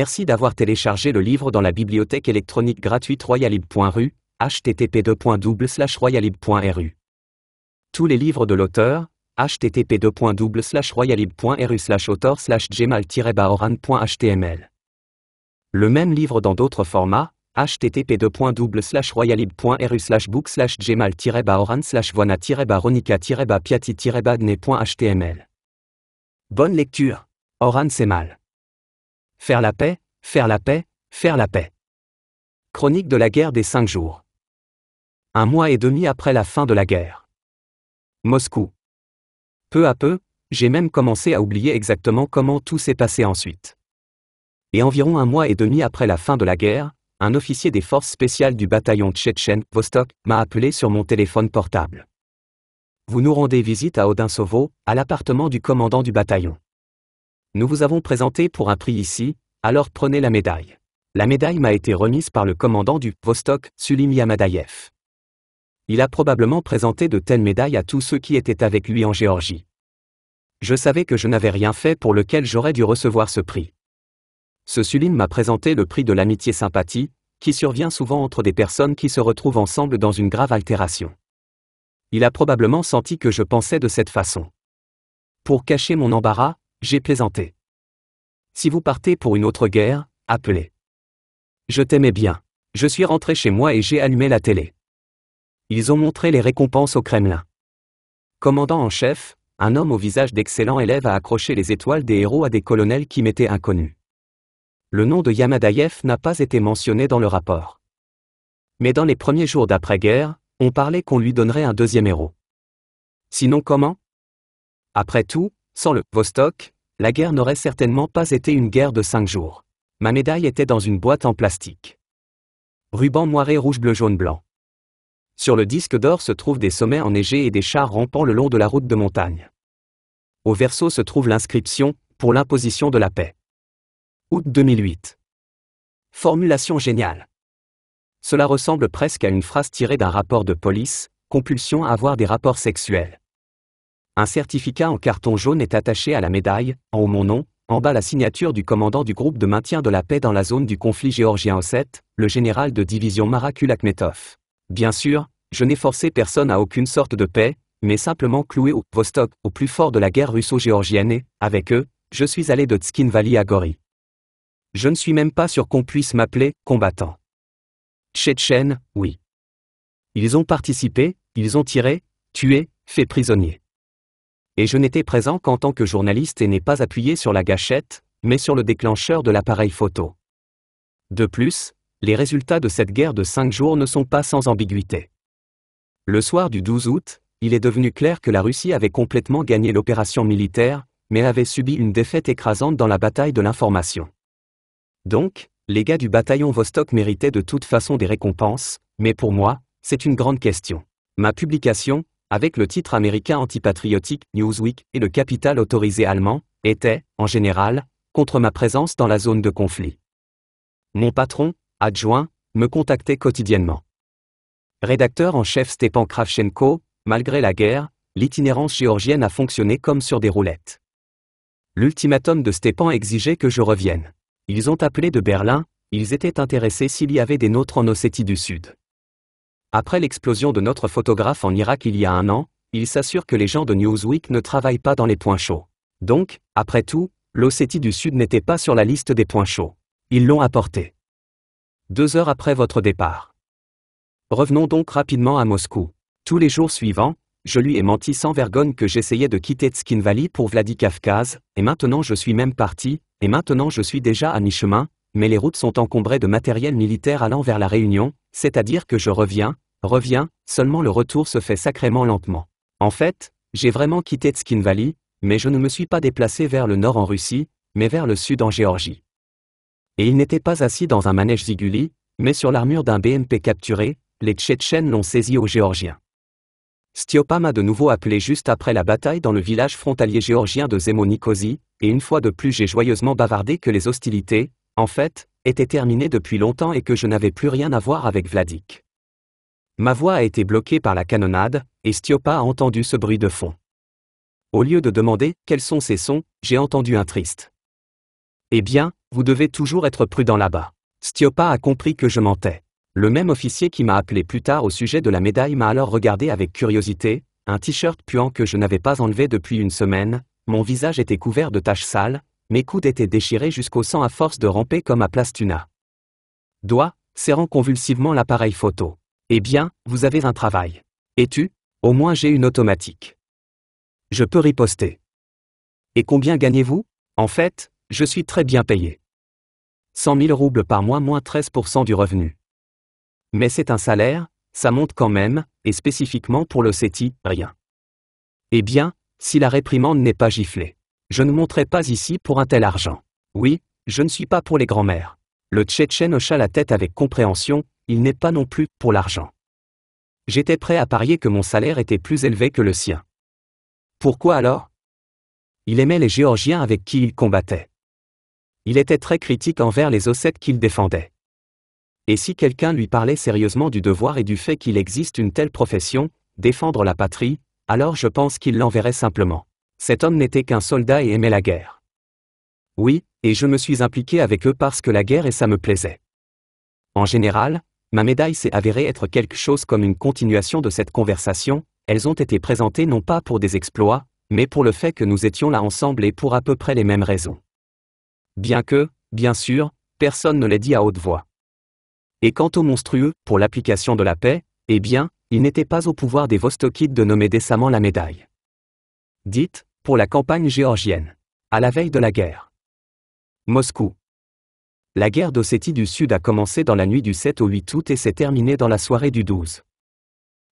Merci d'avoir téléchargé le livre dans la bibliothèque électronique gratuite royalib.ru, http://royalib.ru. Tous les livres de l'auteur, http royalibru auteur gemal oranhtml Le même livre dans d'autres formats, http royalibru book gmail oran voina ronika piati dnehtml Bonne lecture. Oran Semal. Faire la paix, faire la paix, faire la paix. Chronique de la guerre des cinq jours. Un mois et demi après la fin de la guerre. Moscou. Peu à peu, j'ai même commencé à oublier exactement comment tout s'est passé ensuite. Et environ un mois et demi après la fin de la guerre, un officier des forces spéciales du bataillon tchétchène, Vostok, m'a appelé sur mon téléphone portable. Vous nous rendez visite à Odinsovo, à l'appartement du commandant du bataillon. Nous vous avons présenté pour un prix ici, alors prenez la médaille. La médaille m'a été remise par le commandant du Vostok, Sulim Yamadaïev. Il a probablement présenté de telles médailles à tous ceux qui étaient avec lui en Géorgie. Je savais que je n'avais rien fait pour lequel j'aurais dû recevoir ce prix. Ce Sulim m'a présenté le prix de l'amitié-sympathie, qui survient souvent entre des personnes qui se retrouvent ensemble dans une grave altération. Il a probablement senti que je pensais de cette façon. Pour cacher mon embarras, j'ai plaisanté. Si vous partez pour une autre guerre, appelez. Je t'aimais bien. Je suis rentré chez moi et j'ai allumé la télé. Ils ont montré les récompenses au Kremlin. Commandant en chef, un homme au visage d'excellent élève a accroché les étoiles des héros à des colonels qui m'étaient inconnus. Le nom de Yamadaïev n'a pas été mentionné dans le rapport. Mais dans les premiers jours d'après-guerre, on parlait qu'on lui donnerait un deuxième héros. Sinon comment Après tout, sans le Vostok, la guerre n'aurait certainement pas été une guerre de cinq jours. Ma médaille était dans une boîte en plastique. Ruban moiré rouge bleu jaune blanc. Sur le disque d'or se trouvent des sommets enneigés et des chars rampant le long de la route de montagne. Au verso se trouve l'inscription pour l'imposition de la paix. Août 2008. Formulation géniale. Cela ressemble presque à une phrase tirée d'un rapport de police, compulsion à avoir des rapports sexuels. Un certificat en carton jaune est attaché à la médaille, en haut mon nom, en bas la signature du commandant du groupe de maintien de la paix dans la zone du conflit géorgien 7, le général de division Marakul Akhmetov. Bien sûr, je n'ai forcé personne à aucune sorte de paix, mais simplement cloué au Vostok, au plus fort de la guerre russo-géorgienne et, avec eux, je suis allé de Tskin Valley à Gori. Je ne suis même pas sûr qu'on puisse m'appeler combattant. Tchétchène, oui. Ils ont participé, ils ont tiré, tué, fait prisonnier. Et je n'étais présent qu'en tant que journaliste et n'ai pas appuyé sur la gâchette, mais sur le déclencheur de l'appareil photo. De plus, les résultats de cette guerre de cinq jours ne sont pas sans ambiguïté. Le soir du 12 août, il est devenu clair que la Russie avait complètement gagné l'opération militaire, mais avait subi une défaite écrasante dans la bataille de l'information. Donc, les gars du bataillon Vostok méritaient de toute façon des récompenses, mais pour moi, c'est une grande question. Ma publication, avec le titre américain antipatriotique, Newsweek, et le capital autorisé allemand, était, en général, contre ma présence dans la zone de conflit. Mon patron, adjoint, me contactait quotidiennement. Rédacteur en chef Stepan Kravchenko, malgré la guerre, l'itinérance géorgienne a fonctionné comme sur des roulettes. L'ultimatum de Stepan exigeait que je revienne. Ils ont appelé de Berlin, ils étaient intéressés s'il y avait des nôtres en Ossétie du Sud. Après l'explosion de notre photographe en Irak il y a un an, il s'assure que les gens de Newsweek ne travaillent pas dans les points chauds. Donc, après tout, l'Ossétie du Sud n'était pas sur la liste des points chauds. Ils l'ont apporté. Deux heures après votre départ. Revenons donc rapidement à Moscou. Tous les jours suivants, je lui ai menti sans vergogne que j'essayais de quitter Tskinvali pour Vladikavkaz, et maintenant je suis même parti, et maintenant je suis déjà à mi-chemin, mais les routes sont encombrées de matériel militaire allant vers la Réunion, c'est-à-dire que je reviens, « Reviens, seulement le retour se fait sacrément lentement. En fait, j'ai vraiment quitté Tskin mais je ne me suis pas déplacé vers le nord en Russie, mais vers le sud en Géorgie. Et il n'était pas assis dans un manège Ziguli, mais sur l'armure d'un BMP capturé, les Tchétchènes l'ont saisi aux Géorgiens. Stiopa m'a de nouveau appelé juste après la bataille dans le village frontalier géorgien de Zemonikosi, et une fois de plus j'ai joyeusement bavardé que les hostilités, en fait, étaient terminées depuis longtemps et que je n'avais plus rien à voir avec Vladik. Ma voix a été bloquée par la canonnade, et Stiopa a entendu ce bruit de fond. Au lieu de demander quels sont ces sons, j'ai entendu un triste. Eh bien, vous devez toujours être prudent là-bas. Stiopa a compris que je mentais. Le même officier qui m'a appelé plus tard au sujet de la médaille m'a alors regardé avec curiosité, un t-shirt puant que je n'avais pas enlevé depuis une semaine, mon visage était couvert de taches sales, mes coudes étaient déchirés jusqu'au sang à force de ramper comme à Plastuna. Doigt, serrant convulsivement l'appareil photo. Eh bien, vous avez un travail. Et tu Au moins j'ai une automatique. Je peux riposter. Et combien gagnez-vous En fait, je suis très bien payé. 100 000 roubles par mois moins 13% du revenu. Mais c'est un salaire, ça monte quand même, et spécifiquement pour le rien. Eh bien, si la réprimande n'est pas giflée. Je ne monterai pas ici pour un tel argent. Oui, je ne suis pas pour les grands-mères. Le Tchétchène hocha la tête avec compréhension, il n'est pas non plus pour l'argent. J'étais prêt à parier que mon salaire était plus élevé que le sien. Pourquoi alors Il aimait les Géorgiens avec qui il combattait. Il était très critique envers les Ossètes qu'il défendait. Et si quelqu'un lui parlait sérieusement du devoir et du fait qu'il existe une telle profession, défendre la patrie, alors je pense qu'il l'enverrait simplement. Cet homme n'était qu'un soldat et aimait la guerre. Oui, et je me suis impliqué avec eux parce que la guerre et ça me plaisait. En général, ma médaille s'est avérée être quelque chose comme une continuation de cette conversation, elles ont été présentées non pas pour des exploits, mais pour le fait que nous étions là ensemble et pour à peu près les mêmes raisons. Bien que, bien sûr, personne ne les dit à haute voix. Et quant au monstrueux, pour l'application de la paix, eh bien, il n'était pas au pouvoir des Vostokites de nommer décemment la médaille. Dites, pour la campagne géorgienne. À la veille de la guerre. Moscou. La guerre d'Ossétie du Sud a commencé dans la nuit du 7 au 8 août et s'est terminée dans la soirée du 12.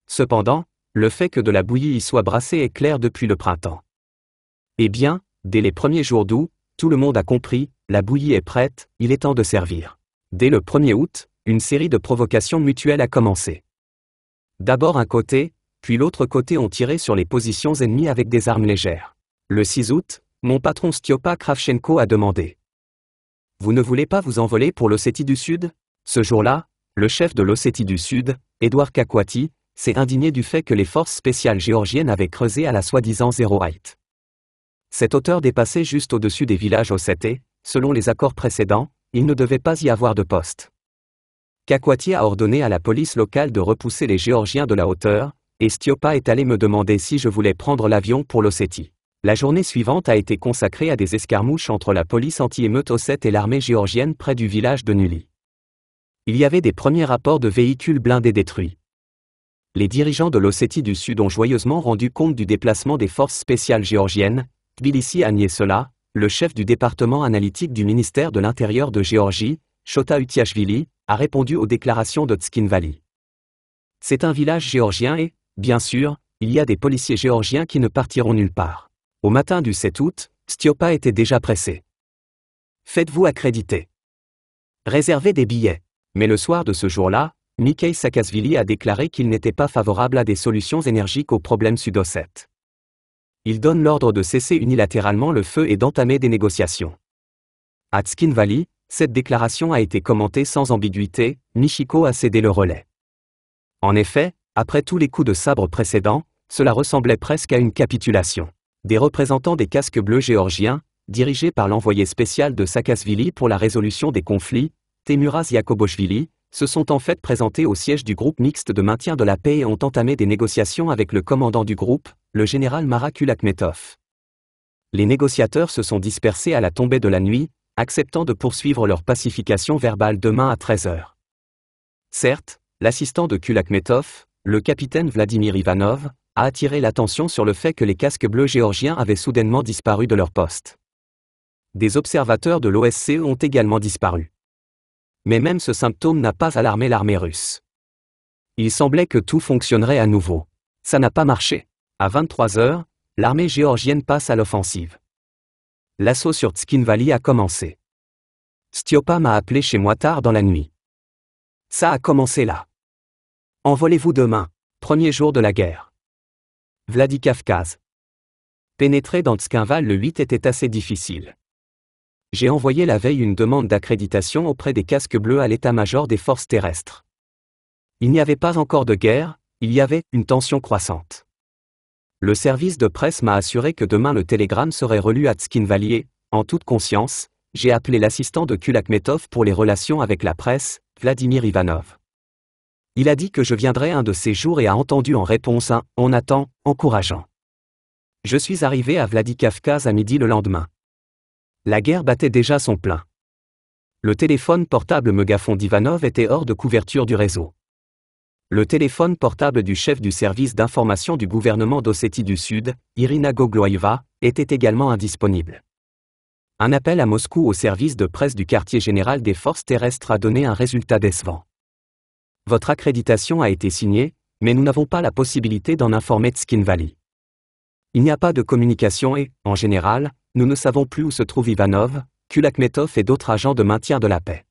Cependant, le fait que de la bouillie y soit brassée est clair depuis le printemps. Eh bien, dès les premiers jours d'août, tout le monde a compris, la bouillie est prête, il est temps de servir. Dès le 1er août, une série de provocations mutuelles a commencé. D'abord un côté, puis l'autre côté ont tiré sur les positions ennemies avec des armes légères. Le 6 août, mon patron Stiopa Kravchenko a demandé vous ne voulez pas vous envoler pour l'Ossétie du Sud Ce jour-là, le chef de l'Ossétie du Sud, Edouard Kakwati, s'est indigné du fait que les forces spéciales géorgiennes avaient creusé à la soi-disant zéro-height. Cette hauteur dépassait juste au-dessus des villages ossétés, selon les accords précédents, il ne devait pas y avoir de poste. Kakwati a ordonné à la police locale de repousser les Géorgiens de la hauteur, et Stiopa est allé me demander si je voulais prendre l'avion pour l'Ossétie. La journée suivante a été consacrée à des escarmouches entre la police anti-émeute Osset et l'armée géorgienne près du village de Nuli. Il y avait des premiers rapports de véhicules blindés détruits. Les dirigeants de l'Ossétie du Sud ont joyeusement rendu compte du déplacement des forces spéciales géorgiennes, Tbilissi Agnesola, le chef du département analytique du ministère de l'Intérieur de Géorgie, Shota Utiashvili, a répondu aux déclarations de Tskinvali. C'est un village géorgien et, bien sûr, il y a des policiers géorgiens qui ne partiront nulle part. Au matin du 7 août, Stiopa était déjà pressé. Faites-vous accréditer. Réservez des billets. Mais le soir de ce jour-là, Mikhail Sakasvili a déclaré qu'il n'était pas favorable à des solutions énergiques au problème sud Il donne l'ordre de cesser unilatéralement le feu et d'entamer des négociations. À Tskinvali, cette déclaration a été commentée sans ambiguïté, Michiko a cédé le relais. En effet, après tous les coups de sabre précédents, cela ressemblait presque à une capitulation des représentants des casques bleus géorgiens, dirigés par l'envoyé spécial de Sakasvili pour la résolution des conflits, Temuras Yakoboshvili, se sont en fait présentés au siège du groupe mixte de maintien de la paix et ont entamé des négociations avec le commandant du groupe, le général Mara Kulakmetov. Les négociateurs se sont dispersés à la tombée de la nuit, acceptant de poursuivre leur pacification verbale demain à 13h. Certes, l'assistant de Kulakmetov, le capitaine Vladimir Ivanov, a attiré l'attention sur le fait que les casques bleus géorgiens avaient soudainement disparu de leur poste. Des observateurs de l'OSCE ont également disparu. Mais même ce symptôme n'a pas alarmé l'armée russe. Il semblait que tout fonctionnerait à nouveau. Ça n'a pas marché. À 23 heures, l'armée géorgienne passe à l'offensive. L'assaut sur Tskinvali a commencé. Stiopa m'a appelé chez moi tard dans la nuit. Ça a commencé là. Envolez-vous demain, premier jour de la guerre. Vladikavkaz. Pénétrer dans Tskinval le 8 était assez difficile. J'ai envoyé la veille une demande d'accréditation auprès des casques bleus à l'état-major des forces terrestres. Il n'y avait pas encore de guerre, il y avait une tension croissante. Le service de presse m'a assuré que demain le télégramme serait relu à Tskinvalier. En toute conscience, j'ai appelé l'assistant de Kulakmetov pour les relations avec la presse, Vladimir Ivanov. Il a dit que je viendrais un de ces jours et a entendu en réponse un On attend, encourageant. Je suis arrivé à Vladikavkaz à midi le lendemain. La guerre battait déjà son plein. Le téléphone portable Megafon d'Ivanov était hors de couverture du réseau. Le téléphone portable du chef du service d'information du gouvernement d'Ossétie du Sud, Irina Gogloïva, était également indisponible. Un appel à Moscou au service de presse du quartier général des forces terrestres a donné un résultat décevant votre accréditation a été signée, mais nous n'avons pas la possibilité d'en informer Skin Valley. Il n'y a pas de communication et, en général, nous ne savons plus où se trouve Ivanov, Kulakmetov et d'autres agents de maintien de la paix.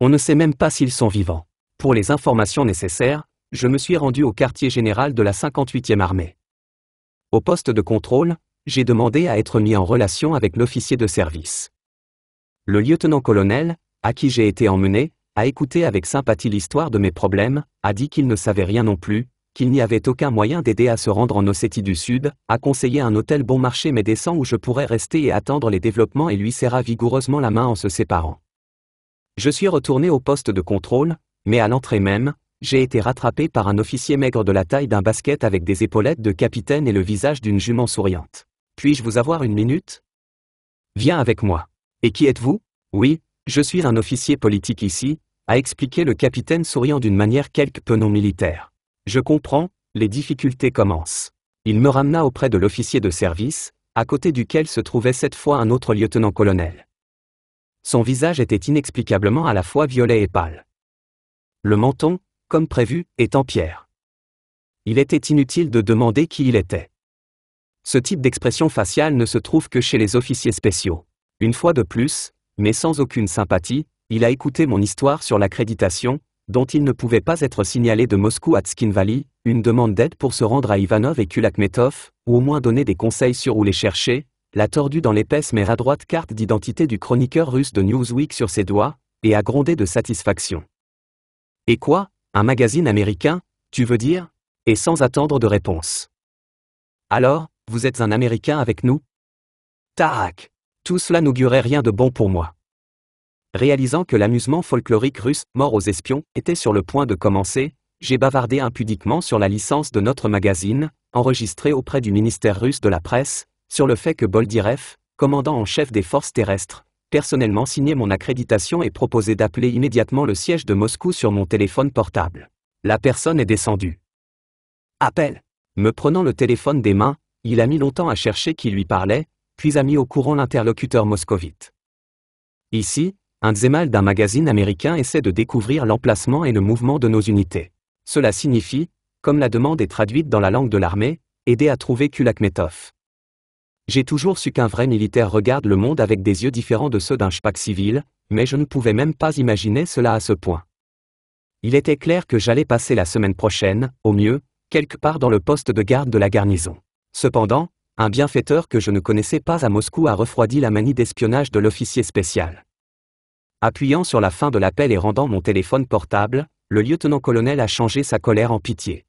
On ne sait même pas s'ils sont vivants. Pour les informations nécessaires, je me suis rendu au quartier général de la 58e armée. Au poste de contrôle, j'ai demandé à être mis en relation avec l'officier de service. Le lieutenant-colonel, à qui j'ai été emmené, a écouté avec sympathie l'histoire de mes problèmes, a dit qu'il ne savait rien non plus, qu'il n'y avait aucun moyen d'aider à se rendre en Ossétie du Sud, a conseillé un hôtel bon marché mais décent où je pourrais rester et attendre les développements et lui serra vigoureusement la main en se séparant. Je suis retourné au poste de contrôle, mais à l'entrée même, j'ai été rattrapé par un officier maigre de la taille d'un basket avec des épaulettes de capitaine et le visage d'une jument souriante. Puis-je vous avoir une minute Viens avec moi. Et qui êtes-vous Oui, je suis un officier politique ici, a expliqué le capitaine souriant d'une manière quelque peu non militaire. Je comprends, les difficultés commencent. Il me ramena auprès de l'officier de service, à côté duquel se trouvait cette fois un autre lieutenant-colonel. Son visage était inexplicablement à la fois violet et pâle. Le menton, comme prévu, est en pierre. Il était inutile de demander qui il était. Ce type d'expression faciale ne se trouve que chez les officiers spéciaux. Une fois de plus, mais sans aucune sympathie, il a écouté mon histoire sur l'accréditation, dont il ne pouvait pas être signalé de Moscou à Tskinvali, une demande d'aide pour se rendre à Ivanov et Kulakmetov, ou au moins donner des conseils sur où les chercher, l'a tordu dans l'épaisse mais droite carte d'identité du chroniqueur russe de Newsweek sur ses doigts, et a grondé de satisfaction. Et quoi, un magazine américain, tu veux dire Et sans attendre de réponse. Alors, vous êtes un Américain avec nous Tarak. Tout cela n'augurait rien de bon pour moi. Réalisant que l'amusement folklorique russe, mort aux espions, était sur le point de commencer, j'ai bavardé impudiquement sur la licence de notre magazine, enregistrée auprès du ministère russe de la presse, sur le fait que Boldirev, commandant en chef des forces terrestres, personnellement signé mon accréditation et proposé d'appeler immédiatement le siège de Moscou sur mon téléphone portable. La personne est descendue. Appel. Me prenant le téléphone des mains, il a mis longtemps à chercher qui lui parlait, puis a mis au courant l'interlocuteur moscovite. Ici, un Zemal d'un magazine américain essaie de découvrir l'emplacement et le mouvement de nos unités. Cela signifie, comme la demande est traduite dans la langue de l'armée, aider à trouver Kulakmetov. J'ai toujours su qu'un vrai militaire regarde le monde avec des yeux différents de ceux d'un Shpak civil, mais je ne pouvais même pas imaginer cela à ce point. Il était clair que j'allais passer la semaine prochaine, au mieux, quelque part dans le poste de garde de la garnison. Cependant, un bienfaiteur que je ne connaissais pas à Moscou a refroidi la manie d'espionnage de l'officier spécial. Appuyant sur la fin de l'appel et rendant mon téléphone portable, le lieutenant-colonel a changé sa colère en pitié.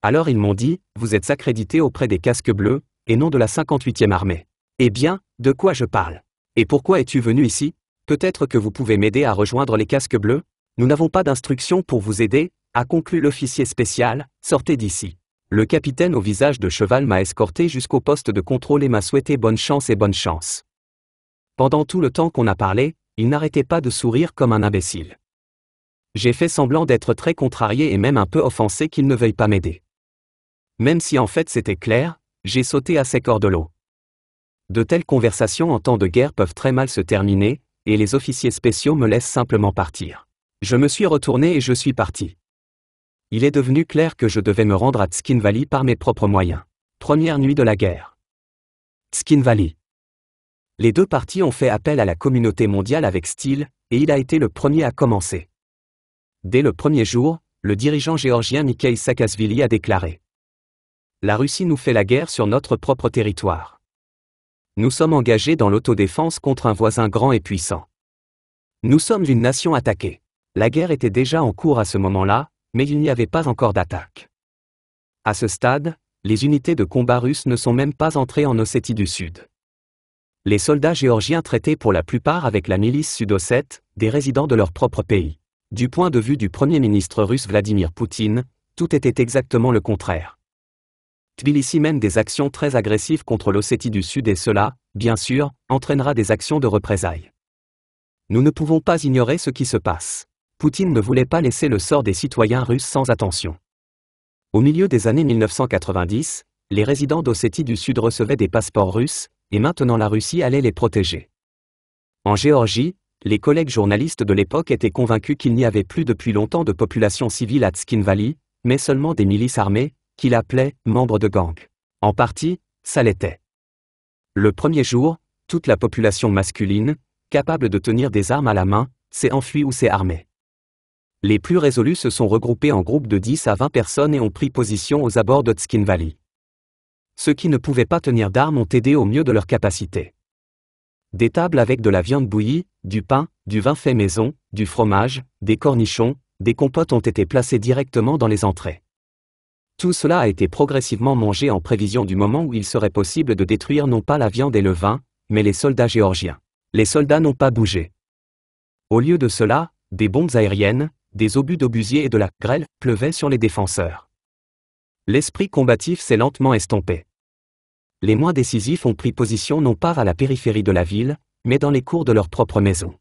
Alors ils m'ont dit, vous êtes accrédité auprès des casques bleus, et non de la 58e armée. Eh bien, de quoi je parle Et pourquoi es-tu venu ici Peut-être que vous pouvez m'aider à rejoindre les casques bleus Nous n'avons pas d'instruction pour vous aider, a conclu l'officier spécial, sortez d'ici. Le capitaine au visage de cheval m'a escorté jusqu'au poste de contrôle et m'a souhaité bonne chance et bonne chance. Pendant tout le temps qu'on a parlé, il n'arrêtait pas de sourire comme un imbécile. J'ai fait semblant d'être très contrarié et même un peu offensé qu'il ne veuille pas m'aider. Même si en fait c'était clair, j'ai sauté à ses corps de l'eau. De telles conversations en temps de guerre peuvent très mal se terminer, et les officiers spéciaux me laissent simplement partir. Je me suis retourné et je suis parti. Il est devenu clair que je devais me rendre à Tskin Valley par mes propres moyens. Première nuit de la guerre. Tskin Valley les deux parties ont fait appel à la communauté mondiale avec style, et il a été le premier à commencer. Dès le premier jour, le dirigeant géorgien Mikhail Saakashvili a déclaré La Russie nous fait la guerre sur notre propre territoire. Nous sommes engagés dans l'autodéfense contre un voisin grand et puissant. Nous sommes une nation attaquée. La guerre était déjà en cours à ce moment-là, mais il n'y avait pas encore d'attaque. À ce stade, les unités de combat russes ne sont même pas entrées en Ossétie du Sud les soldats géorgiens traitaient pour la plupart avec la milice sud-ossète, des résidents de leur propre pays. Du point de vue du Premier ministre russe Vladimir Poutine, tout était exactement le contraire. Tbilissi mène des actions très agressives contre l'Ossétie du Sud et cela, bien sûr, entraînera des actions de représailles. Nous ne pouvons pas ignorer ce qui se passe. Poutine ne voulait pas laisser le sort des citoyens russes sans attention. Au milieu des années 1990, les résidents d'Ossétie du Sud recevaient des passeports russes, et maintenant la Russie allait les protéger. En Géorgie, les collègues journalistes de l'époque étaient convaincus qu'il n'y avait plus depuis longtemps de population civile à Tskin mais seulement des milices armées, qu'il appelait membres de gang ». En partie, ça l'était. Le premier jour, toute la population masculine, capable de tenir des armes à la main, s'est enfuie ou s'est armée. Les plus résolus se sont regroupés en groupes de 10 à 20 personnes et ont pris position aux abords de Tskin ceux qui ne pouvaient pas tenir d'armes ont aidé au mieux de leur capacité. Des tables avec de la viande bouillie, du pain, du vin fait maison, du fromage, des cornichons, des compotes ont été placées directement dans les entrées. Tout cela a été progressivement mangé en prévision du moment où il serait possible de détruire non pas la viande et le vin, mais les soldats géorgiens. Les soldats n'ont pas bougé. Au lieu de cela, des bombes aériennes, des obus d'obusier et de la grêle pleuvaient sur les défenseurs. L'esprit combatif s'est lentement estompé les moins décisifs ont pris position non pas à la périphérie de la ville, mais dans les cours de leur propre maison.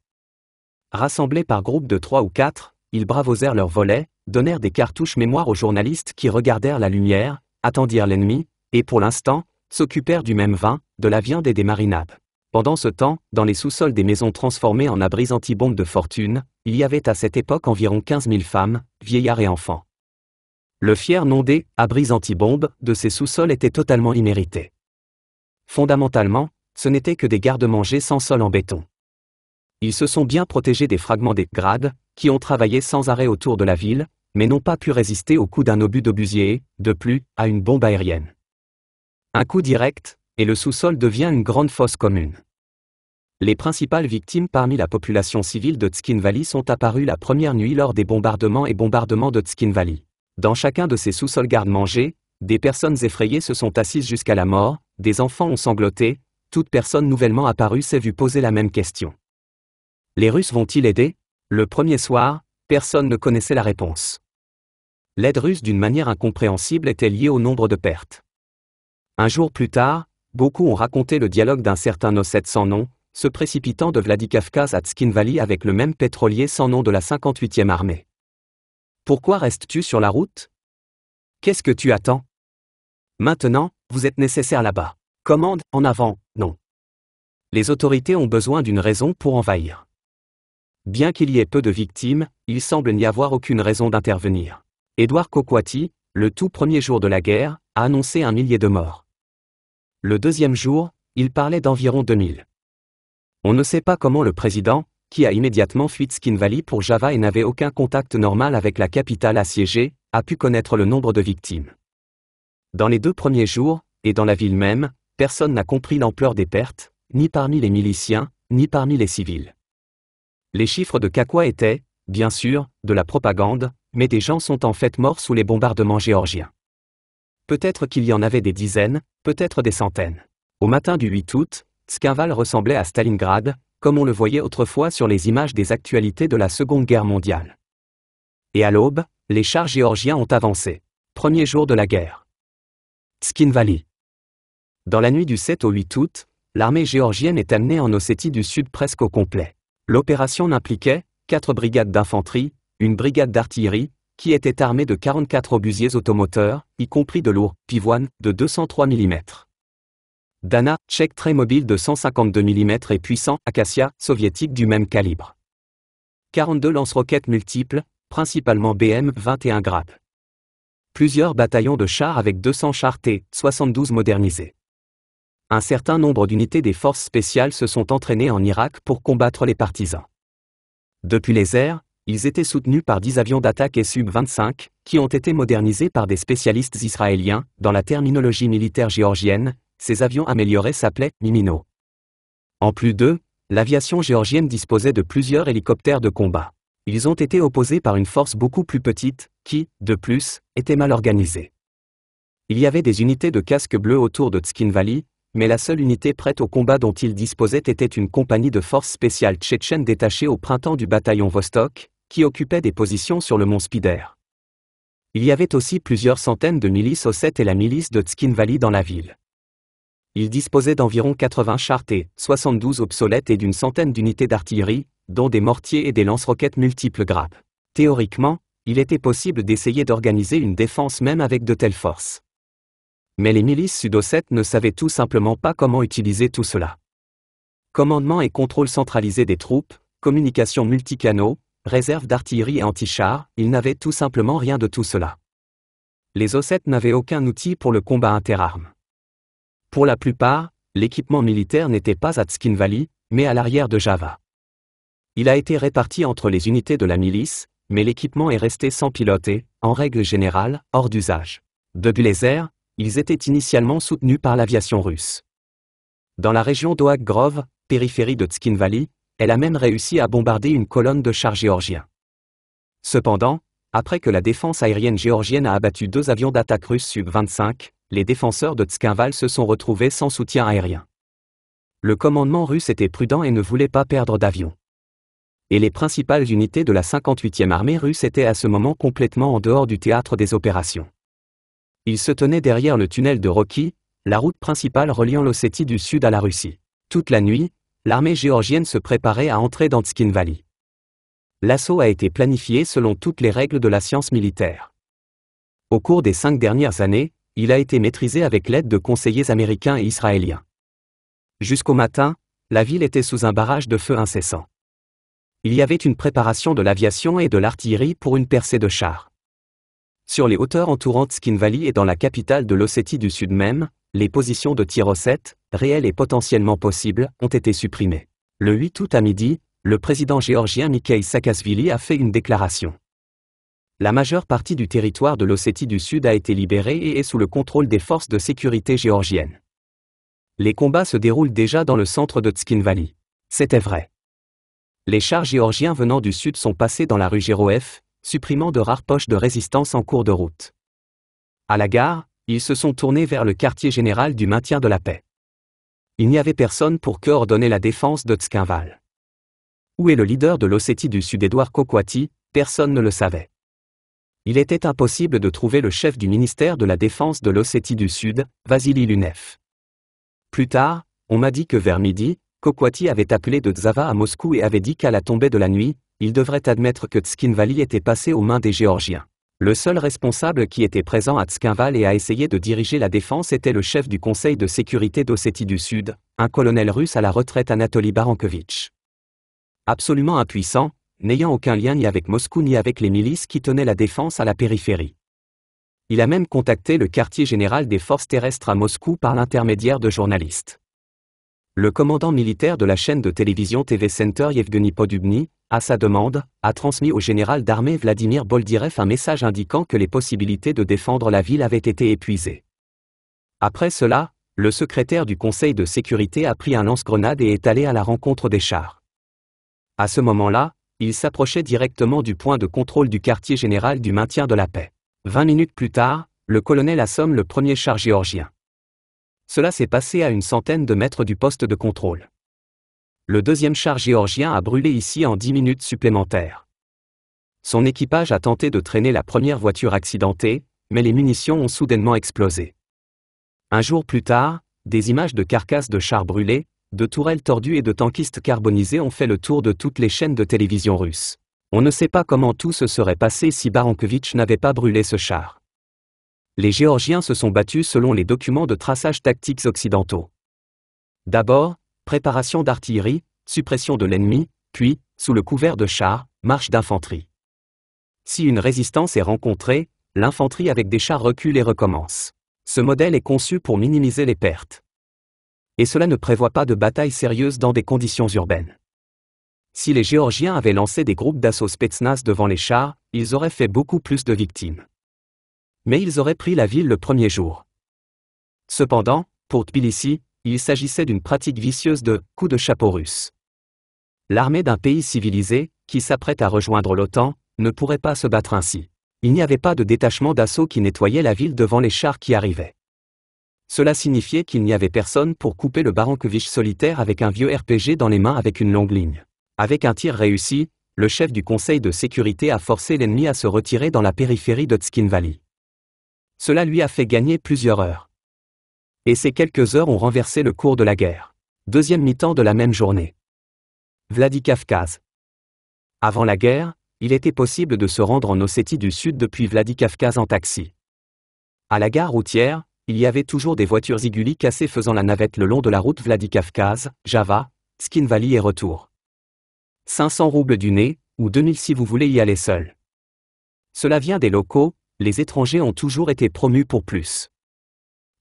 Rassemblés par groupes de trois ou quatre, ils bravosèrent leurs volets, donnèrent des cartouches mémoire aux journalistes qui regardèrent la lumière, attendirent l'ennemi, et pour l'instant, s'occupèrent du même vin, de la viande et des marinades. Pendant ce temps, dans les sous-sols des maisons transformées en abris anti-bombes de fortune, il y avait à cette époque environ 15 000 femmes, vieillards et enfants. Le fier nom des abris anti-bombes de ces sous-sols était totalement immérité. Fondamentalement, ce n'étaient que des gardes manger sans sol en béton. Ils se sont bien protégés des fragments des grades, qui ont travaillé sans arrêt autour de la ville, mais n'ont pas pu résister au coup d'un obus d'obusier et, de plus, à une bombe aérienne. Un coup direct, et le sous-sol devient une grande fosse commune. Les principales victimes parmi la population civile de Tskin sont apparues la première nuit lors des bombardements et bombardements de Tskin Dans chacun de ces sous-sols garde-manger, des personnes effrayées se sont assises jusqu'à la mort, des enfants ont sangloté, toute personne nouvellement apparue s'est vue poser la même question. Les Russes vont-ils aider Le premier soir, personne ne connaissait la réponse. L'aide russe d'une manière incompréhensible était liée au nombre de pertes. Un jour plus tard, beaucoup ont raconté le dialogue d'un certain Osset sans nom, se précipitant de Vladikavkaz à Tskinvali avec le même pétrolier sans nom de la 58e armée. Pourquoi restes-tu sur la route Qu'est-ce que tu attends Maintenant, vous êtes nécessaire là-bas. Commande, en avant, non. Les autorités ont besoin d'une raison pour envahir. Bien qu'il y ait peu de victimes, il semble n'y avoir aucune raison d'intervenir. Édouard Coquati, le tout premier jour de la guerre, a annoncé un millier de morts. Le deuxième jour, il parlait d'environ 2000. On ne sait pas comment le président, qui a immédiatement fui Skin Valley pour Java et n'avait aucun contact normal avec la capitale assiégée, a pu connaître le nombre de victimes. Dans les deux premiers jours, et dans la ville même, personne n'a compris l'ampleur des pertes, ni parmi les miliciens, ni parmi les civils. Les chiffres de Kakwa étaient, bien sûr, de la propagande, mais des gens sont en fait morts sous les bombardements géorgiens. Peut-être qu'il y en avait des dizaines, peut-être des centaines. Au matin du 8 août, Skinval ressemblait à Stalingrad, comme on le voyait autrefois sur les images des actualités de la Seconde Guerre mondiale. Et à l'aube, les chars géorgiens ont avancé. Premier jour de la guerre. Skin Valley. Dans la nuit du 7 au 8 août, l'armée géorgienne est amenée en Ossétie du Sud presque au complet. L'opération n'impliquait quatre brigades d'infanterie, une brigade d'artillerie, qui était armée de 44 obusiers automoteurs, y compris de lourds pivoines de 203 mm. Dana, tchèque très mobile de 152 mm et puissant, Acacia, soviétique du même calibre. 42 lance-roquettes multiples, principalement BM-21 Grappes plusieurs bataillons de chars avec 200 chars T-72 modernisés. Un certain nombre d'unités des forces spéciales se sont entraînées en Irak pour combattre les partisans. Depuis les airs, ils étaient soutenus par 10 avions d'attaque et Sub-25, qui ont été modernisés par des spécialistes israéliens. Dans la terminologie militaire géorgienne, ces avions améliorés s'appelaient Mimino. En plus d'eux, l'aviation géorgienne disposait de plusieurs hélicoptères de combat ils ont été opposés par une force beaucoup plus petite, qui, de plus, était mal organisée. Il y avait des unités de casque bleus autour de Tskin mais la seule unité prête au combat dont ils disposaient était une compagnie de forces spéciales tchétchènes détachée au printemps du bataillon Vostok, qui occupait des positions sur le mont Spider. Il y avait aussi plusieurs centaines de milices Osset et la milice de Tskin dans la ville il disposait d'environ 80 chartes 72 obsolètes et d'une centaine d'unités d'artillerie, dont des mortiers et des lance-roquettes multiples grappes. Théoriquement, il était possible d'essayer d'organiser une défense même avec de telles forces. Mais les milices sud-ossètes ne savaient tout simplement pas comment utiliser tout cela. Commandement et contrôle centralisé des troupes, communication multicanaux, réserve d'artillerie et anti char ils n'avaient tout simplement rien de tout cela. Les Ossètes n'avaient aucun outil pour le combat interarmes. Pour la plupart, l'équipement militaire n'était pas à Tskin mais à l'arrière de Java. Il a été réparti entre les unités de la milice, mais l'équipement est resté sans piloter, en règle générale, hors d'usage. De les ils étaient initialement soutenus par l'aviation russe. Dans la région d'Oak Grove, périphérie de Tskin elle a même réussi à bombarder une colonne de chars géorgiens. Cependant, après que la défense aérienne géorgienne a abattu deux avions d'attaque russes Sub-25, les défenseurs de Tskinval se sont retrouvés sans soutien aérien. Le commandement russe était prudent et ne voulait pas perdre d'avions. Et les principales unités de la 58e armée russe étaient à ce moment complètement en dehors du théâtre des opérations. Ils se tenaient derrière le tunnel de Rocky, la route principale reliant l'Ossétie du Sud à la Russie. Toute la nuit, l'armée géorgienne se préparait à entrer dans Tskhinvali. L'assaut a été planifié selon toutes les règles de la science militaire. Au cours des cinq dernières années, il a été maîtrisé avec l'aide de conseillers américains et israéliens. Jusqu'au matin, la ville était sous un barrage de feu incessant. Il y avait une préparation de l'aviation et de l'artillerie pour une percée de chars. Sur les hauteurs entourant Skin Valley et dans la capitale de l'Ossétie du Sud même, les positions de tir 7, réelles et potentiellement possibles, ont été supprimées. Le 8 août à midi, le président géorgien Mikhail Sakasvili a fait une déclaration la majeure partie du territoire de l'Ossétie du Sud a été libérée et est sous le contrôle des forces de sécurité géorgiennes. Les combats se déroulent déjà dans le centre de Tskinvali. C'était vrai. Les chars géorgiens venant du sud sont passés dans la rue Géroef, supprimant de rares poches de résistance en cours de route. À la gare, ils se sont tournés vers le quartier général du maintien de la paix. Il n'y avait personne pour coordonner la défense de Tskinval. Où est le leader de l'Ossétie du Sud, Édouard Kokwati Personne ne le savait il était impossible de trouver le chef du ministère de la Défense de l'Ossétie du Sud, Vasily Lunev. Plus tard, on m'a dit que vers midi, Kokwati avait appelé de Tzava à Moscou et avait dit qu'à la tombée de la nuit, il devrait admettre que Tskinvali était passé aux mains des Géorgiens. Le seul responsable qui était présent à Tskinval et a essayé de diriger la défense était le chef du Conseil de sécurité d'Ossétie du Sud, un colonel russe à la retraite Anatoly Barankovitch. Absolument impuissant, n'ayant aucun lien ni avec Moscou ni avec les milices qui tenaient la défense à la périphérie. Il a même contacté le quartier général des forces terrestres à Moscou par l'intermédiaire de journalistes. Le commandant militaire de la chaîne de télévision TV Center Yevgeny Podubny, à sa demande, a transmis au général d'armée Vladimir Boldirev un message indiquant que les possibilités de défendre la ville avaient été épuisées. Après cela, le secrétaire du Conseil de sécurité a pris un lance-grenade et est allé à la rencontre des chars. À ce moment-là, il s'approchait directement du point de contrôle du quartier général du maintien de la paix. Vingt minutes plus tard, le colonel assomme le premier char géorgien. Cela s'est passé à une centaine de mètres du poste de contrôle. Le deuxième char géorgien a brûlé ici en dix minutes supplémentaires. Son équipage a tenté de traîner la première voiture accidentée, mais les munitions ont soudainement explosé. Un jour plus tard, des images de carcasses de chars brûlés, de tourelles tordues et de tankistes carbonisés ont fait le tour de toutes les chaînes de télévision russes. On ne sait pas comment tout se serait passé si Barankovitch n'avait pas brûlé ce char. Les Géorgiens se sont battus selon les documents de traçage tactiques occidentaux. D'abord, préparation d'artillerie, suppression de l'ennemi, puis, sous le couvert de chars, marche d'infanterie. Si une résistance est rencontrée, l'infanterie avec des chars recule et recommence. Ce modèle est conçu pour minimiser les pertes et cela ne prévoit pas de bataille sérieuse dans des conditions urbaines. Si les Géorgiens avaient lancé des groupes d'assaut Spetsnaz devant les chars, ils auraient fait beaucoup plus de victimes. Mais ils auraient pris la ville le premier jour. Cependant, pour Tbilissi, il s'agissait d'une pratique vicieuse de coup de chapeau russe. L'armée d'un pays civilisé, qui s'apprête à rejoindre l'OTAN, ne pourrait pas se battre ainsi. Il n'y avait pas de détachement d'assaut qui nettoyait la ville devant les chars qui arrivaient. Cela signifiait qu'il n'y avait personne pour couper le Barankovich solitaire avec un vieux RPG dans les mains avec une longue ligne. Avec un tir réussi, le chef du Conseil de sécurité a forcé l'ennemi à se retirer dans la périphérie d'Otskin Valley. Cela lui a fait gagner plusieurs heures. Et ces quelques heures ont renversé le cours de la guerre. Deuxième mi-temps de la même journée. Vladikavkaz. Avant la guerre, il était possible de se rendre en Ossétie du Sud depuis Vladikavkaz en taxi. À la gare routière, il y avait toujours des voitures Ziguli cassées faisant la navette le long de la route Vladikavkaz, Java, Skin Valley et retour. 500 roubles du nez, ou 2000 si vous voulez y aller seul. Cela vient des locaux, les étrangers ont toujours été promus pour plus.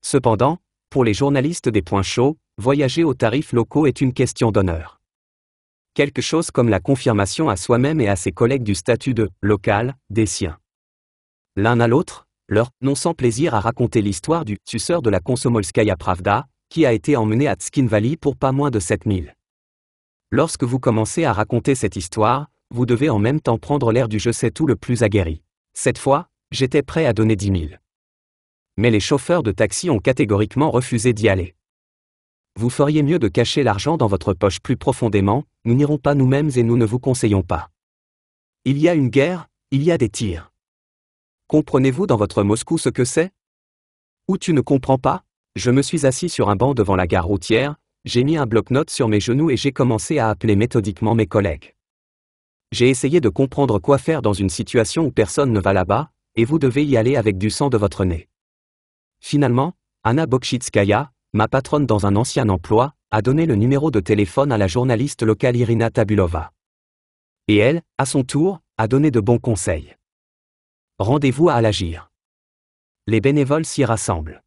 Cependant, pour les journalistes des points chauds, voyager aux tarifs locaux est une question d'honneur. Quelque chose comme la confirmation à soi-même et à ses collègues du statut de local des siens. L'un à l'autre, leur non sans plaisir à raconter l'histoire du suceur de la Komsomolskaya Pravda, qui a été emmené à Tskin pour pas moins de 7000. Lorsque vous commencez à raconter cette histoire, vous devez en même temps prendre l'air du je sais tout le plus aguerri. Cette fois, j'étais prêt à donner 10 000. Mais les chauffeurs de taxi ont catégoriquement refusé d'y aller. Vous feriez mieux de cacher l'argent dans votre poche plus profondément, nous n'irons pas nous-mêmes et nous ne vous conseillons pas. Il y a une guerre, il y a des tirs. Comprenez-vous dans votre Moscou ce que c'est Ou tu ne comprends pas Je me suis assis sur un banc devant la gare routière, j'ai mis un bloc-notes sur mes genoux et j'ai commencé à appeler méthodiquement mes collègues. J'ai essayé de comprendre quoi faire dans une situation où personne ne va là-bas, et vous devez y aller avec du sang de votre nez. Finalement, Anna Bokshitskaya, ma patronne dans un ancien emploi, a donné le numéro de téléphone à la journaliste locale Irina Tabulova. Et elle, à son tour, a donné de bons conseils. Rendez-vous à Alagir. Les bénévoles s'y rassemblent.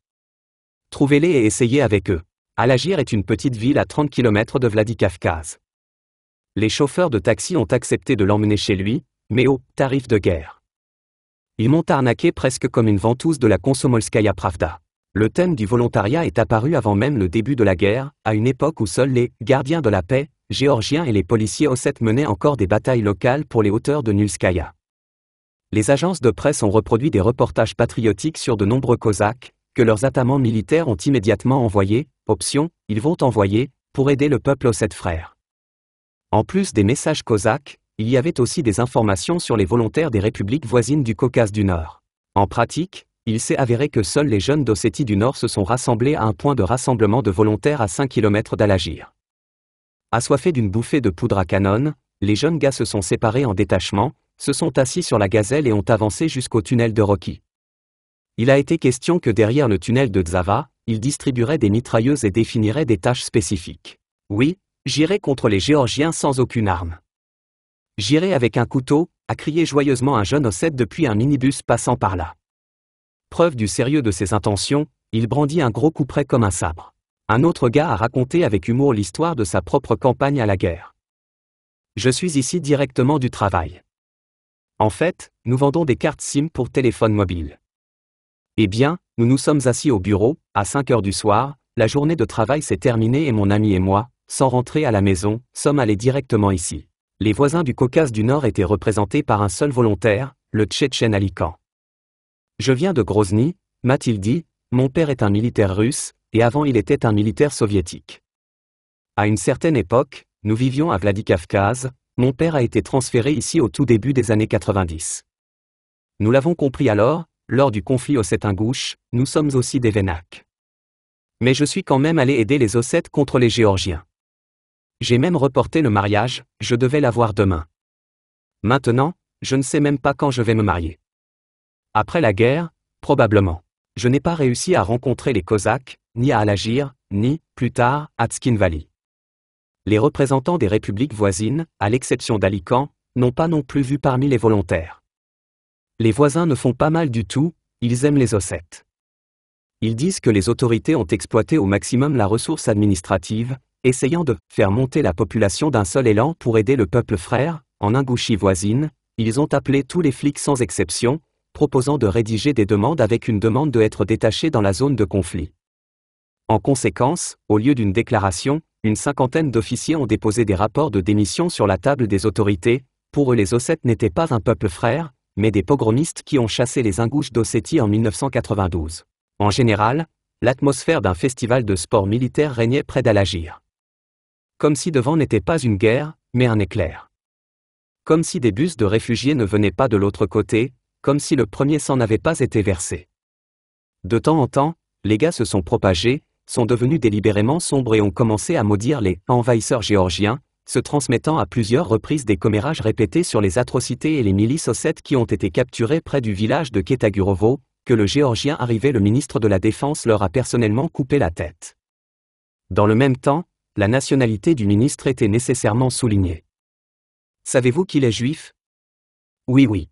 Trouvez-les et essayez avec eux. Alagir est une petite ville à 30 km de Vladikavkaz. Les chauffeurs de taxi ont accepté de l'emmener chez lui, mais au tarif de guerre. Ils m'ont arnaqué presque comme une ventouse de la Konsomolskaya Pravda. Le thème du volontariat est apparu avant même le début de la guerre, à une époque où seuls les gardiens de la paix, géorgiens et les policiers Osset menaient encore des batailles locales pour les hauteurs de Nulskaya les agences de presse ont reproduit des reportages patriotiques sur de nombreux Cosaques, que leurs atamans militaires ont immédiatement envoyés, option, ils vont envoyer, pour aider le peuple aux sept frères. En plus des messages cosaques, il y avait aussi des informations sur les volontaires des républiques voisines du Caucase du Nord. En pratique, il s'est avéré que seuls les jeunes d'Ossétie du Nord se sont rassemblés à un point de rassemblement de volontaires à 5 km d'Alagir. Assoiffés d'une bouffée de poudre à canon, les jeunes gars se sont séparés en détachements se sont assis sur la gazelle et ont avancé jusqu'au tunnel de Rocky. Il a été question que derrière le tunnel de Dzava, ils distribueraient des mitrailleuses et définiraient des tâches spécifiques. Oui, j'irai contre les Géorgiens sans aucune arme. J'irai avec un couteau, a crié joyeusement un jeune Osset depuis un minibus passant par là. Preuve du sérieux de ses intentions, il brandit un gros couperet comme un sabre. Un autre gars a raconté avec humour l'histoire de sa propre campagne à la guerre. Je suis ici directement du travail. En fait, nous vendons des cartes SIM pour téléphone mobile. Eh bien, nous nous sommes assis au bureau, à 5 heures du soir, la journée de travail s'est terminée et mon ami et moi, sans rentrer à la maison, sommes allés directement ici. Les voisins du Caucase du Nord étaient représentés par un seul volontaire, le Tchétchène Alican. Je viens de Grozny, m'a-t-il dit, mon père est un militaire russe, et avant il était un militaire soviétique. À une certaine époque, nous vivions à Vladikavkaz, mon père a été transféré ici au tout début des années 90. Nous l'avons compris alors, lors du conflit osset-ingouche, nous sommes aussi des Vénacs. Mais je suis quand même allé aider les Ossètes contre les Géorgiens. J'ai même reporté le mariage, je devais l'avoir demain. Maintenant, je ne sais même pas quand je vais me marier. Après la guerre, probablement. Je n'ai pas réussi à rencontrer les Cosaques, ni à Alagir, ni, plus tard, à Tskinvali les représentants des républiques voisines, à l'exception d'Alican, n'ont pas non plus vu parmi les volontaires. Les voisins ne font pas mal du tout, ils aiment les ossettes. Ils disent que les autorités ont exploité au maximum la ressource administrative, essayant de faire monter la population d'un seul élan pour aider le peuple frère, en Ingouchie voisine, ils ont appelé tous les flics sans exception, proposant de rédiger des demandes avec une demande de être détachés dans la zone de conflit. En conséquence, au lieu d'une déclaration, une cinquantaine d'officiers ont déposé des rapports de démission sur la table des autorités, pour eux les Ossètes n'étaient pas un peuple frère, mais des pogromistes qui ont chassé les Ingouches d'Ossétie en 1992. En général, l'atmosphère d'un festival de sport militaire régnait près d'Alagir. Comme si devant n'était pas une guerre, mais un éclair. Comme si des bus de réfugiés ne venaient pas de l'autre côté, comme si le premier sang n'avait pas été versé. De temps en temps, les gars se sont propagés, sont devenus délibérément sombres et ont commencé à maudire les envahisseurs géorgiens, se transmettant à plusieurs reprises des commérages répétés sur les atrocités et les milices ossètes qui ont été capturées près du village de Ketagurovo, que le géorgien arrivé le ministre de la Défense leur a personnellement coupé la tête. Dans le même temps, la nationalité du ministre était nécessairement soulignée. Savez-vous qu'il est juif Oui oui.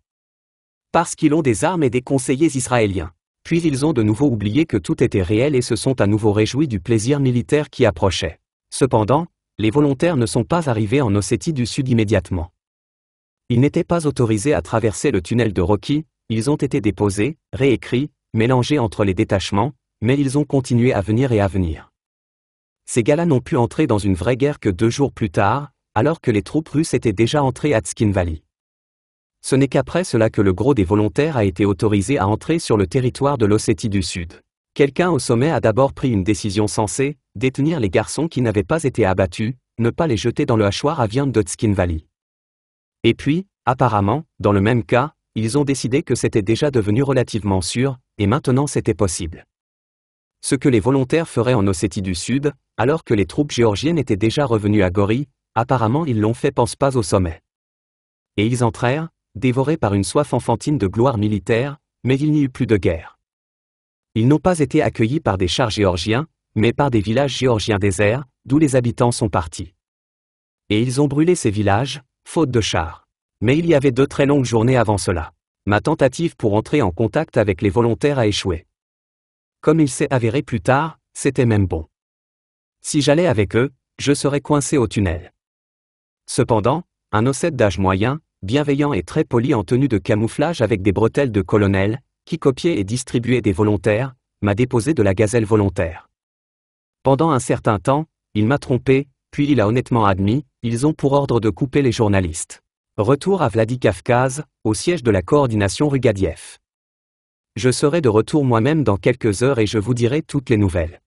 Parce qu'ils ont des armes et des conseillers israéliens puis ils ont de nouveau oublié que tout était réel et se sont à nouveau réjouis du plaisir militaire qui approchait. Cependant, les volontaires ne sont pas arrivés en Ossétie du Sud immédiatement. Ils n'étaient pas autorisés à traverser le tunnel de Rocky, ils ont été déposés, réécrits, mélangés entre les détachements, mais ils ont continué à venir et à venir. Ces gars-là n'ont pu entrer dans une vraie guerre que deux jours plus tard, alors que les troupes russes étaient déjà entrées à Tskin Valley ce n'est qu'après cela que le gros des volontaires a été autorisé à entrer sur le territoire de l'Ossétie du Sud. Quelqu'un au sommet a d'abord pris une décision sensée, détenir les garçons qui n'avaient pas été abattus, ne pas les jeter dans le hachoir à viande d'Otskin Valley. Et puis, apparemment, dans le même cas, ils ont décidé que c'était déjà devenu relativement sûr, et maintenant c'était possible. Ce que les volontaires feraient en Ossétie du Sud, alors que les troupes géorgiennes étaient déjà revenues à Gori, apparemment ils l'ont fait pense pas au sommet. Et ils entrèrent, dévoré par une soif enfantine de gloire militaire, mais il n'y eut plus de guerre. Ils n'ont pas été accueillis par des chars géorgiens, mais par des villages géorgiens déserts, d'où les habitants sont partis. Et ils ont brûlé ces villages, faute de chars. Mais il y avait deux très longues journées avant cela. Ma tentative pour entrer en contact avec les volontaires a échoué. Comme il s'est avéré plus tard, c'était même bon. Si j'allais avec eux, je serais coincé au tunnel. Cependant, un ossette d'âge moyen, bienveillant et très poli en tenue de camouflage avec des bretelles de colonel, qui copiait et distribuait des volontaires, m'a déposé de la gazelle volontaire. Pendant un certain temps, il m'a trompé, puis il a honnêtement admis, ils ont pour ordre de couper les journalistes. Retour à Vladikavkaz, au siège de la coordination Rugadiev. Je serai de retour moi-même dans quelques heures et je vous dirai toutes les nouvelles.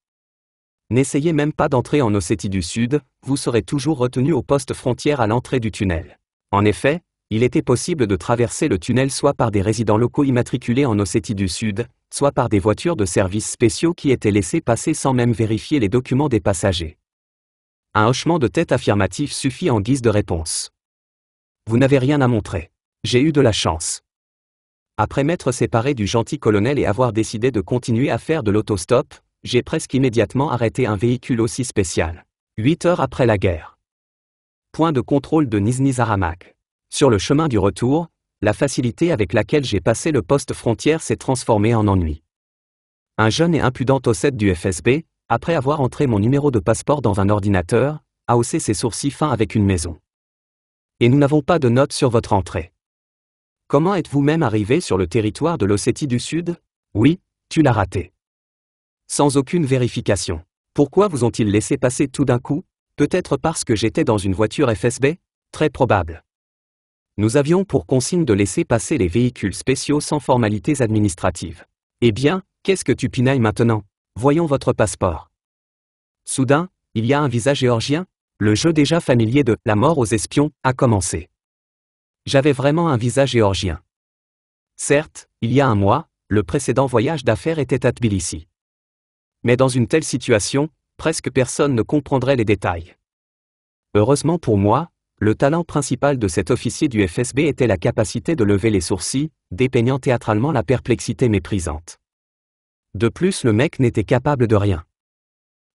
N'essayez même pas d'entrer en Ossétie du Sud, vous serez toujours retenu au poste frontière à l'entrée du tunnel. En effet, il était possible de traverser le tunnel soit par des résidents locaux immatriculés en Ossétie du Sud, soit par des voitures de services spéciaux qui étaient laissées passer sans même vérifier les documents des passagers. Un hochement de tête affirmatif suffit en guise de réponse. Vous n'avez rien à montrer. J'ai eu de la chance. Après m'être séparé du gentil colonel et avoir décidé de continuer à faire de l'autostop, j'ai presque immédiatement arrêté un véhicule aussi spécial. 8 heures après la guerre. Point de contrôle de Niznizaramak. Sur le chemin du retour, la facilité avec laquelle j'ai passé le poste frontière s'est transformée en ennui. Un jeune et impudent ossette du FSB, après avoir entré mon numéro de passeport dans un ordinateur, a haussé ses sourcils fins avec une maison. Et nous n'avons pas de note sur votre entrée. Comment êtes-vous même arrivé sur le territoire de l'Ossétie du Sud Oui, tu l'as raté. Sans aucune vérification. Pourquoi vous ont-ils laissé passer tout d'un coup Peut-être parce que j'étais dans une voiture FSB Très probable nous avions pour consigne de laisser passer les véhicules spéciaux sans formalités administratives. Eh bien, qu'est-ce que tu pinailles maintenant Voyons votre passeport. Soudain, il y a un visage géorgien Le jeu déjà familier de La mort aux espions a commencé. J'avais vraiment un visage géorgien. Certes, il y a un mois, le précédent voyage d'affaires était à Tbilissi. Mais dans une telle situation, presque personne ne comprendrait les détails. Heureusement pour moi, le talent principal de cet officier du FSB était la capacité de lever les sourcils, dépeignant théâtralement la perplexité méprisante. De plus le mec n'était capable de rien.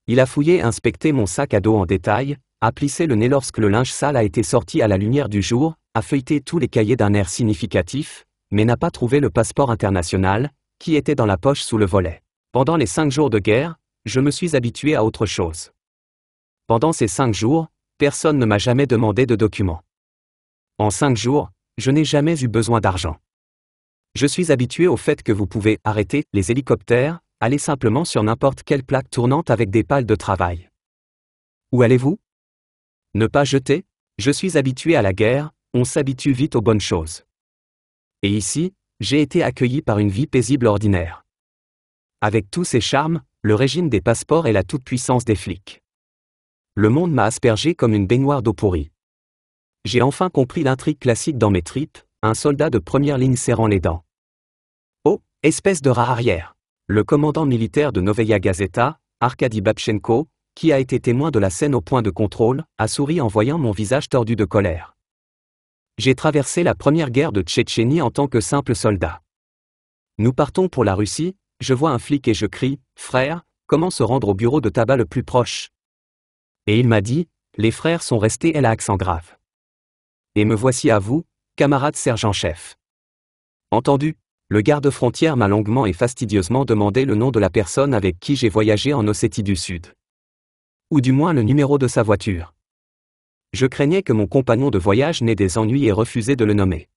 Il a fouillé et inspecté mon sac à dos en détail, a plissé le nez lorsque le linge sale a été sorti à la lumière du jour, a feuilleté tous les cahiers d'un air significatif, mais n'a pas trouvé le passeport international, qui était dans la poche sous le volet. Pendant les cinq jours de guerre, je me suis habitué à autre chose. Pendant ces cinq jours, personne ne m'a jamais demandé de documents. En cinq jours, je n'ai jamais eu besoin d'argent. Je suis habitué au fait que vous pouvez arrêter les hélicoptères, aller simplement sur n'importe quelle plaque tournante avec des pales de travail. Où allez-vous Ne pas jeter, je suis habitué à la guerre, on s'habitue vite aux bonnes choses. Et ici, j'ai été accueilli par une vie paisible ordinaire. Avec tous ces charmes, le régime des passeports et la toute-puissance des flics. Le monde m'a aspergé comme une baignoire d'eau pourrie. J'ai enfin compris l'intrigue classique dans mes tripes, un soldat de première ligne serrant les dents. Oh, espèce de rat arrière. Le commandant militaire de Novaya Gazeta, Arkady Babchenko, qui a été témoin de la scène au point de contrôle, a souri en voyant mon visage tordu de colère. J'ai traversé la première guerre de Tchétchénie en tant que simple soldat. Nous partons pour la Russie, je vois un flic et je crie, frère, comment se rendre au bureau de tabac le plus proche et il m'a dit, les frères sont restés et à grave. Et me voici à vous, camarade sergent-chef. Entendu, le garde-frontière m'a longuement et fastidieusement demandé le nom de la personne avec qui j'ai voyagé en Ossétie du Sud. Ou du moins le numéro de sa voiture. Je craignais que mon compagnon de voyage n'ait des ennuis et refusait de le nommer.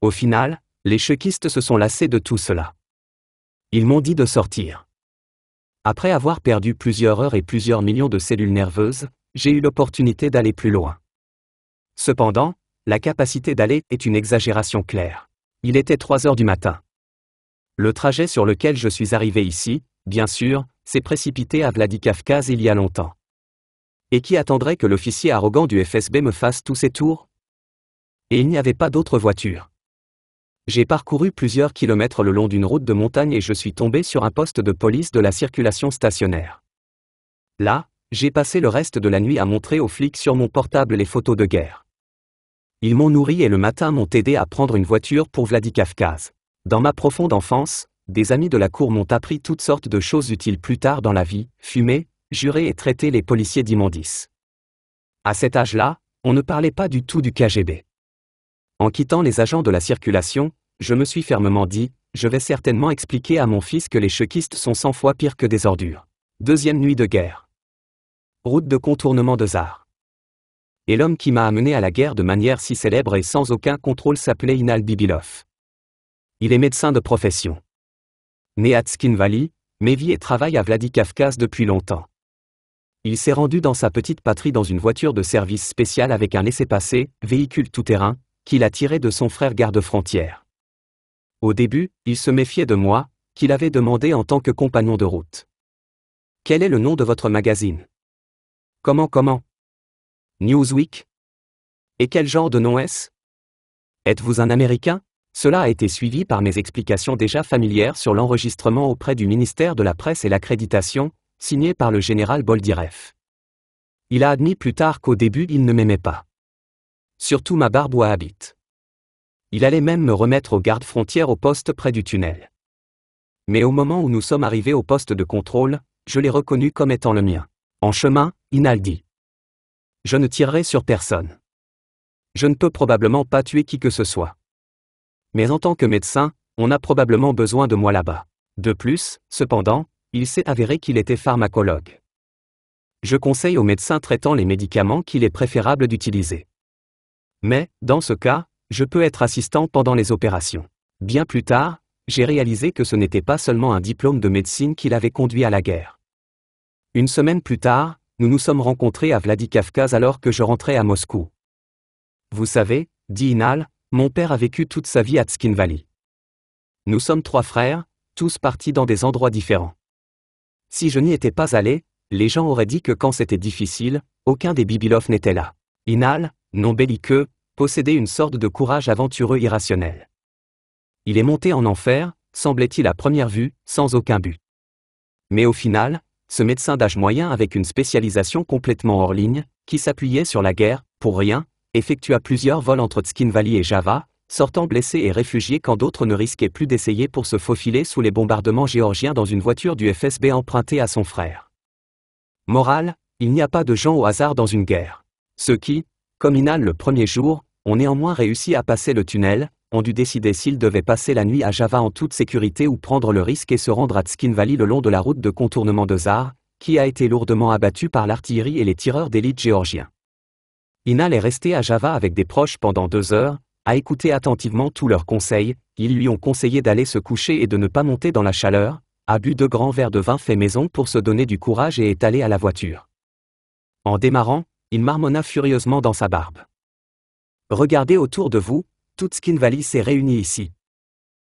Au final, les chekistes se sont lassés de tout cela. Ils m'ont dit de sortir. Après avoir perdu plusieurs heures et plusieurs millions de cellules nerveuses, j'ai eu l'opportunité d'aller plus loin. Cependant, la capacité d'aller est une exagération claire. Il était 3 heures du matin. Le trajet sur lequel je suis arrivé ici, bien sûr, s'est précipité à Vladikavkaz il y a longtemps. Et qui attendrait que l'officier arrogant du FSB me fasse tous ses tours Et il n'y avait pas d'autre voiture. J'ai parcouru plusieurs kilomètres le long d'une route de montagne et je suis tombé sur un poste de police de la circulation stationnaire. Là, j'ai passé le reste de la nuit à montrer aux flics sur mon portable les photos de guerre. Ils m'ont nourri et le matin m'ont aidé à prendre une voiture pour Vladikavkaz. Dans ma profonde enfance, des amis de la cour m'ont appris toutes sortes de choses utiles plus tard dans la vie, fumer, jurer et traiter les policiers d'immondices. À cet âge-là, on ne parlait pas du tout du KGB. En quittant les agents de la circulation, je me suis fermement dit, je vais certainement expliquer à mon fils que les chekistes sont 100 fois pires que des ordures. Deuxième nuit de guerre. Route de contournement de Zar. Et l'homme qui m'a amené à la guerre de manière si célèbre et sans aucun contrôle s'appelait Inal Bibilov. Il est médecin de profession. Né à Tskinvali, mais vit et travaille à Vladikavkaz depuis longtemps. Il s'est rendu dans sa petite patrie dans une voiture de service spéciale avec un laissez-passer, véhicule tout-terrain, qu'il a tiré de son frère garde-frontière. Au début, il se méfiait de moi, qu'il avait demandé en tant que compagnon de route. Quel est le nom de votre magazine Comment comment Newsweek Et quel genre de nom est-ce Êtes-vous un Américain Cela a été suivi par mes explications déjà familières sur l'enregistrement auprès du ministère de la Presse et l'accréditation, signé par le général Boldireff. Il a admis plus tard qu'au début il ne m'aimait pas. Surtout ma barbe ou habite. Il allait même me remettre aux gardes frontières au poste près du tunnel. Mais au moment où nous sommes arrivés au poste de contrôle, je l'ai reconnu comme étant le mien. En chemin, Inaldi. Je ne tirerai sur personne. Je ne peux probablement pas tuer qui que ce soit. Mais en tant que médecin, on a probablement besoin de moi là-bas. De plus, cependant, il s'est avéré qu'il était pharmacologue. Je conseille aux médecins traitant les médicaments qu'il est préférable d'utiliser. Mais, dans ce cas, je peux être assistant pendant les opérations. Bien plus tard, j'ai réalisé que ce n'était pas seulement un diplôme de médecine qui l'avait conduit à la guerre. Une semaine plus tard, nous nous sommes rencontrés à Vladikavkaz alors que je rentrais à Moscou. Vous savez, dit Inal, mon père a vécu toute sa vie à Tskinvali. Nous sommes trois frères, tous partis dans des endroits différents. Si je n'y étais pas allé, les gens auraient dit que quand c'était difficile, aucun des Bibilov n'était là. Inal, non belliqueux, possédait une sorte de courage aventureux irrationnel. Il est monté en enfer, semblait-il à première vue, sans aucun but. Mais au final, ce médecin d'âge moyen avec une spécialisation complètement hors ligne, qui s'appuyait sur la guerre, pour rien, effectua plusieurs vols entre Tskin Valley et Java, sortant blessé et réfugié quand d'autres ne risquaient plus d'essayer pour se faufiler sous les bombardements géorgiens dans une voiture du FSB empruntée à son frère. Morale, il n'y a pas de gens au hasard dans une guerre. Ceux qui, comme Inal le premier jour, ont néanmoins réussi à passer le tunnel, ont dû décider s'ils devaient passer la nuit à Java en toute sécurité ou prendre le risque et se rendre à Tskin le long de la route de contournement de Zar, qui a été lourdement abattue par l'artillerie et les tireurs d'élite géorgiens. Inal est resté à Java avec des proches pendant deux heures, a écouté attentivement tous leurs conseils, ils lui ont conseillé d'aller se coucher et de ne pas monter dans la chaleur, a bu deux grands verres de vin fait maison pour se donner du courage et est allé à la voiture. En démarrant, il marmonna furieusement dans sa barbe. Regardez autour de vous, toute Valley s'est réunie ici.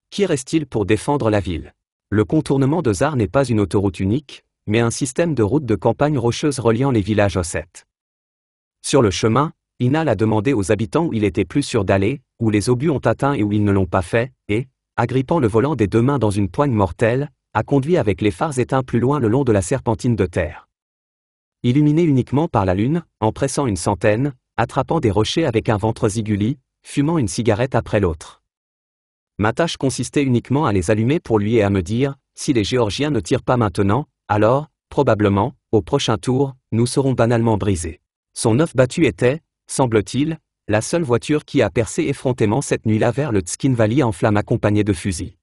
Qui reste-t-il pour défendre la ville Le contournement de Zar n'est pas une autoroute unique, mais un système de routes de campagne rocheuse reliant les villages sept. Sur le chemin, Inal a demandé aux habitants où il était plus sûr d'aller, où les obus ont atteint et où ils ne l'ont pas fait, et, agrippant le volant des deux mains dans une poigne mortelle, a conduit avec les phares éteints plus loin le long de la serpentine de terre illuminé uniquement par la lune, en pressant une centaine, attrapant des rochers avec un ventre ziguli, fumant une cigarette après l'autre. Ma tâche consistait uniquement à les allumer pour lui et à me dire, si les Géorgiens ne tirent pas maintenant, alors, probablement, au prochain tour, nous serons banalement brisés. Son œuf battu était, semble-t-il, la seule voiture qui a percé effrontément cette nuit-là vers le Tskin en flammes accompagnée de fusils.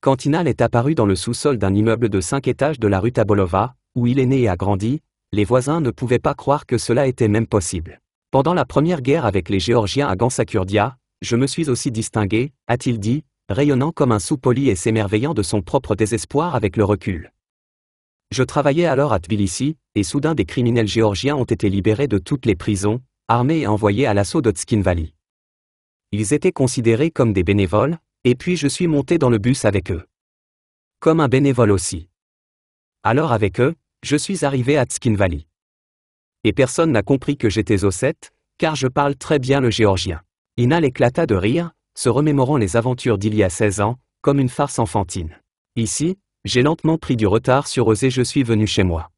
Cantinal est apparu dans le sous-sol d'un immeuble de cinq étages de la rue Tabolova, où il est né et a grandi, les voisins ne pouvaient pas croire que cela était même possible. Pendant la première guerre avec les Géorgiens à Gansakurdia, je me suis aussi distingué, a-t-il dit, rayonnant comme un soupoli poli et s'émerveillant de son propre désespoir avec le recul. Je travaillais alors à Tbilissi, et soudain des criminels géorgiens ont été libérés de toutes les prisons, armés et envoyés à l'assaut d'Otskinvali. Valley. Ils étaient considérés comme des bénévoles, et puis je suis monté dans le bus avec eux. Comme un bénévole aussi. Alors avec eux, je suis arrivé à Tskin Et personne n'a compris que j'étais 7, car je parle très bien le géorgien. Inal éclata de rire, se remémorant les aventures d'il y a 16 ans, comme une farce enfantine. Ici, j'ai lentement pris du retard sur osé. je suis venu chez moi.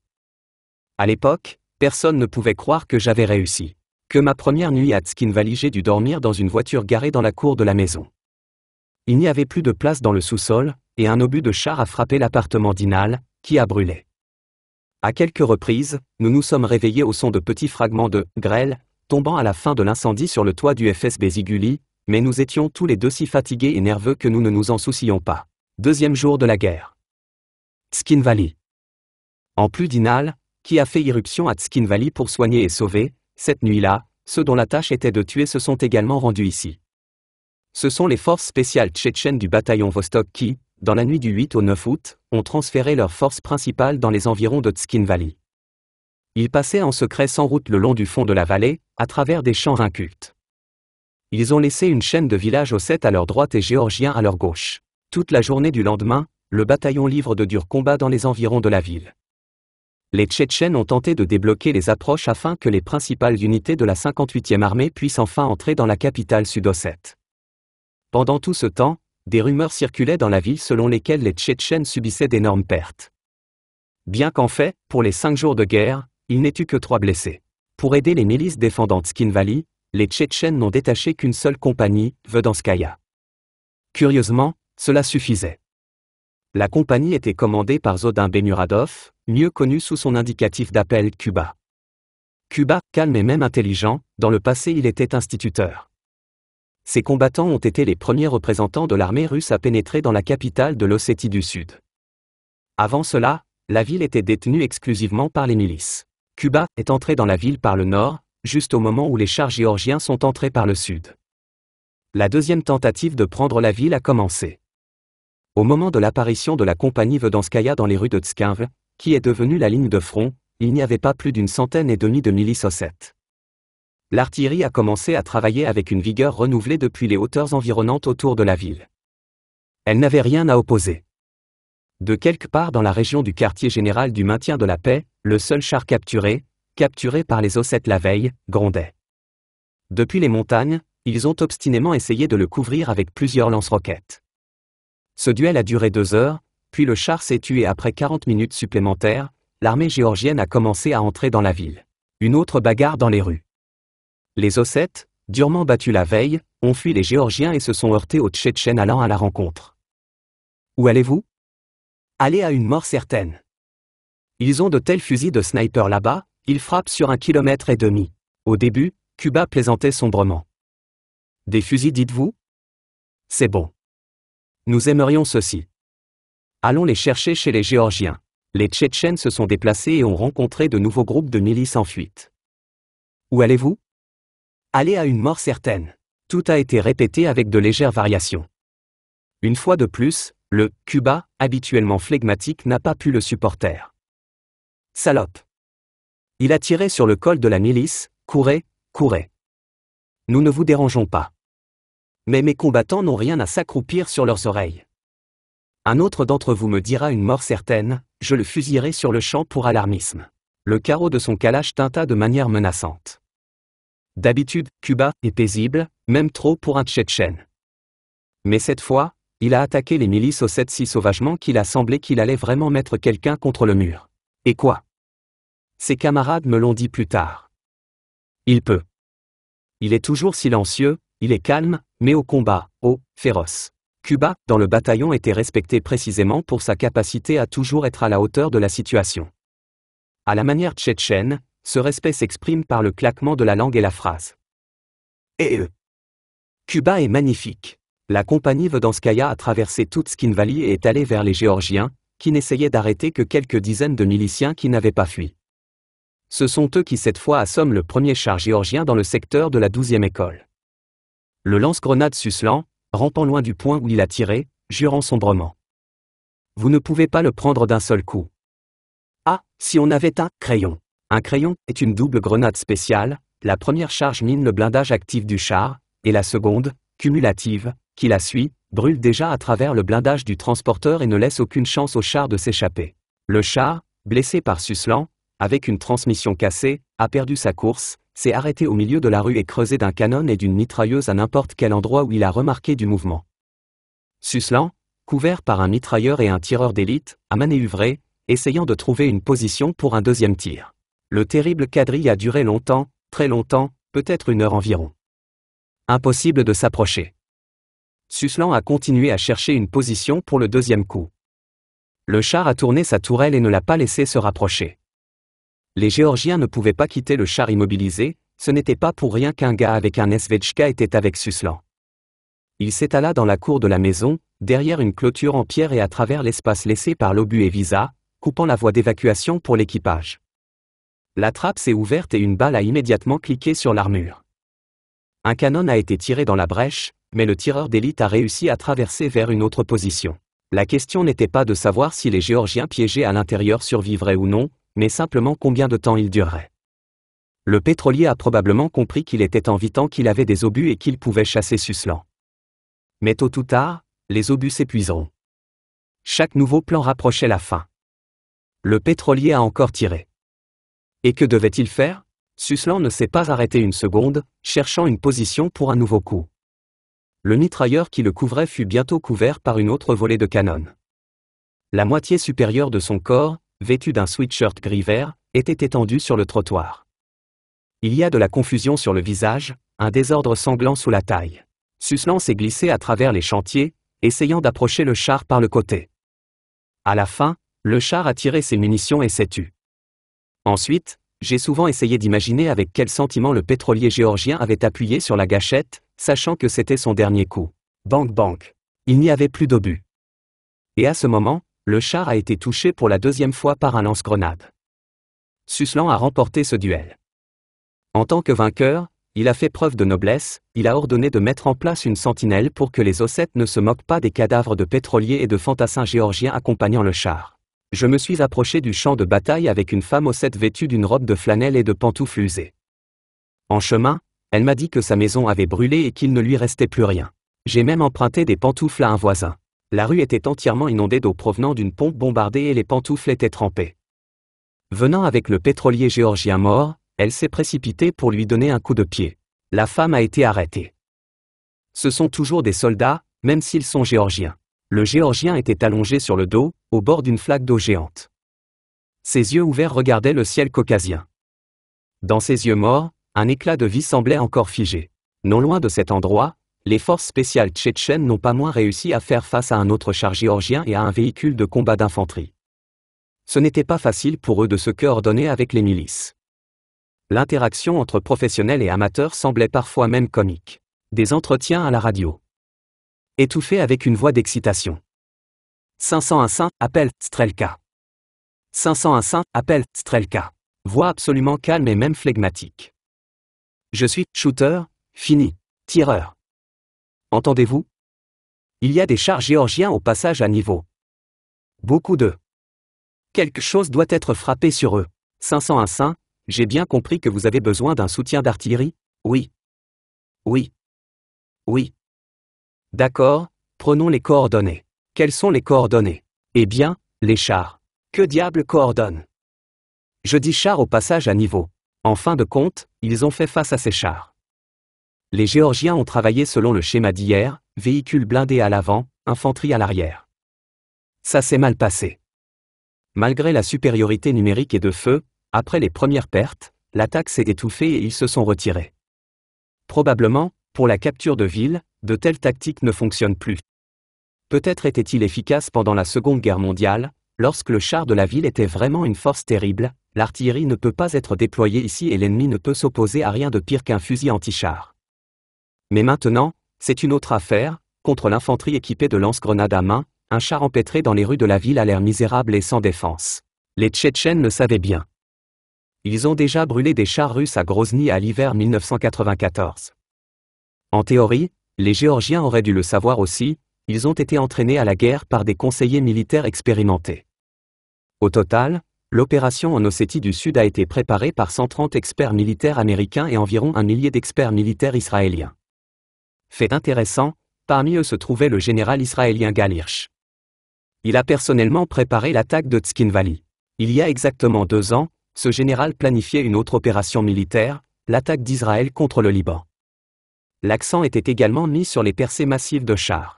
À l'époque, personne ne pouvait croire que j'avais réussi. Que ma première nuit à Tskin j'ai dû dormir dans une voiture garée dans la cour de la maison. Il n'y avait plus de place dans le sous-sol, et un obus de char a frappé l'appartement d'Inal, qui a brûlé. À quelques reprises, nous nous sommes réveillés au son de petits fragments de grêle tombant à la fin de l'incendie sur le toit du FSB Ziguli, mais nous étions tous les deux si fatigués et nerveux que nous ne nous en soucions pas. Deuxième jour de la guerre. Skin Valley. En plus d'Inal, qui a fait irruption à Skin Valley pour soigner et sauver, cette nuit-là, ceux dont la tâche était de tuer se sont également rendus ici. Ce sont les forces spéciales tchétchènes du bataillon Vostok qui, dans la nuit du 8 au 9 août, ont transféré leurs forces principales dans les environs de Tskin Valley. Ils passaient en secret sans route le long du fond de la vallée, à travers des champs incultes. Ils ont laissé une chaîne de villages ossètes à leur droite et géorgiens à leur gauche. Toute la journée du lendemain, le bataillon livre de durs combats dans les environs de la ville. Les Tchétchènes ont tenté de débloquer les approches afin que les principales unités de la 58e armée puissent enfin entrer dans la capitale sud-ossète. Pendant tout ce temps, des rumeurs circulaient dans la ville selon lesquelles les Tchétchènes subissaient d'énormes pertes. Bien qu'en fait, pour les cinq jours de guerre, il n'ait eu que trois blessés. Pour aider les milices défendantes Valley, les Tchétchènes n'ont détaché qu'une seule compagnie, Vedanskaya. Curieusement, cela suffisait. La compagnie était commandée par Zodin Benuradov, mieux connu sous son indicatif d'appel Cuba. Cuba, calme et même intelligent, dans le passé il était instituteur ces combattants ont été les premiers représentants de l'armée russe à pénétrer dans la capitale de l'Ossétie du Sud. Avant cela, la ville était détenue exclusivement par les milices. Cuba est entrée dans la ville par le nord, juste au moment où les chars géorgiens sont entrés par le sud. La deuxième tentative de prendre la ville a commencé. Au moment de l'apparition de la compagnie Vedanskaya dans les rues de Tskinv, qui est devenue la ligne de front, il n'y avait pas plus d'une centaine et demie de milices ossètes l'artillerie a commencé à travailler avec une vigueur renouvelée depuis les hauteurs environnantes autour de la ville. Elle n'avait rien à opposer. De quelque part dans la région du quartier général du maintien de la paix, le seul char capturé, capturé par les Ossettes la veille, grondait. Depuis les montagnes, ils ont obstinément essayé de le couvrir avec plusieurs lance-roquettes. Ce duel a duré deux heures, puis le char s'est tué après 40 minutes supplémentaires, l'armée géorgienne a commencé à entrer dans la ville. Une autre bagarre dans les rues. Les Ossètes, durement battus la veille, ont fui les Géorgiens et se sont heurtés aux Tchétchènes allant à la rencontre. Où allez-vous Allez à une mort certaine. Ils ont de tels fusils de sniper là-bas, ils frappent sur un kilomètre et demi. Au début, Cuba plaisantait sombrement. Des fusils dites-vous C'est bon. Nous aimerions ceci. Allons les chercher chez les Géorgiens. Les Tchétchènes se sont déplacés et ont rencontré de nouveaux groupes de milices en fuite. Où allez-vous aller à une mort certaine. Tout a été répété avec de légères variations. Une fois de plus, le Cuba, habituellement flegmatique, n'a pas pu le supporter. Salope. Il a tiré sur le col de la milice, courez, courez. Nous ne vous dérangeons pas. Mais mes combattants n'ont rien à s'accroupir sur leurs oreilles. Un autre d'entre vous me dira une mort certaine, je le fusillerai sur le champ pour alarmisme. Le carreau de son calage tinta de manière menaçante. D'habitude, Cuba est paisible, même trop pour un Tchétchène. Mais cette fois, il a attaqué les milices au 7 si sauvagement qu'il a semblé qu'il allait vraiment mettre quelqu'un contre le mur. Et quoi Ses camarades me l'ont dit plus tard. Il peut. Il est toujours silencieux, il est calme, mais au combat, oh, féroce. Cuba, dans le bataillon, était respecté précisément pour sa capacité à toujours être à la hauteur de la situation. À la manière tchétchène, ce respect s'exprime par le claquement de la langue et la phrase. Et eux. Cuba est magnifique. La compagnie Vedanskaya a traversé toute Valley et est allée vers les Géorgiens, qui n'essayaient d'arrêter que quelques dizaines de miliciens qui n'avaient pas fui. Ce sont eux qui cette fois assomment le premier char géorgien dans le secteur de la douzième école. Le lance-grenade Suslan, rampant loin du point où il a tiré, jurant sombrement. Vous ne pouvez pas le prendre d'un seul coup. Ah, si on avait un crayon. Un crayon est une double grenade spéciale, la première charge mine le blindage actif du char, et la seconde, cumulative, qui la suit, brûle déjà à travers le blindage du transporteur et ne laisse aucune chance au char de s'échapper. Le char, blessé par Suslan, avec une transmission cassée, a perdu sa course, s'est arrêté au milieu de la rue et creusé d'un canon et d'une mitrailleuse à n'importe quel endroit où il a remarqué du mouvement. Suslan, couvert par un mitrailleur et un tireur d'élite, a manœuvré, essayant de trouver une position pour un deuxième tir. Le terrible quadrille a duré longtemps, très longtemps, peut-être une heure environ. Impossible de s'approcher. Suslan a continué à chercher une position pour le deuxième coup. Le char a tourné sa tourelle et ne l'a pas laissé se rapprocher. Les Géorgiens ne pouvaient pas quitter le char immobilisé, ce n'était pas pour rien qu'un gars avec un Svetchka était avec Suslan. Il s'étala dans la cour de la maison, derrière une clôture en pierre et à travers l'espace laissé par l'obus et visa, coupant la voie d'évacuation pour l'équipage. La trappe s'est ouverte et une balle a immédiatement cliqué sur l'armure. Un canon a été tiré dans la brèche, mais le tireur d'élite a réussi à traverser vers une autre position. La question n'était pas de savoir si les Géorgiens piégés à l'intérieur survivraient ou non, mais simplement combien de temps ils dureraient. Le pétrolier a probablement compris qu'il était en vitant qu'il avait des obus et qu'il pouvait chasser Suslan. Mais tôt ou tard, les obus s'épuiseront. Chaque nouveau plan rapprochait la fin. Le pétrolier a encore tiré. Et que devait-il faire Suslan ne s'est pas arrêté une seconde, cherchant une position pour un nouveau coup. Le mitrailleur qui le couvrait fut bientôt couvert par une autre volée de canon. La moitié supérieure de son corps, vêtu d'un sweatshirt gris-vert, était étendue sur le trottoir. Il y a de la confusion sur le visage, un désordre sanglant sous la taille. Suslan s'est glissé à travers les chantiers, essayant d'approcher le char par le côté. À la fin, le char a tiré ses munitions et s'est tu. Ensuite, j'ai souvent essayé d'imaginer avec quel sentiment le pétrolier géorgien avait appuyé sur la gâchette, sachant que c'était son dernier coup. Bang bang. Il n'y avait plus d'obus. Et à ce moment, le char a été touché pour la deuxième fois par un lance-grenade. Suslan a remporté ce duel. En tant que vainqueur, il a fait preuve de noblesse, il a ordonné de mettre en place une sentinelle pour que les ossètes ne se moquent pas des cadavres de pétroliers et de fantassins géorgiens accompagnant le char. Je me suis approché du champ de bataille avec une femme ossette vêtue d'une robe de flanelle et de pantoufles usées. En chemin, elle m'a dit que sa maison avait brûlé et qu'il ne lui restait plus rien. J'ai même emprunté des pantoufles à un voisin. La rue était entièrement inondée d'eau provenant d'une pompe bombardée et les pantoufles étaient trempées. Venant avec le pétrolier géorgien mort, elle s'est précipitée pour lui donner un coup de pied. La femme a été arrêtée. Ce sont toujours des soldats, même s'ils sont géorgiens. Le géorgien était allongé sur le dos, au bord d'une flaque d'eau géante. Ses yeux ouverts regardaient le ciel caucasien. Dans ses yeux morts, un éclat de vie semblait encore figé. Non loin de cet endroit, les forces spéciales tchétchènes n'ont pas moins réussi à faire face à un autre char géorgien et à un véhicule de combat d'infanterie. Ce n'était pas facile pour eux de se coordonner avec les milices. L'interaction entre professionnels et amateurs semblait parfois même comique. Des entretiens à la radio. Étouffés avec une voix d'excitation. 501 appelle Strelka. 501 appelle Strelka. Voix absolument calme et même flegmatique. Je suis shooter, fini, tireur. Entendez-vous Il y a des chars géorgiens au passage à niveau. Beaucoup d'eux. Quelque chose doit être frappé sur eux. 501 j'ai bien compris que vous avez besoin d'un soutien d'artillerie Oui. Oui. Oui. D'accord, prenons les coordonnées. Quelles sont les coordonnées Eh bien, les chars. Que diable coordonne Je dis chars au passage à niveau. En fin de compte, ils ont fait face à ces chars. Les Géorgiens ont travaillé selon le schéma d'hier, véhicules blindés à l'avant, infanterie à l'arrière. Ça s'est mal passé. Malgré la supériorité numérique et de feu, après les premières pertes, l'attaque s'est étouffée et ils se sont retirés. Probablement, pour la capture de ville, de telles tactiques ne fonctionnent plus. Peut-être était-il efficace pendant la Seconde Guerre mondiale, lorsque le char de la ville était vraiment une force terrible, l'artillerie ne peut pas être déployée ici et l'ennemi ne peut s'opposer à rien de pire qu'un fusil anti-char. Mais maintenant, c'est une autre affaire, contre l'infanterie équipée de lance-grenades à main, un char empêtré dans les rues de la ville a l'air misérable et sans défense. Les Tchétchènes le savaient bien. Ils ont déjà brûlé des chars russes à Grozny à l'hiver 1994. En théorie, les Géorgiens auraient dû le savoir aussi, ils ont été entraînés à la guerre par des conseillers militaires expérimentés. Au total, l'opération en Ossétie du Sud a été préparée par 130 experts militaires américains et environ un millier d'experts militaires israéliens. Fait intéressant, parmi eux se trouvait le général israélien Gal Il a personnellement préparé l'attaque de tskin Il y a exactement deux ans, ce général planifiait une autre opération militaire, l'attaque d'Israël contre le Liban. L'accent était également mis sur les percées massives de chars.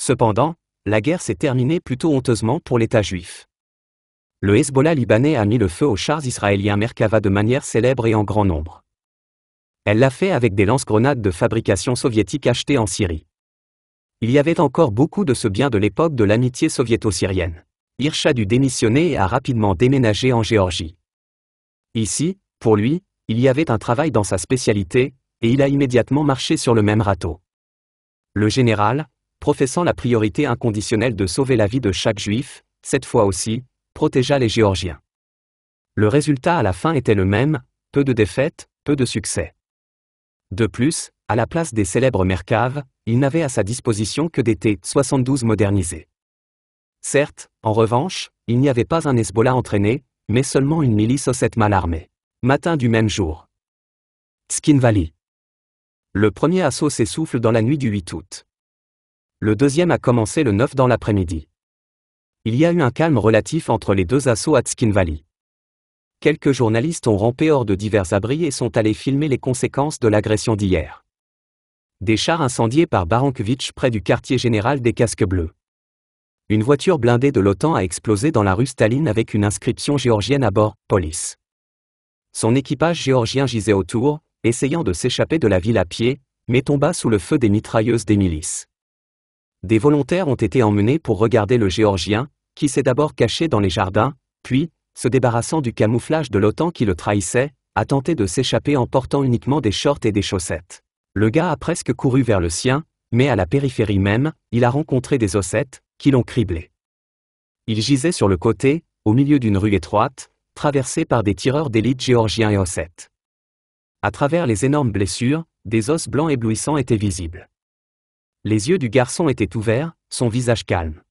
Cependant, la guerre s'est terminée plutôt honteusement pour l'État juif. Le Hezbollah libanais a mis le feu aux chars israéliens Merkava de manière célèbre et en grand nombre. Elle l'a fait avec des lance-grenades de fabrication soviétique achetées en Syrie. Il y avait encore beaucoup de ce bien de l'époque de l'amitié soviéto-syrienne. Hirsch a dû démissionner et a rapidement déménagé en Géorgie. Ici, pour lui, il y avait un travail dans sa spécialité, et il a immédiatement marché sur le même râteau. Le général, professant la priorité inconditionnelle de sauver la vie de chaque juif, cette fois aussi, protégea les Géorgiens. Le résultat à la fin était le même, peu de défaites, peu de succès. De plus, à la place des célèbres Mercaves, il n'avait à sa disposition que des T-72 modernisés. Certes, en revanche, il n'y avait pas un Hezbollah entraîné, mais seulement une milice 7 mal armée. Matin du même jour. Skin Valley. Le premier assaut s'essouffle dans la nuit du 8 août. Le deuxième a commencé le 9 dans l'après-midi. Il y a eu un calme relatif entre les deux assauts à Tskin Valley. Quelques journalistes ont rampé hors de divers abris et sont allés filmer les conséquences de l'agression d'hier. Des chars incendiés par Barankovitch près du quartier général des casques bleus. Une voiture blindée de l'OTAN a explosé dans la rue Staline avec une inscription géorgienne à bord, police. Son équipage géorgien gisait autour, essayant de s'échapper de la ville à pied, mais tomba sous le feu des mitrailleuses des milices. Des volontaires ont été emmenés pour regarder le Géorgien, qui s'est d'abord caché dans les jardins, puis, se débarrassant du camouflage de l'OTAN qui le trahissait, a tenté de s'échapper en portant uniquement des shorts et des chaussettes. Le gars a presque couru vers le sien, mais à la périphérie même, il a rencontré des ossettes, qui l'ont criblé. Il gisait sur le côté, au milieu d'une rue étroite, traversée par des tireurs d'élite géorgiens et ossettes. À travers les énormes blessures, des os blancs éblouissants étaient visibles. Les yeux du garçon étaient ouverts, son visage calme.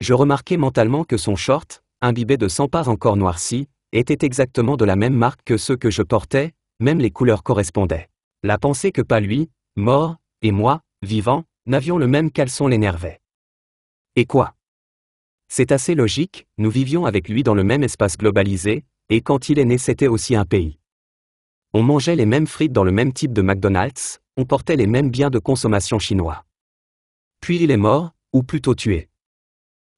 Je remarquai mentalement que son short, imbibé de sang parts encore noirci, était exactement de la même marque que ceux que je portais, même les couleurs correspondaient. La pensée que pas lui, mort, et moi, vivant, n'avions le même caleçon l'énervait. Et quoi C'est assez logique, nous vivions avec lui dans le même espace globalisé, et quand il est né c'était aussi un pays. On mangeait les mêmes frites dans le même type de McDonald's, on portait les mêmes biens de consommation chinois. Puis il est mort, ou plutôt tué.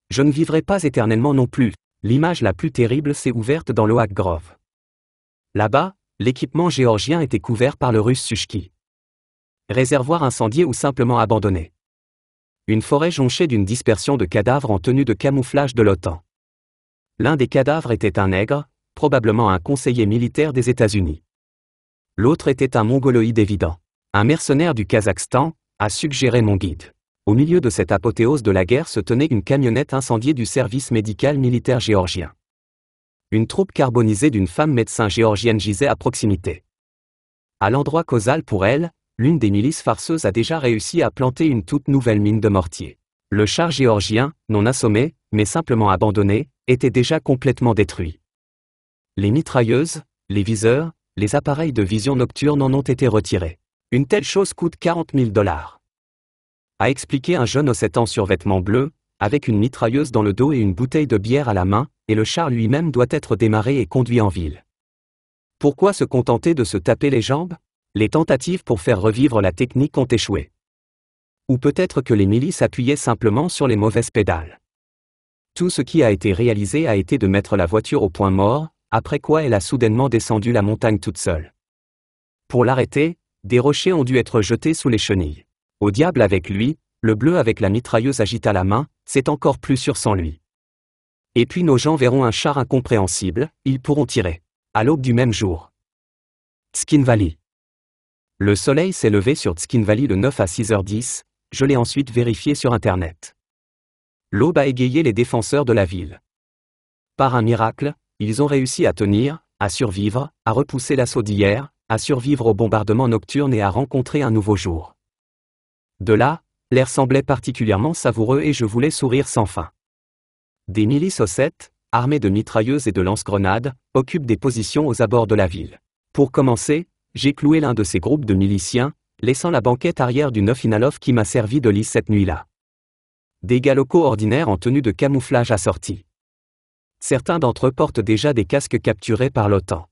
Je ne vivrai pas éternellement non plus, l'image la plus terrible s'est ouverte dans l'Oak Grove. Là-bas, l'équipement géorgien était couvert par le russe Sushki. Réservoir incendié ou simplement abandonné. Une forêt jonchée d'une dispersion de cadavres en tenue de camouflage de l'OTAN. L'un des cadavres était un nègre, probablement un conseiller militaire des États-Unis. L'autre était un mongoloïde évident. Un mercenaire du Kazakhstan, a suggéré mon guide. Au milieu de cette apothéose de la guerre se tenait une camionnette incendiée du service médical militaire géorgien. Une troupe carbonisée d'une femme médecin géorgienne gisait à proximité. À l'endroit causal pour elle, l'une des milices farceuses a déjà réussi à planter une toute nouvelle mine de mortier. Le char géorgien, non assommé, mais simplement abandonné, était déjà complètement détruit. Les mitrailleuses, les viseurs, les appareils de vision nocturne en ont été retirés. Une telle chose coûte 40 000 dollars. A expliqué un jeune aux 7 ans sur vêtements bleus, avec une mitrailleuse dans le dos et une bouteille de bière à la main, et le char lui-même doit être démarré et conduit en ville. Pourquoi se contenter de se taper les jambes Les tentatives pour faire revivre la technique ont échoué. Ou peut-être que les milices appuyaient simplement sur les mauvaises pédales. Tout ce qui a été réalisé a été de mettre la voiture au point mort, après quoi elle a soudainement descendu la montagne toute seule. Pour l'arrêter, des rochers ont dû être jetés sous les chenilles. Au diable avec lui, le bleu avec la mitrailleuse agita la main, c'est encore plus sûr sans lui. Et puis nos gens verront un char incompréhensible, ils pourront tirer. À l'aube du même jour. Tskin Valley. Le soleil s'est levé sur Tskin Valley le 9 à 6h10, je l'ai ensuite vérifié sur Internet. L'aube a égayé les défenseurs de la ville. Par un miracle, ils ont réussi à tenir, à survivre, à repousser l'assaut d'hier, à survivre aux bombardements nocturnes et à rencontrer un nouveau jour. De là, l'air semblait particulièrement savoureux et je voulais sourire sans fin. Des milices O7, armées de mitrailleuses et de lance-grenades, occupent des positions aux abords de la ville. Pour commencer, j'ai cloué l'un de ces groupes de miliciens, laissant la banquette arrière du Nofinalov qui m'a servi de lit cette nuit-là. Des galocos ordinaires en tenue de camouflage assorti. Certains d'entre eux portent déjà des casques capturés par l'OTAN.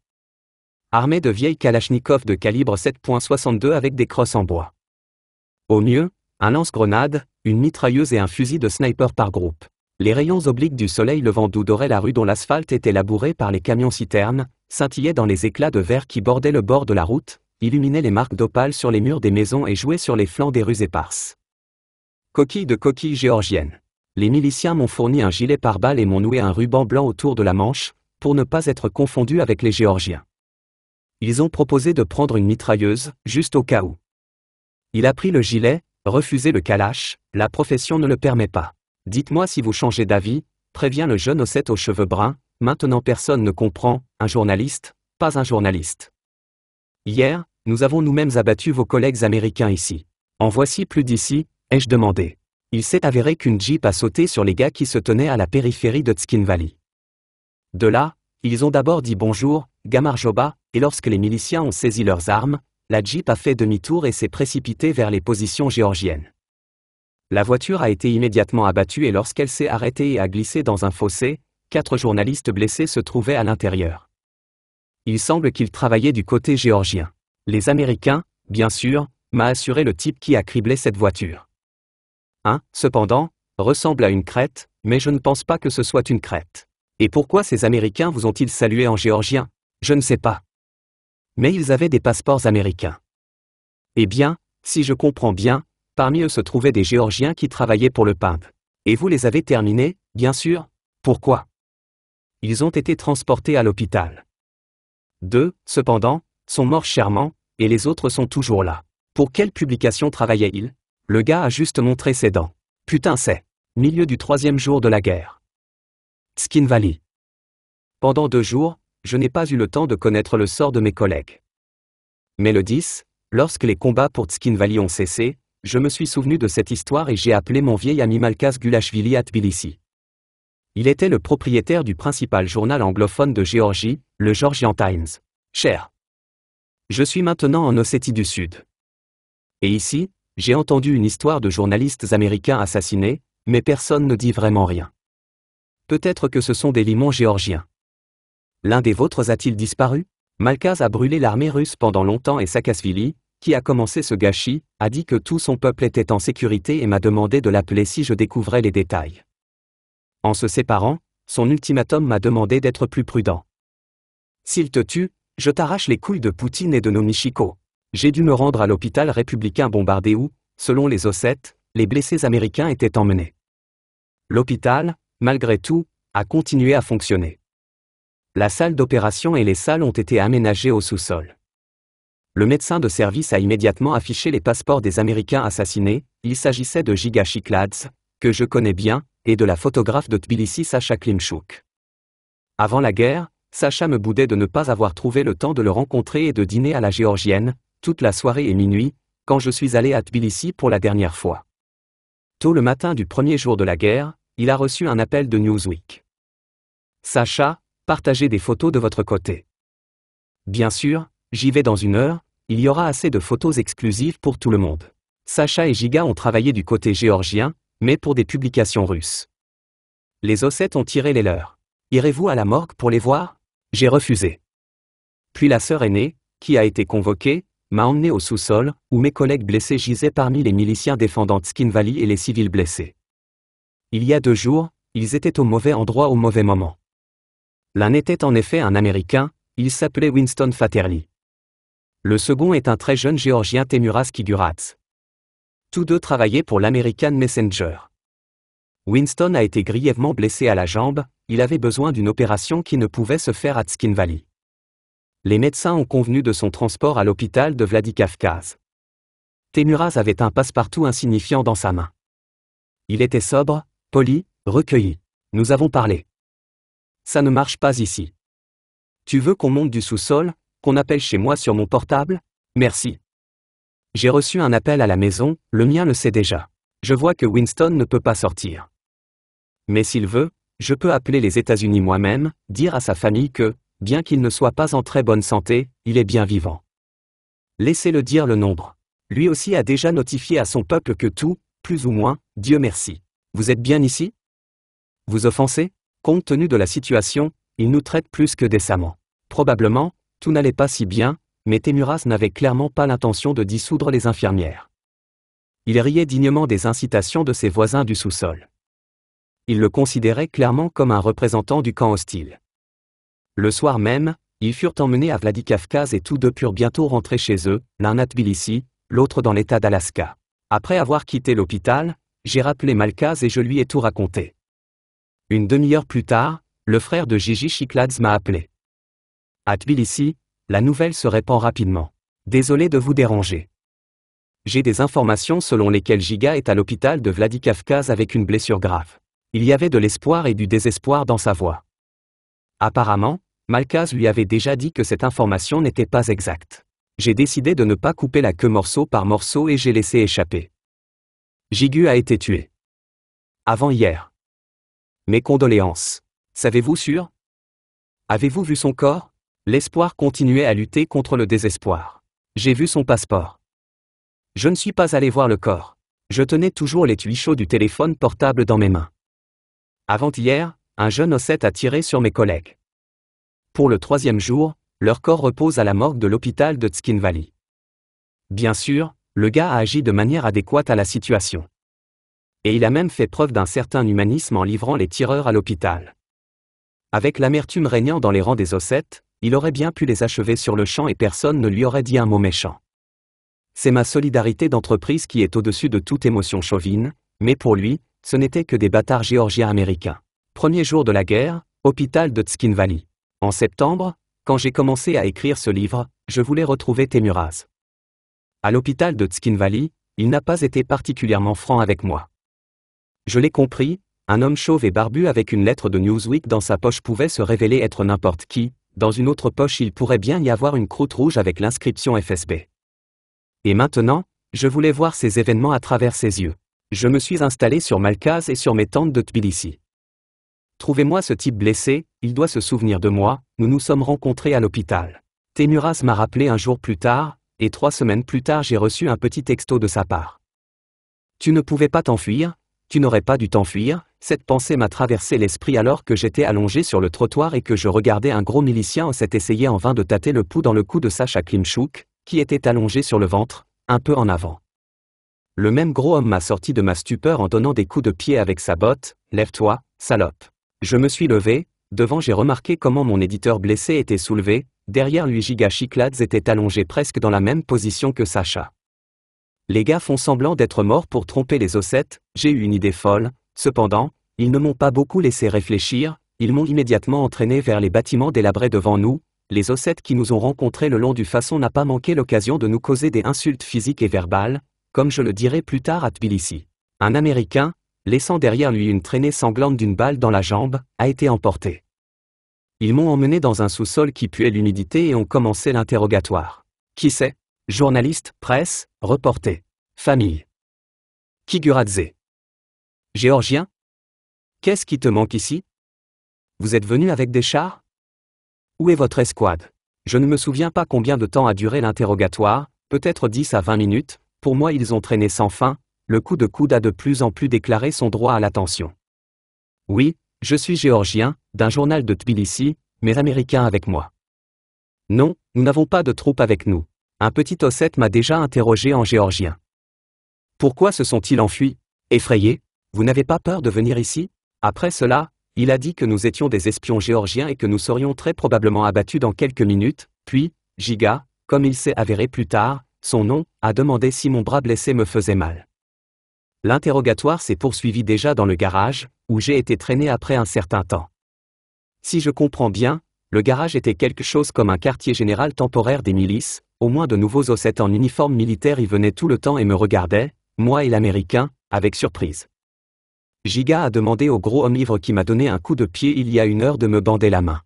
Armée de vieilles Kalachnikov de calibre 7.62 avec des crosses en bois. Au mieux, un lance-grenade, une mitrailleuse et un fusil de sniper par groupe. Les rayons obliques du soleil levant doudoraient la rue dont l'asphalte était labouré par les camions-citernes, scintillaient dans les éclats de verre qui bordaient le bord de la route, illuminaient les marques d'opale sur les murs des maisons et jouaient sur les flancs des rues éparses. Coquilles de coquilles géorgiennes. Les miliciens m'ont fourni un gilet pare-balles et m'ont noué un ruban blanc autour de la manche, pour ne pas être confondu avec les Géorgiens. Ils ont proposé de prendre une mitrailleuse, juste au cas où. Il a pris le gilet, refusé le calache, la profession ne le permet pas. Dites-moi si vous changez d'avis, prévient le jeune ossette aux cheveux bruns, maintenant personne ne comprend, un journaliste, pas un journaliste. Hier, nous avons nous-mêmes abattu vos collègues américains ici. En voici plus d'ici, ai-je demandé. Il s'est avéré qu'une jeep a sauté sur les gars qui se tenaient à la périphérie de Tskin Valley. De là, ils ont d'abord dit bonjour, Gamarjoba, et lorsque les miliciens ont saisi leurs armes, la Jeep a fait demi-tour et s'est précipitée vers les positions géorgiennes. La voiture a été immédiatement abattue et lorsqu'elle s'est arrêtée et a glissé dans un fossé, quatre journalistes blessés se trouvaient à l'intérieur. Il semble qu'ils travaillaient du côté géorgien. Les Américains, bien sûr, m'a assuré le type qui a criblé cette voiture. Un, cependant, ressemble à une crête, mais je ne pense pas que ce soit une crête. Et pourquoi ces Américains vous ont-ils salué en géorgien je ne sais pas. Mais ils avaient des passeports américains. Eh bien, si je comprends bien, parmi eux se trouvaient des Géorgiens qui travaillaient pour le PIMP. Et vous les avez terminés, bien sûr. Pourquoi Ils ont été transportés à l'hôpital. Deux, cependant, sont morts chèrement, et les autres sont toujours là. Pour quelle publication travaillait-il Le gars a juste montré ses dents. Putain c'est. Milieu du troisième jour de la guerre. Skin Valley. Pendant deux jours, je n'ai pas eu le temps de connaître le sort de mes collègues. Mais le 10, lorsque les combats pour Tskin ont cessé, je me suis souvenu de cette histoire et j'ai appelé mon vieil ami Malkas Gulashvili à Tbilissi. Il était le propriétaire du principal journal anglophone de Géorgie, le Georgian Times. Cher. Je suis maintenant en Ossétie du Sud. Et ici, j'ai entendu une histoire de journalistes américains assassinés, mais personne ne dit vraiment rien. Peut-être que ce sont des limons géorgiens. L'un des vôtres a-t-il disparu Malkaz a brûlé l'armée russe pendant longtemps et Sakasvili, qui a commencé ce gâchis, a dit que tout son peuple était en sécurité et m'a demandé de l'appeler si je découvrais les détails. En se séparant, son ultimatum m'a demandé d'être plus prudent. S'il te tue, je t'arrache les couilles de Poutine et de nos J'ai dû me rendre à l'hôpital républicain bombardé où, selon les Ossettes, les blessés américains étaient emmenés. L'hôpital, malgré tout, a continué à fonctionner. La salle d'opération et les salles ont été aménagées au sous-sol. Le médecin de service a immédiatement affiché les passeports des Américains assassinés, il s'agissait de Giga Chikladze, que je connais bien, et de la photographe de Tbilisi Sacha Klimchuk. Avant la guerre, Sacha me boudait de ne pas avoir trouvé le temps de le rencontrer et de dîner à la géorgienne, toute la soirée et minuit, quand je suis allé à Tbilissi pour la dernière fois. Tôt le matin du premier jour de la guerre, il a reçu un appel de Newsweek. Sacha, partagez des photos de votre côté. Bien sûr, j'y vais dans une heure, il y aura assez de photos exclusives pour tout le monde. Sacha et Giga ont travaillé du côté géorgien, mais pour des publications russes. Les ossettes ont tiré les leurs. Irez-vous à la morgue pour les voir J'ai refusé. Puis la sœur aînée, qui a été convoquée, m'a emmené au sous-sol, où mes collègues blessés gisaient parmi les miliciens défendant Valley et les civils blessés. Il y a deux jours, ils étaient au mauvais endroit au mauvais moment. L'un était en effet un Américain, il s'appelait Winston Fatterly. Le second est un très jeune Géorgien Temuraz Kiguratz. Tous deux travaillaient pour l'American Messenger. Winston a été grièvement blessé à la jambe, il avait besoin d'une opération qui ne pouvait se faire à Tskin Valley. Les médecins ont convenu de son transport à l'hôpital de Vladikavkaz. Temuraz avait un passe-partout insignifiant dans sa main. Il était sobre, poli, recueilli. Nous avons parlé. Ça ne marche pas ici. Tu veux qu'on monte du sous-sol, qu'on appelle chez moi sur mon portable Merci. J'ai reçu un appel à la maison, le mien le sait déjà. Je vois que Winston ne peut pas sortir. Mais s'il veut, je peux appeler les États-Unis moi-même, dire à sa famille que, bien qu'il ne soit pas en très bonne santé, il est bien vivant. Laissez-le dire le nombre. Lui aussi a déjà notifié à son peuple que tout, plus ou moins, Dieu merci. Vous êtes bien ici Vous offensez Compte tenu de la situation, il nous traite plus que décemment. Probablement, tout n'allait pas si bien, mais Temuras n'avait clairement pas l'intention de dissoudre les infirmières. Il riait dignement des incitations de ses voisins du sous-sol. Il le considérait clairement comme un représentant du camp hostile. Le soir même, ils furent emmenés à Vladikavkaz et tous deux purent bientôt rentrer chez eux, l'un à Tbilisi, l'autre dans l'état d'Alaska. Après avoir quitté l'hôpital, j'ai rappelé Malkaz et je lui ai tout raconté. Une demi-heure plus tard, le frère de Gigi Chikladz m'a appelé. À la nouvelle se répand rapidement. Désolé de vous déranger. J'ai des informations selon lesquelles Giga est à l'hôpital de Vladikavkaz avec une blessure grave. Il y avait de l'espoir et du désespoir dans sa voix. Apparemment, Malkaz lui avait déjà dit que cette information n'était pas exacte. J'ai décidé de ne pas couper la queue morceau par morceau et j'ai laissé échapper. Gigu a été tué. Avant hier. Mes condoléances. Savez-vous sûr Avez-vous vu son corps L'espoir continuait à lutter contre le désespoir. J'ai vu son passeport. Je ne suis pas allé voir le corps. Je tenais toujours les tuyaux du téléphone portable dans mes mains. Avant-hier, un jeune ossette a tiré sur mes collègues. Pour le troisième jour, leur corps repose à la morgue de l'hôpital de Tskin Bien sûr, le gars a agi de manière adéquate à la situation et il a même fait preuve d'un certain humanisme en livrant les tireurs à l'hôpital. Avec l'amertume régnant dans les rangs des ossettes, il aurait bien pu les achever sur le champ et personne ne lui aurait dit un mot méchant. C'est ma solidarité d'entreprise qui est au-dessus de toute émotion chauvine, mais pour lui, ce n'était que des bâtards géorgiens américains. Premier jour de la guerre, hôpital de Tskin En septembre, quand j'ai commencé à écrire ce livre, je voulais retrouver Temuraz. À l'hôpital de Tskin il n'a pas été particulièrement franc avec moi. Je l'ai compris, un homme chauve et barbu avec une lettre de Newsweek dans sa poche pouvait se révéler être n'importe qui, dans une autre poche il pourrait bien y avoir une croûte rouge avec l'inscription FSB. Et maintenant, je voulais voir ces événements à travers ses yeux. Je me suis installé sur Malkaz et sur mes tentes de Tbilissi. Trouvez-moi ce type blessé, il doit se souvenir de moi, nous nous sommes rencontrés à l'hôpital. Ténuras m'a rappelé un jour plus tard, et trois semaines plus tard j'ai reçu un petit texto de sa part. Tu ne pouvais pas t'enfuir, tu n'aurais pas dû t'enfuir, cette pensée m'a traversé l'esprit alors que j'étais allongé sur le trottoir et que je regardais un gros milicien s'être essayé en vain de tâter le pouls dans le cou de Sacha Klimchuk, qui était allongé sur le ventre, un peu en avant. Le même gros homme m'a sorti de ma stupeur en donnant des coups de pied avec sa botte, Lève-toi, salope. Je me suis levé, devant j'ai remarqué comment mon éditeur blessé était soulevé, derrière lui Giga Chiclades était allongé presque dans la même position que Sacha. Les gars font semblant d'être morts pour tromper les ossettes, j'ai eu une idée folle, cependant, ils ne m'ont pas beaucoup laissé réfléchir, ils m'ont immédiatement entraîné vers les bâtiments délabrés devant nous, les ossettes qui nous ont rencontrés le long du façon n'a pas manqué l'occasion de nous causer des insultes physiques et verbales, comme je le dirai plus tard à Tbilissi. Un Américain, laissant derrière lui une traînée sanglante d'une balle dans la jambe, a été emporté. Ils m'ont emmené dans un sous-sol qui puait l'humidité et ont commencé l'interrogatoire. Qui sait Journaliste, presse, reporté. Famille. Kiguradze. Géorgien Qu'est-ce qui te manque ici Vous êtes venu avec des chars Où est votre escouade Je ne me souviens pas combien de temps a duré l'interrogatoire, peut-être 10 à 20 minutes, pour moi ils ont traîné sans fin, le coup de coude a de plus en plus déclaré son droit à l'attention. Oui, je suis géorgien, d'un journal de Tbilissi, mais américain avec moi. Non, nous n'avons pas de troupes avec nous. Un petit ossette m'a déjà interrogé en géorgien. Pourquoi se sont-ils enfuis Effrayés Vous n'avez pas peur de venir ici Après cela, il a dit que nous étions des espions géorgiens et que nous serions très probablement abattus dans quelques minutes, puis, Giga, comme il s'est avéré plus tard, son nom, a demandé si mon bras blessé me faisait mal. L'interrogatoire s'est poursuivi déjà dans le garage, où j'ai été traîné après un certain temps. Si je comprends bien, le garage était quelque chose comme un quartier général temporaire des milices, au moins de nouveaux ossettes en uniforme militaire y venaient tout le temps et me regardaient, moi et l'Américain, avec surprise. Giga a demandé au gros homme ivre qui m'a donné un coup de pied il y a une heure de me bander la main.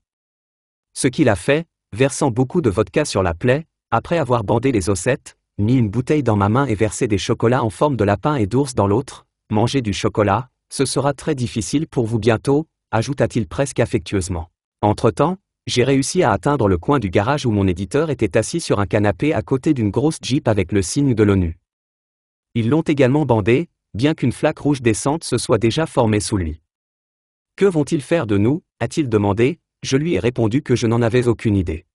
Ce qu'il a fait, versant beaucoup de vodka sur la plaie, après avoir bandé les ossettes, mis une bouteille dans ma main et versé des chocolats en forme de lapin et d'ours dans l'autre, manger du chocolat, ce sera très difficile pour vous bientôt, ajouta-t-il presque affectueusement. Entre-temps, j'ai réussi à atteindre le coin du garage où mon éditeur était assis sur un canapé à côté d'une grosse Jeep avec le signe de l'ONU. Ils l'ont également bandé, bien qu'une flaque rouge descente se soit déjà formée sous lui. Que vont-ils faire de nous a-t-il demandé, je lui ai répondu que je n'en avais aucune idée.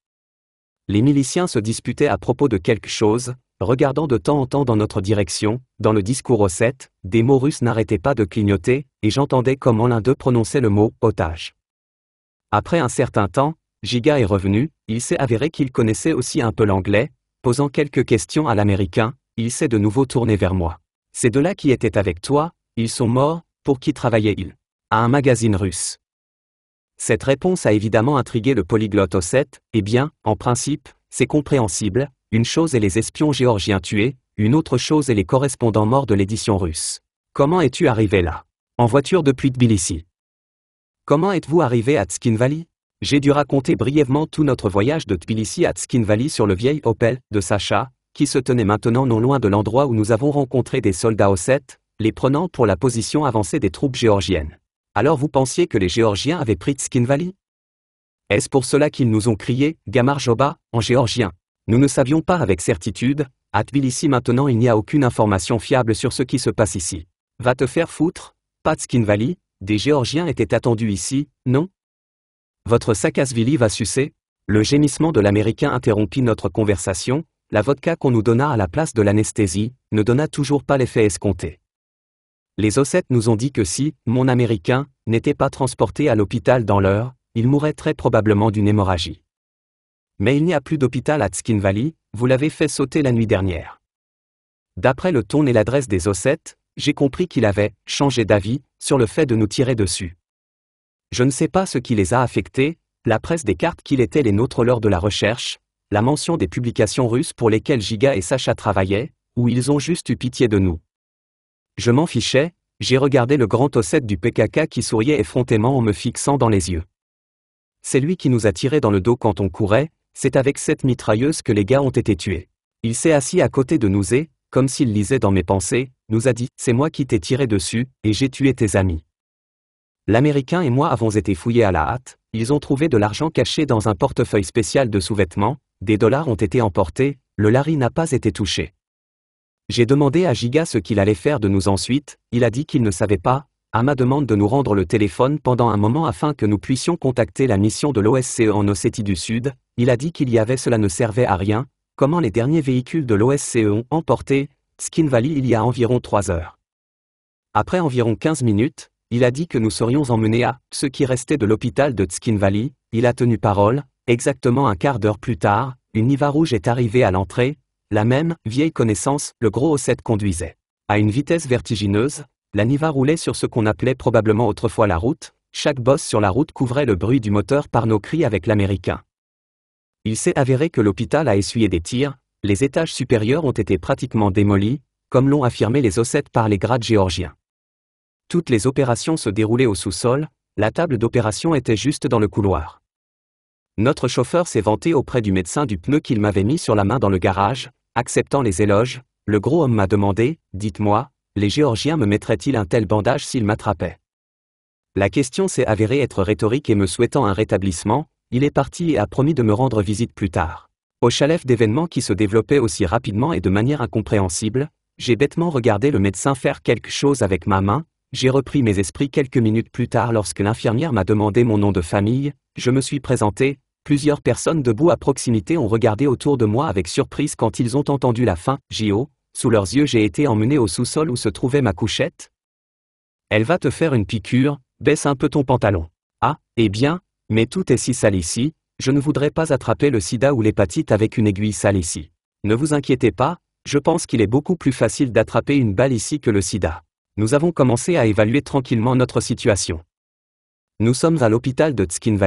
Les miliciens se disputaient à propos de quelque chose, regardant de temps en temps dans notre direction, dans le discours aux sept, des mots russes n'arrêtaient pas de clignoter, et j'entendais comment l'un d'eux prononçait le mot otage. Après un certain temps, Giga est revenu, il s'est avéré qu'il connaissait aussi un peu l'anglais, posant quelques questions à l'américain, il s'est de nouveau tourné vers moi. C'est de là qui étaient avec toi, ils sont morts, pour qui travaillaient-ils À un magazine russe. Cette réponse a évidemment intrigué le polyglotte O7, eh bien, en principe, c'est compréhensible, une chose est les espions géorgiens tués, une autre chose est les correspondants morts de l'édition russe. Comment es-tu arrivé là En voiture depuis Tbilissi. Comment êtes-vous arrivé à Tskinvali J'ai dû raconter brièvement tout notre voyage de Tbilisi à Tskinvali sur le vieil Opel de Sacha, qui se tenait maintenant non loin de l'endroit où nous avons rencontré des soldats Osset, les prenant pour la position avancée des troupes géorgiennes. Alors vous pensiez que les Géorgiens avaient pris Tskinvali Est-ce pour cela qu'ils nous ont crié « Gamarjoba » en géorgien Nous ne savions pas avec certitude, à Tbilisi maintenant il n'y a aucune information fiable sur ce qui se passe ici. Va te faire foutre, pas Tskinvali. Des Géorgiens étaient attendus ici, non Votre Sakasvili va sucer Le gémissement de l'Américain interrompit notre conversation, la vodka qu'on nous donna à la place de l'anesthésie ne donna toujours pas l'effet escompté. Les Ossètes nous ont dit que si mon Américain n'était pas transporté à l'hôpital dans l'heure, il mourrait très probablement d'une hémorragie. Mais il n'y a plus d'hôpital à Tskin Valley, vous l'avez fait sauter la nuit dernière. D'après le ton et l'adresse des Ossètes, j'ai compris qu'il avait changé d'avis sur le fait de nous tirer dessus. Je ne sais pas ce qui les a affectés, la presse des cartes qu'il était les nôtres lors de la recherche, la mention des publications russes pour lesquelles Giga et Sacha travaillaient, ou ils ont juste eu pitié de nous. Je m'en fichais, j'ai regardé le grand osset du PKK qui souriait effrontément en me fixant dans les yeux. C'est lui qui nous a tirés dans le dos quand on courait, c'est avec cette mitrailleuse que les gars ont été tués. Il s'est assis à côté de nous et, comme s'il lisait dans mes pensées, nous a dit C'est moi qui t'ai tiré dessus, et j'ai tué tes amis. L'Américain et moi avons été fouillés à la hâte, ils ont trouvé de l'argent caché dans un portefeuille spécial de sous-vêtements, des dollars ont été emportés, le Larry n'a pas été touché. J'ai demandé à Giga ce qu'il allait faire de nous ensuite, il a dit qu'il ne savait pas, à ma demande de nous rendre le téléphone pendant un moment afin que nous puissions contacter la mission de l'OSCE en Ossétie du Sud, il a dit qu'il y avait cela ne servait à rien, comment les derniers véhicules de l'OSCE ont emporté Skin Valley il y a environ 3 heures. Après environ 15 minutes, il a dit que nous serions emmenés à ce qui restait de l'hôpital de Tskin Valley, il a tenu parole, exactement un quart d'heure plus tard, une Niva rouge est arrivée à l'entrée, la même vieille connaissance, le gros O7 conduisait. À une vitesse vertigineuse, la Niva roulait sur ce qu'on appelait probablement autrefois la route, chaque bosse sur la route couvrait le bruit du moteur par nos cris avec l'américain. Il s'est avéré que l'hôpital a essuyé des tirs, les étages supérieurs ont été pratiquement démolis, comme l'ont affirmé les Ossètes par les grades géorgiens. Toutes les opérations se déroulaient au sous-sol, la table d'opération était juste dans le couloir. Notre chauffeur s'est vanté auprès du médecin du pneu qu'il m'avait mis sur la main dans le garage, acceptant les éloges, le gros homme m'a demandé, dites-moi, les Géorgiens me mettraient-ils un tel bandage s'ils m'attrapaient La question s'est avérée être rhétorique et me souhaitant un rétablissement, il est parti et a promis de me rendre visite plus tard. Au chalef d'événements qui se développaient aussi rapidement et de manière incompréhensible, j'ai bêtement regardé le médecin faire quelque chose avec ma main, j'ai repris mes esprits quelques minutes plus tard lorsque l'infirmière m'a demandé mon nom de famille, je me suis présenté, plusieurs personnes debout à proximité ont regardé autour de moi avec surprise quand ils ont entendu la fin, J.O., sous leurs yeux j'ai été emmené au sous-sol où se trouvait ma couchette. Elle va te faire une piqûre, baisse un peu ton pantalon. Ah, eh bien, mais tout est si sale ici, je ne voudrais pas attraper le sida ou l'hépatite avec une aiguille sale ici. Ne vous inquiétez pas, je pense qu'il est beaucoup plus facile d'attraper une balle ici que le sida. Nous avons commencé à évaluer tranquillement notre situation. Nous sommes à l'hôpital de Tskin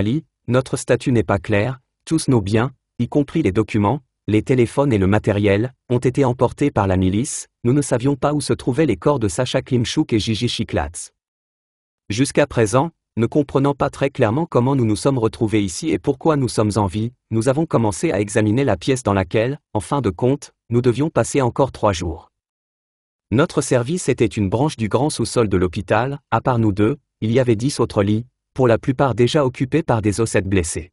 notre statut n'est pas clair, tous nos biens, y compris les documents, les téléphones et le matériel, ont été emportés par la milice, nous ne savions pas où se trouvaient les corps de Sacha Klimchuk et Gigi Chiklats. Jusqu'à présent, ne comprenant pas très clairement comment nous nous sommes retrouvés ici et pourquoi nous sommes en vie, nous avons commencé à examiner la pièce dans laquelle, en fin de compte, nous devions passer encore trois jours. Notre service était une branche du grand sous-sol de l'hôpital, à part nous deux, il y avait dix autres lits, pour la plupart déjà occupés par des ossettes blessés.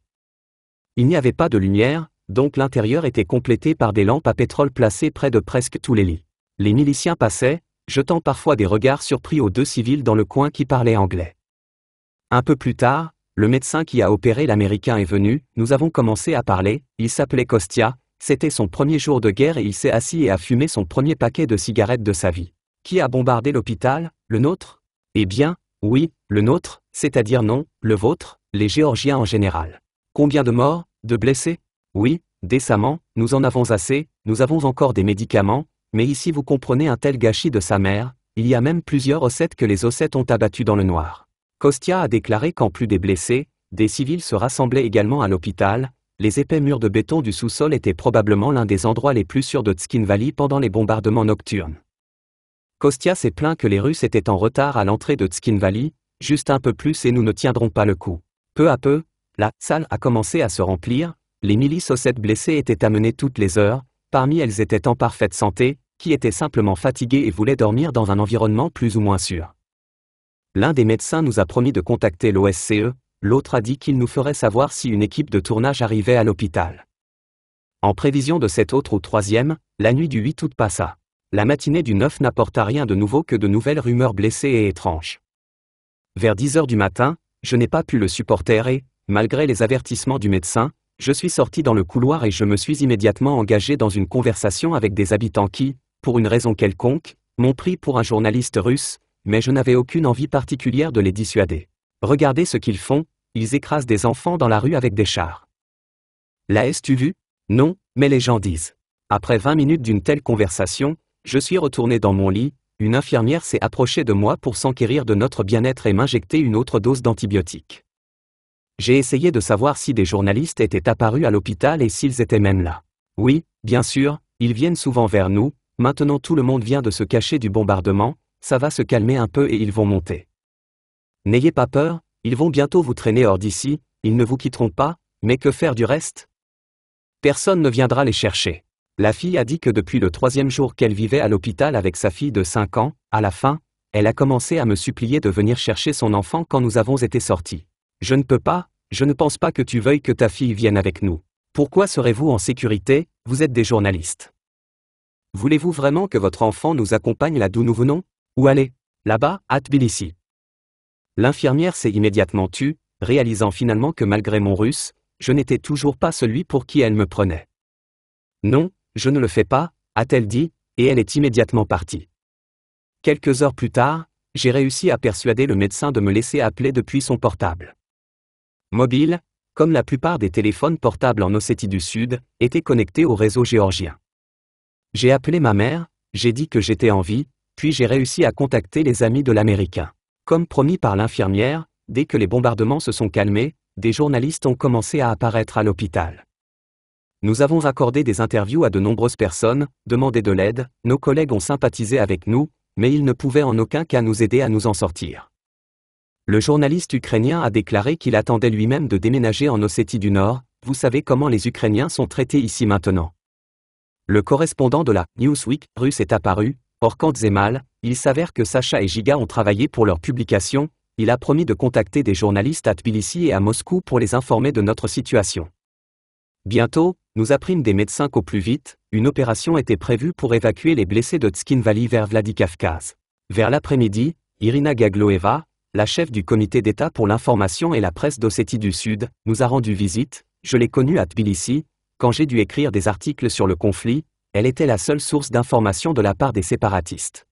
Il n'y avait pas de lumière, donc l'intérieur était complété par des lampes à pétrole placées près de presque tous les lits. Les miliciens passaient, jetant parfois des regards surpris aux deux civils dans le coin qui parlaient anglais. Un peu plus tard, le médecin qui a opéré l'Américain est venu, nous avons commencé à parler, il s'appelait Kostia, c'était son premier jour de guerre et il s'est assis et a fumé son premier paquet de cigarettes de sa vie. Qui a bombardé l'hôpital Le nôtre Eh bien, oui, le nôtre, c'est-à-dire non, le vôtre, les Géorgiens en général. Combien de morts De blessés Oui, décemment, nous en avons assez, nous avons encore des médicaments, mais ici vous comprenez un tel gâchis de sa mère, il y a même plusieurs ossettes que les ossettes ont abattues dans le noir. Kostia a déclaré qu'en plus des blessés, des civils se rassemblaient également à l'hôpital, les épais murs de béton du sous-sol étaient probablement l'un des endroits les plus sûrs de Tskin pendant les bombardements nocturnes. Kostia s'est plaint que les Russes étaient en retard à l'entrée de Tskin juste un peu plus et nous ne tiendrons pas le coup. Peu à peu, la salle a commencé à se remplir, les milices aux sept blessés étaient amenées toutes les heures, parmi elles étaient en parfaite santé, qui étaient simplement fatiguées et voulaient dormir dans un environnement plus ou moins sûr. L'un des médecins nous a promis de contacter l'OSCE, l'autre a dit qu'il nous ferait savoir si une équipe de tournage arrivait à l'hôpital. En prévision de cet autre ou troisième, la nuit du 8 août passa. La matinée du 9 n'apporta rien de nouveau que de nouvelles rumeurs blessées et étranges. Vers 10 heures du matin, je n'ai pas pu le supporter et, malgré les avertissements du médecin, je suis sorti dans le couloir et je me suis immédiatement engagé dans une conversation avec des habitants qui, pour une raison quelconque, m'ont pris pour un journaliste russe, mais je n'avais aucune envie particulière de les dissuader. Regardez ce qu'ils font, ils écrasent des enfants dans la rue avec des chars. La tu vu Non, mais les gens disent. Après 20 minutes d'une telle conversation, je suis retourné dans mon lit, une infirmière s'est approchée de moi pour s'enquérir de notre bien-être et m'injecter une autre dose d'antibiotiques. J'ai essayé de savoir si des journalistes étaient apparus à l'hôpital et s'ils étaient même là. Oui, bien sûr, ils viennent souvent vers nous, maintenant tout le monde vient de se cacher du bombardement, ça va se calmer un peu et ils vont monter. N'ayez pas peur, ils vont bientôt vous traîner hors d'ici, ils ne vous quitteront pas, mais que faire du reste Personne ne viendra les chercher. La fille a dit que depuis le troisième jour qu'elle vivait à l'hôpital avec sa fille de 5 ans, à la fin, elle a commencé à me supplier de venir chercher son enfant quand nous avons été sortis. Je ne peux pas, je ne pense pas que tu veuilles que ta fille vienne avec nous. Pourquoi serez-vous en sécurité Vous êtes des journalistes. Voulez-vous vraiment que votre enfant nous accompagne là d'où nous venons où aller Là-bas, à Tbilissi. L'infirmière s'est immédiatement tue, réalisant finalement que malgré mon russe, je n'étais toujours pas celui pour qui elle me prenait. Non, je ne le fais pas, a-t-elle dit, et elle est immédiatement partie. Quelques heures plus tard, j'ai réussi à persuader le médecin de me laisser appeler depuis son portable. Mobile, comme la plupart des téléphones portables en Ossétie du Sud, était connecté au réseau géorgien. J'ai appelé ma mère, j'ai dit que j'étais en vie, puis j'ai réussi à contacter les amis de l'Américain. Comme promis par l'infirmière, dès que les bombardements se sont calmés, des journalistes ont commencé à apparaître à l'hôpital. Nous avons accordé des interviews à de nombreuses personnes, demandé de l'aide, nos collègues ont sympathisé avec nous, mais ils ne pouvaient en aucun cas nous aider à nous en sortir. Le journaliste ukrainien a déclaré qu'il attendait lui-même de déménager en Ossétie du Nord, vous savez comment les Ukrainiens sont traités ici maintenant. Le correspondant de la Newsweek russe est apparu, Or quand Zemal, il s'avère que Sacha et Giga ont travaillé pour leur publication, il a promis de contacter des journalistes à Tbilissi et à Moscou pour les informer de notre situation. Bientôt, nous apprîmes des médecins qu'au plus vite, une opération était prévue pour évacuer les blessés de Tskin Valley vers Vladikavkaz. Vers l'après-midi, Irina Gagloeva, la chef du comité d'État pour l'information et la presse d'Ossétie du Sud, nous a rendu visite, je l'ai connue à Tbilissi, quand j'ai dû écrire des articles sur le conflit, elle était la seule source d'information de la part des séparatistes.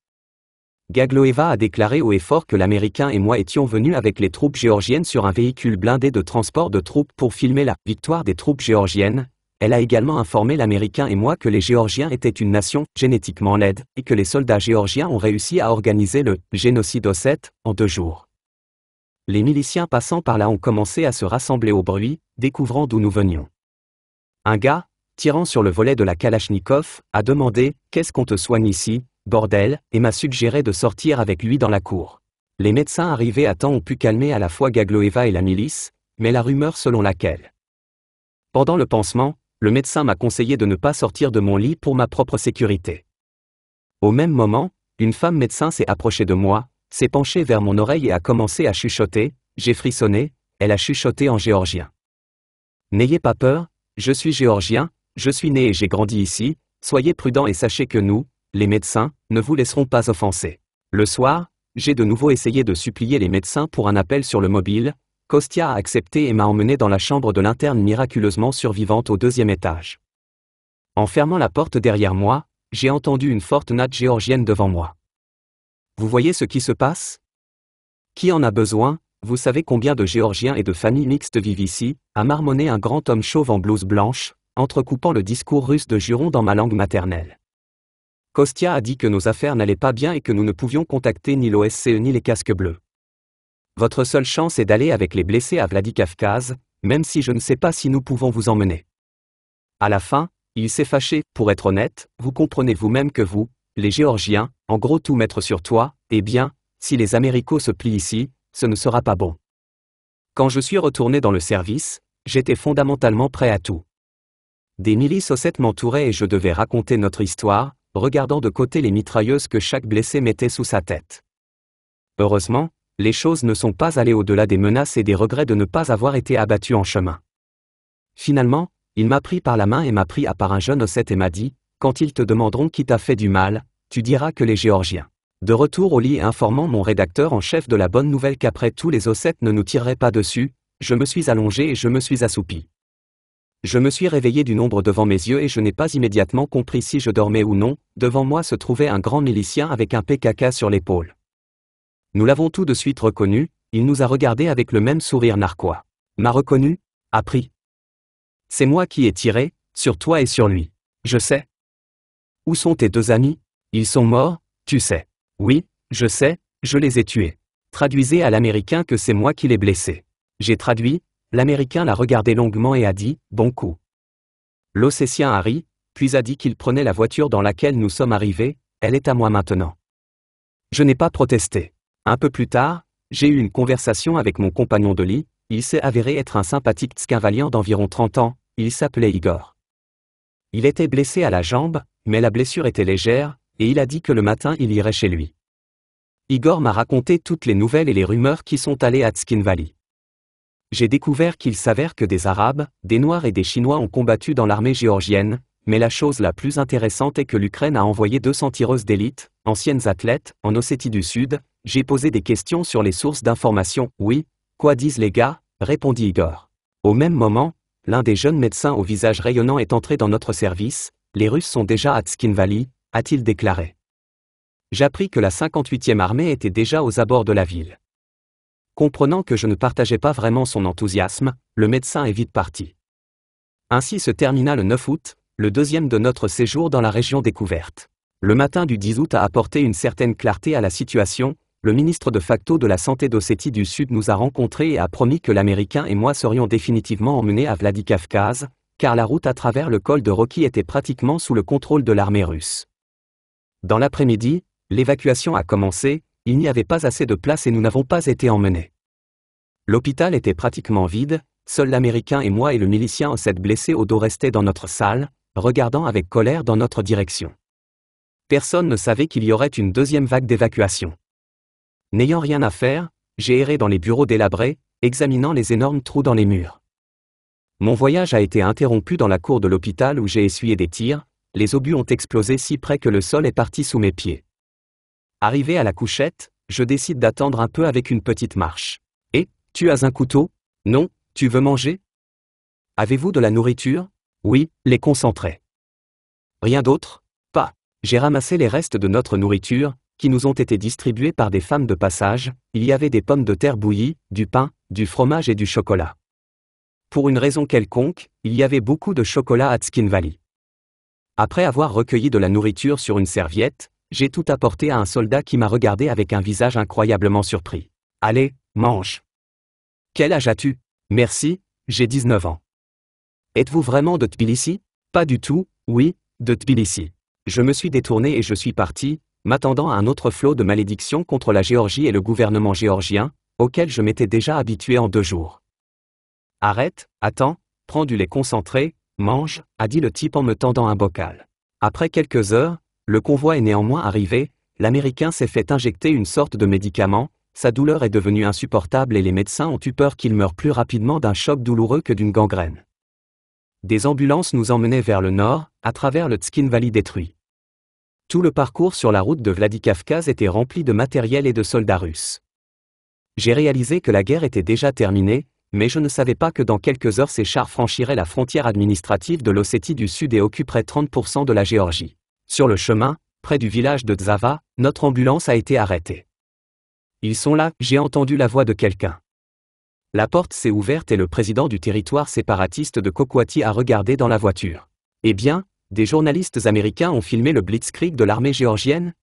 Gagloeva a déclaré au effort que l'Américain et moi étions venus avec les troupes géorgiennes sur un véhicule blindé de transport de troupes pour filmer la victoire des troupes géorgiennes. Elle a également informé l'Américain et moi que les Géorgiens étaient une nation génétiquement laide et que les soldats géorgiens ont réussi à organiser le génocide Osset en deux jours. Les miliciens passant par là ont commencé à se rassembler au bruit, découvrant d'où nous venions. Un gars, tirant sur le volet de la Kalachnikov, a demandé Qu'est-ce qu'on te soigne ici, bordel et m'a suggéré de sortir avec lui dans la cour. Les médecins arrivés à temps ont pu calmer à la fois Gagloeva et la milice, mais la rumeur selon laquelle. Pendant le pansement, le médecin m'a conseillé de ne pas sortir de mon lit pour ma propre sécurité. Au même moment, une femme médecin s'est approchée de moi, s'est penchée vers mon oreille et a commencé à chuchoter, j'ai frissonné, elle a chuchoté en géorgien. N'ayez pas peur, je suis géorgien, je suis né et j'ai grandi ici, soyez prudents et sachez que nous, les médecins, ne vous laisserons pas offenser. Le soir, j'ai de nouveau essayé de supplier les médecins pour un appel sur le mobile, Kostia a accepté et m'a emmené dans la chambre de l'interne miraculeusement survivante au deuxième étage. En fermant la porte derrière moi, j'ai entendu une forte natte géorgienne devant moi. Vous voyez ce qui se passe Qui en a besoin Vous savez combien de Géorgiens et de familles mixtes vivent ici, a marmonné un grand homme chauve en blouse blanche, entrecoupant le discours russe de Juron dans ma langue maternelle. Kostia a dit que nos affaires n'allaient pas bien et que nous ne pouvions contacter ni l'OSCE ni les casques bleus. Votre seule chance est d'aller avec les blessés à Vladikavkaz, même si je ne sais pas si nous pouvons vous emmener. À la fin, il s'est fâché, pour être honnête, vous comprenez vous-même que vous, les Géorgiens, en gros tout mettre sur toi, eh bien, si les Américains se plient ici, ce ne sera pas bon. Quand je suis retourné dans le service, j'étais fondamentalement prêt à tout. Des milices ossettes m'entouraient et je devais raconter notre histoire, regardant de côté les mitrailleuses que chaque blessé mettait sous sa tête. Heureusement, les choses ne sont pas allées au-delà des menaces et des regrets de ne pas avoir été abattu en chemin. Finalement, il m'a pris par la main et m'a pris à part un jeune Osset et m'a dit, quand ils te demanderont qui t'a fait du mal, tu diras que les Géorgiens. De retour au lit et informant mon rédacteur en chef de la bonne nouvelle qu'après tout les ossettes ne nous tireraient pas dessus, je me suis allongé et je me suis assoupi. Je me suis réveillé d'une ombre devant mes yeux et je n'ai pas immédiatement compris si je dormais ou non, devant moi se trouvait un grand milicien avec un PKK sur l'épaule. Nous l'avons tout de suite reconnu, il nous a regardé avec le même sourire narquois. M'a reconnu A pris. C'est moi qui ai tiré, sur toi et sur lui. Je sais. Où sont tes deux amis Ils sont morts, tu sais. Oui, je sais, je les ai tués. Traduisez à l'américain que c'est moi qui les blessé. J'ai traduit, L'Américain l'a regardé longuement et a dit Bon coup. L'Ossétien a ri, puis a dit qu'il prenait la voiture dans laquelle nous sommes arrivés, elle est à moi maintenant. Je n'ai pas protesté. Un peu plus tard, j'ai eu une conversation avec mon compagnon de lit, il s'est avéré être un sympathique Tskinvalien d'environ 30 ans, il s'appelait Igor. Il était blessé à la jambe, mais la blessure était légère, et il a dit que le matin il irait chez lui. Igor m'a raconté toutes les nouvelles et les rumeurs qui sont allées à Tskinvali. J'ai découvert qu'il s'avère que des Arabes, des Noirs et des Chinois ont combattu dans l'armée géorgienne, mais la chose la plus intéressante est que l'Ukraine a envoyé 200 tireuses d'élite, anciennes athlètes, en Ossétie du Sud. J'ai posé des questions sur les sources d'information. Oui, quoi disent les gars répondit Igor. Au même moment, l'un des jeunes médecins au visage rayonnant est entré dans notre service. Les Russes sont déjà à Tskinvali, a-t-il déclaré. J'appris que la 58e armée était déjà aux abords de la ville. Comprenant que je ne partageais pas vraiment son enthousiasme, le médecin est vite parti. Ainsi se termina le 9 août, le deuxième de notre séjour dans la région découverte. Le matin du 10 août a apporté une certaine clarté à la situation, le ministre de facto de la Santé d'Ossétie du Sud nous a rencontrés et a promis que l'Américain et moi serions définitivement emmenés à Vladikavkaz, car la route à travers le col de Rocky était pratiquement sous le contrôle de l'armée russe. Dans l'après-midi, l'évacuation a commencé, il n'y avait pas assez de place et nous n'avons pas été emmenés. L'hôpital était pratiquement vide, seul l'Américain et moi et le milicien en sept blessés au dos restaient dans notre salle, regardant avec colère dans notre direction. Personne ne savait qu'il y aurait une deuxième vague d'évacuation. N'ayant rien à faire, j'ai erré dans les bureaux délabrés, examinant les énormes trous dans les murs. Mon voyage a été interrompu dans la cour de l'hôpital où j'ai essuyé des tirs, les obus ont explosé si près que le sol est parti sous mes pieds. Arrivé à la couchette, je décide d'attendre un peu avec une petite marche. Et, tu as un couteau Non, tu veux manger Avez-vous de la nourriture Oui, les concentrés. Rien d'autre Pas. J'ai ramassé les restes de notre nourriture, qui nous ont été distribués par des femmes de passage, il y avait des pommes de terre bouillies, du pain, du fromage et du chocolat. Pour une raison quelconque, il y avait beaucoup de chocolat à Valley. Après avoir recueilli de la nourriture sur une serviette, j'ai tout apporté à un soldat qui m'a regardé avec un visage incroyablement surpris. Allez, mange. Quel âge as-tu Merci, j'ai 19 ans. Êtes-vous vraiment de Tbilissi Pas du tout, oui, de Tbilissi. Je me suis détourné et je suis parti, m'attendant à un autre flot de malédictions contre la Géorgie et le gouvernement géorgien, auquel je m'étais déjà habitué en deux jours. Arrête, attends, prends du lait concentré, mange, a dit le type en me tendant un bocal. Après quelques heures, le convoi est néanmoins arrivé, l'Américain s'est fait injecter une sorte de médicament, sa douleur est devenue insupportable et les médecins ont eu peur qu'il meure plus rapidement d'un choc douloureux que d'une gangrène. Des ambulances nous emmenaient vers le nord, à travers le Tskin Valley détruit. Tout le parcours sur la route de Vladikavkaz était rempli de matériel et de soldats russes. J'ai réalisé que la guerre était déjà terminée, mais je ne savais pas que dans quelques heures ces chars franchiraient la frontière administrative de l'Ossétie du Sud et occuperaient 30% de la Géorgie. Sur le chemin, près du village de Tzava, notre ambulance a été arrêtée. Ils sont là, j'ai entendu la voix de quelqu'un. La porte s'est ouverte et le président du territoire séparatiste de Kokwati a regardé dans la voiture. Eh bien, des journalistes américains ont filmé le blitzkrieg de l'armée géorgienne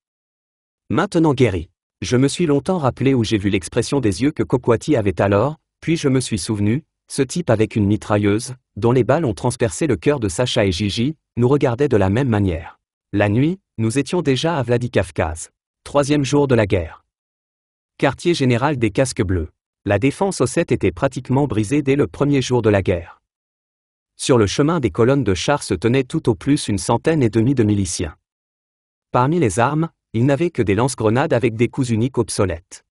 Maintenant guéri. Je me suis longtemps rappelé où j'ai vu l'expression des yeux que Kokwati avait alors, puis je me suis souvenu, ce type avec une mitrailleuse, dont les balles ont transpercé le cœur de Sacha et Gigi, nous regardait de la même manière. La nuit, nous étions déjà à Vladikavkaz. Troisième jour de la guerre. Quartier général des casques bleus. La défense 7 était pratiquement brisée dès le premier jour de la guerre. Sur le chemin des colonnes de chars se tenaient tout au plus une centaine et demie de miliciens. Parmi les armes, ils n'avaient que des lance-grenades avec des coups uniques obsolètes.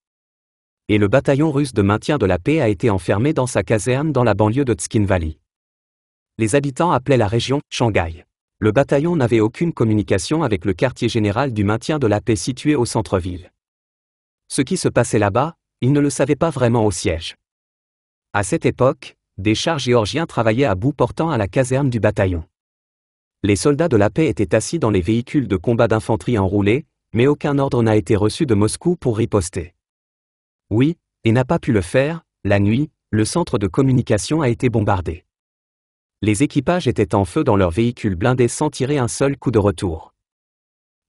Et le bataillon russe de maintien de la paix a été enfermé dans sa caserne dans la banlieue de valley Les habitants appelaient la région Shanghai le bataillon n'avait aucune communication avec le quartier général du maintien de la paix situé au centre-ville. Ce qui se passait là-bas, ils ne le savaient pas vraiment au siège. À cette époque, des chars géorgiens travaillaient à bout portant à la caserne du bataillon. Les soldats de la paix étaient assis dans les véhicules de combat d'infanterie enroulés, mais aucun ordre n'a été reçu de Moscou pour riposter. Oui, et n'a pas pu le faire, la nuit, le centre de communication a été bombardé. Les équipages étaient en feu dans leurs véhicules blindés sans tirer un seul coup de retour.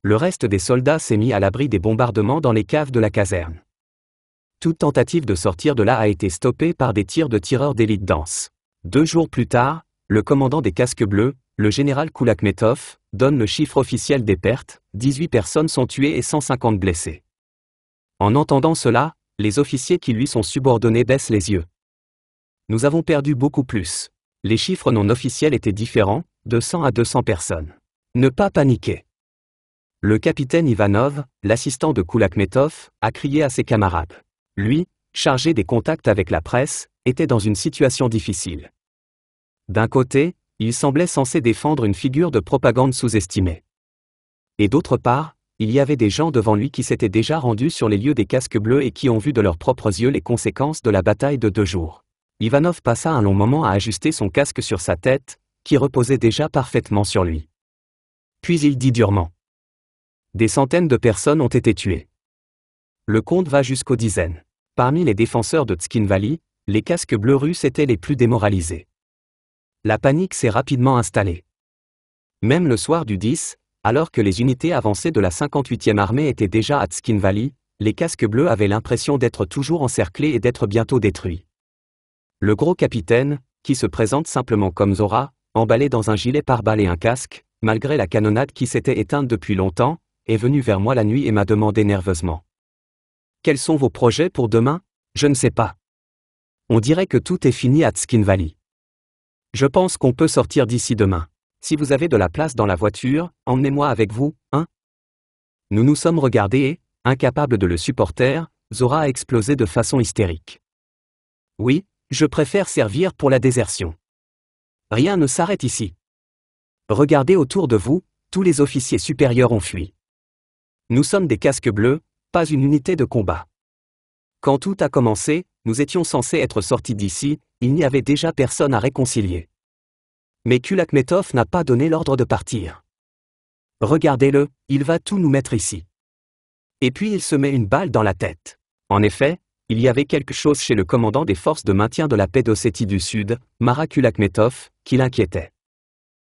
Le reste des soldats s'est mis à l'abri des bombardements dans les caves de la caserne. Toute tentative de sortir de là a été stoppée par des tirs de tireurs d'élite dense. Deux jours plus tard, le commandant des casques bleus, le général Koulakmetov, donne le chiffre officiel des pertes, 18 personnes sont tuées et 150 blessées. En entendant cela, les officiers qui lui sont subordonnés baissent les yeux. Nous avons perdu beaucoup plus les chiffres non officiels étaient différents, de 100 à 200 personnes. Ne pas paniquer. Le capitaine Ivanov, l'assistant de Koulakmetov, a crié à ses camarades. Lui, chargé des contacts avec la presse, était dans une situation difficile. D'un côté, il semblait censé défendre une figure de propagande sous-estimée. Et d'autre part, il y avait des gens devant lui qui s'étaient déjà rendus sur les lieux des casques bleus et qui ont vu de leurs propres yeux les conséquences de la bataille de deux jours. Ivanov passa un long moment à ajuster son casque sur sa tête, qui reposait déjà parfaitement sur lui. Puis il dit durement. Des centaines de personnes ont été tuées. Le compte va jusqu'aux dizaines. Parmi les défenseurs de Valley, les casques bleus russes étaient les plus démoralisés. La panique s'est rapidement installée. Même le soir du 10, alors que les unités avancées de la 58e armée étaient déjà à Valley, les casques bleus avaient l'impression d'être toujours encerclés et d'être bientôt détruits. Le gros capitaine, qui se présente simplement comme Zora, emballé dans un gilet pare-balles et un casque, malgré la canonnade qui s'était éteinte depuis longtemps, est venu vers moi la nuit et m'a demandé nerveusement. Quels sont vos projets pour demain Je ne sais pas. On dirait que tout est fini à Tskin Valley. Je pense qu'on peut sortir d'ici demain. Si vous avez de la place dans la voiture, emmenez-moi avec vous, hein Nous nous sommes regardés et, incapables de le supporter, Zora a explosé de façon hystérique. Oui, je préfère servir pour la désertion. Rien ne s'arrête ici. Regardez autour de vous, tous les officiers supérieurs ont fui. Nous sommes des casques bleus, pas une unité de combat. Quand tout a commencé, nous étions censés être sortis d'ici, il n'y avait déjà personne à réconcilier. Mais Kulakmetov n'a pas donné l'ordre de partir. Regardez-le, il va tout nous mettre ici. Et puis il se met une balle dans la tête. En effet, il y avait quelque chose chez le commandant des forces de maintien de la paix d'Ossétie du Sud, Akmetov, qui l'inquiétait.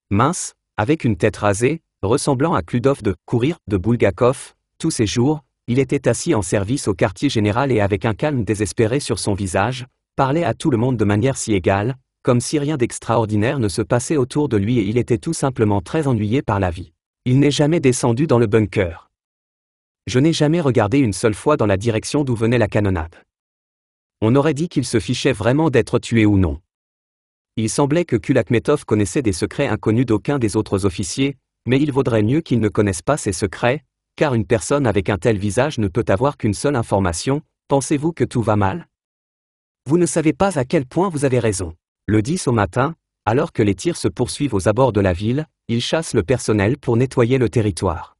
Mince, avec une tête rasée, ressemblant à Kludov de courir de Bulgakov, tous ces jours, il était assis en service au quartier général et avec un calme désespéré sur son visage, parlait à tout le monde de manière si égale, comme si rien d'extraordinaire ne se passait autour de lui et il était tout simplement très ennuyé par la vie. Il n'est jamais descendu dans le bunker. Je n'ai jamais regardé une seule fois dans la direction d'où venait la canonnade on aurait dit qu'il se fichait vraiment d'être tué ou non. Il semblait que Kulakmetov connaissait des secrets inconnus d'aucun des autres officiers, mais il vaudrait mieux qu'il ne connaisse pas ces secrets, car une personne avec un tel visage ne peut avoir qu'une seule information, pensez-vous que tout va mal Vous ne savez pas à quel point vous avez raison. Le 10 au matin, alors que les tirs se poursuivent aux abords de la ville, ils chassent le personnel pour nettoyer le territoire.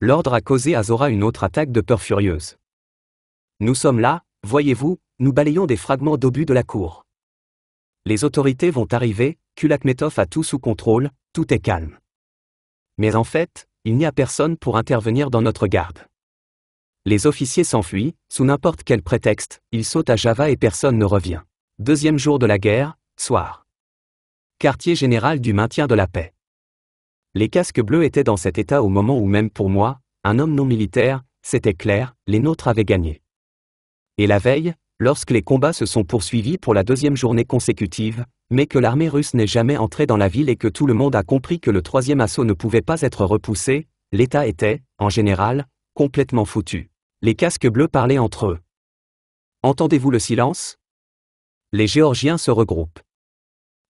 L'ordre a causé à Zora une autre attaque de peur furieuse. Nous sommes là, Voyez-vous, nous balayons des fragments d'obus de la cour. Les autorités vont arriver, Kulakmetov a tout sous contrôle, tout est calme. Mais en fait, il n'y a personne pour intervenir dans notre garde. Les officiers s'enfuient, sous n'importe quel prétexte, ils sautent à Java et personne ne revient. Deuxième jour de la guerre, soir. Quartier général du maintien de la paix. Les casques bleus étaient dans cet état au moment où même pour moi, un homme non militaire, c'était clair, les nôtres avaient gagné. Et la veille, lorsque les combats se sont poursuivis pour la deuxième journée consécutive, mais que l'armée russe n'est jamais entrée dans la ville et que tout le monde a compris que le troisième assaut ne pouvait pas être repoussé, l'État était, en général, complètement foutu. Les casques bleus parlaient entre eux. Entendez-vous le silence Les Géorgiens se regroupent.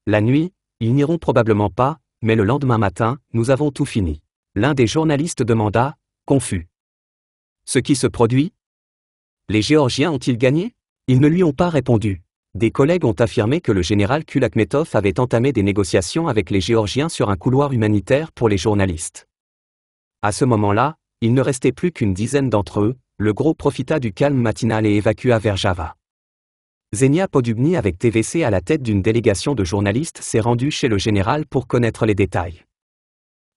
La nuit, ils n'iront probablement pas, mais le lendemain matin, nous avons tout fini. L'un des journalistes demanda, confus. Ce qui se produit les Géorgiens ont-ils gagné Ils ne lui ont pas répondu. Des collègues ont affirmé que le général Kulakmetov avait entamé des négociations avec les Géorgiens sur un couloir humanitaire pour les journalistes. À ce moment-là, il ne restait plus qu'une dizaine d'entre eux, le gros profita du calme matinal et évacua vers Java. Zenia Podubny avec TVC à la tête d'une délégation de journalistes s'est rendue chez le général pour connaître les détails.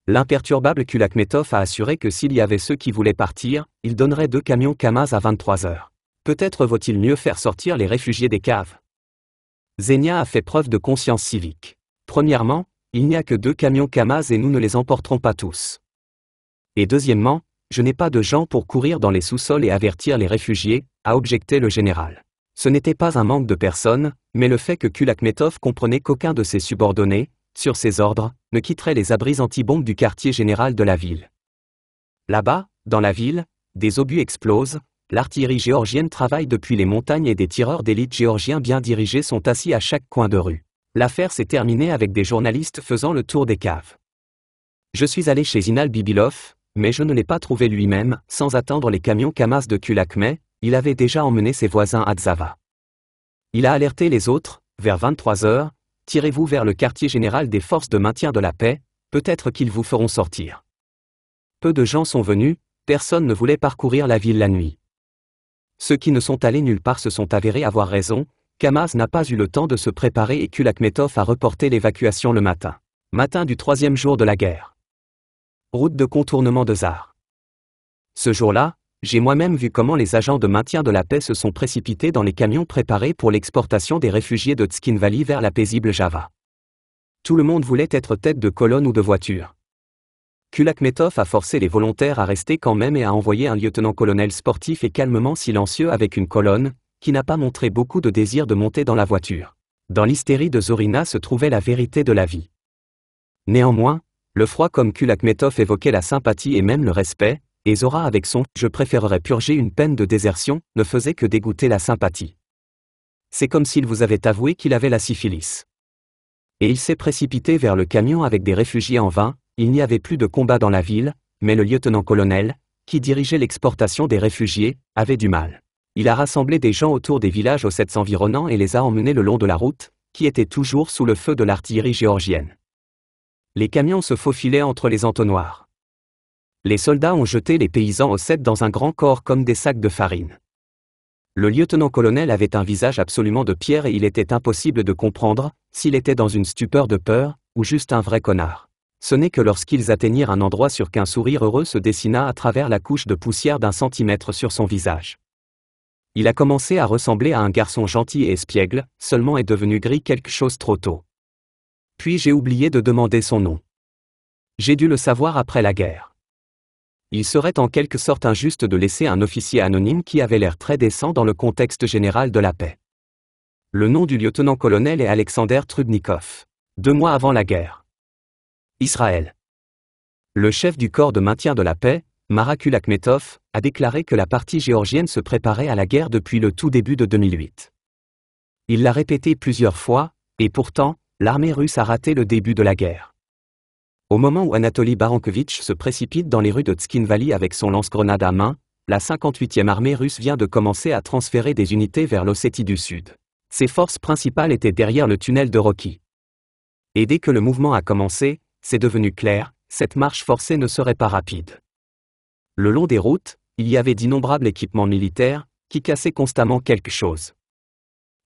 L'imperturbable Kulakmetov a assuré que s'il y avait ceux qui voulaient partir, il donnerait deux camions Kamaz à 23 heures. Peut-être vaut-il mieux faire sortir les réfugiés des caves. Zenia a fait preuve de conscience civique. Premièrement, il n'y a que deux camions Kamaz et nous ne les emporterons pas tous. Et deuxièmement, je n'ai pas de gens pour courir dans les sous-sols et avertir les réfugiés, a objecté le général. Ce n'était pas un manque de personnes, mais le fait que Kulakmetov comprenait qu'aucun de ses subordonnés, sur ses ordres, ne quitterait les abris antibombes du quartier général de la ville. Là-bas, dans la ville, des obus explosent, l'artillerie géorgienne travaille depuis les montagnes et des tireurs d'élite géorgiens bien dirigés sont assis à chaque coin de rue. L'affaire s'est terminée avec des journalistes faisant le tour des caves. Je suis allé chez Inal Bibilov, mais je ne l'ai pas trouvé lui-même, sans attendre les camions Kamas de Kulakme, il avait déjà emmené ses voisins à Dzava. Il a alerté les autres, vers 23 h tirez-vous vers le quartier général des forces de maintien de la paix, peut-être qu'ils vous feront sortir. Peu de gens sont venus, personne ne voulait parcourir la ville la nuit. Ceux qui ne sont allés nulle part se sont avérés avoir raison, Kamaz n'a pas eu le temps de se préparer et Kulakmetov a reporté l'évacuation le matin. Matin du troisième jour de la guerre. Route de contournement de Zar. Ce jour-là, j'ai moi-même vu comment les agents de maintien de la paix se sont précipités dans les camions préparés pour l'exportation des réfugiés de Tskinvali vers la paisible Java. Tout le monde voulait être tête de colonne ou de voiture. Kulakmetov a forcé les volontaires à rester quand même et a envoyé un lieutenant-colonel sportif et calmement silencieux avec une colonne, qui n'a pas montré beaucoup de désir de monter dans la voiture. Dans l'hystérie de Zorina se trouvait la vérité de la vie. Néanmoins, le froid comme Kulakmetov évoquait la sympathie et même le respect, et Zora avec son « je préférerais purger une peine de désertion » ne faisait que dégoûter la sympathie. C'est comme s'il vous avait avoué qu'il avait la syphilis. Et il s'est précipité vers le camion avec des réfugiés en vain, il n'y avait plus de combat dans la ville, mais le lieutenant-colonel, qui dirigeait l'exportation des réfugiés, avait du mal. Il a rassemblé des gens autour des villages aux sept environnants et les a emmenés le long de la route, qui était toujours sous le feu de l'artillerie géorgienne. Les camions se faufilaient entre les entonnoirs. Les soldats ont jeté les paysans sept dans un grand corps comme des sacs de farine. Le lieutenant-colonel avait un visage absolument de pierre et il était impossible de comprendre s'il était dans une stupeur de peur ou juste un vrai connard. Ce n'est que lorsqu'ils atteignirent un endroit sur qu'un sourire heureux se dessina à travers la couche de poussière d'un centimètre sur son visage. Il a commencé à ressembler à un garçon gentil et espiègle, seulement est devenu gris quelque chose trop tôt. Puis j'ai oublié de demander son nom. J'ai dû le savoir après la guerre. Il serait en quelque sorte injuste de laisser un officier anonyme qui avait l'air très décent dans le contexte général de la paix. Le nom du lieutenant-colonel est Alexander Trubnikov. Deux mois avant la guerre. Israël. Le chef du corps de maintien de la paix, Marakul Akhmetov, a déclaré que la partie géorgienne se préparait à la guerre depuis le tout début de 2008. Il l'a répété plusieurs fois, et pourtant, l'armée russe a raté le début de la guerre. Au moment où Anatoly Barankovitch se précipite dans les rues de Valley avec son lance-grenade à main, la 58e armée russe vient de commencer à transférer des unités vers l'Ossétie du Sud. Ses forces principales étaient derrière le tunnel de Rocky. Et dès que le mouvement a commencé, c'est devenu clair, cette marche forcée ne serait pas rapide. Le long des routes, il y avait d'innombrables équipements militaires, qui cassaient constamment quelque chose.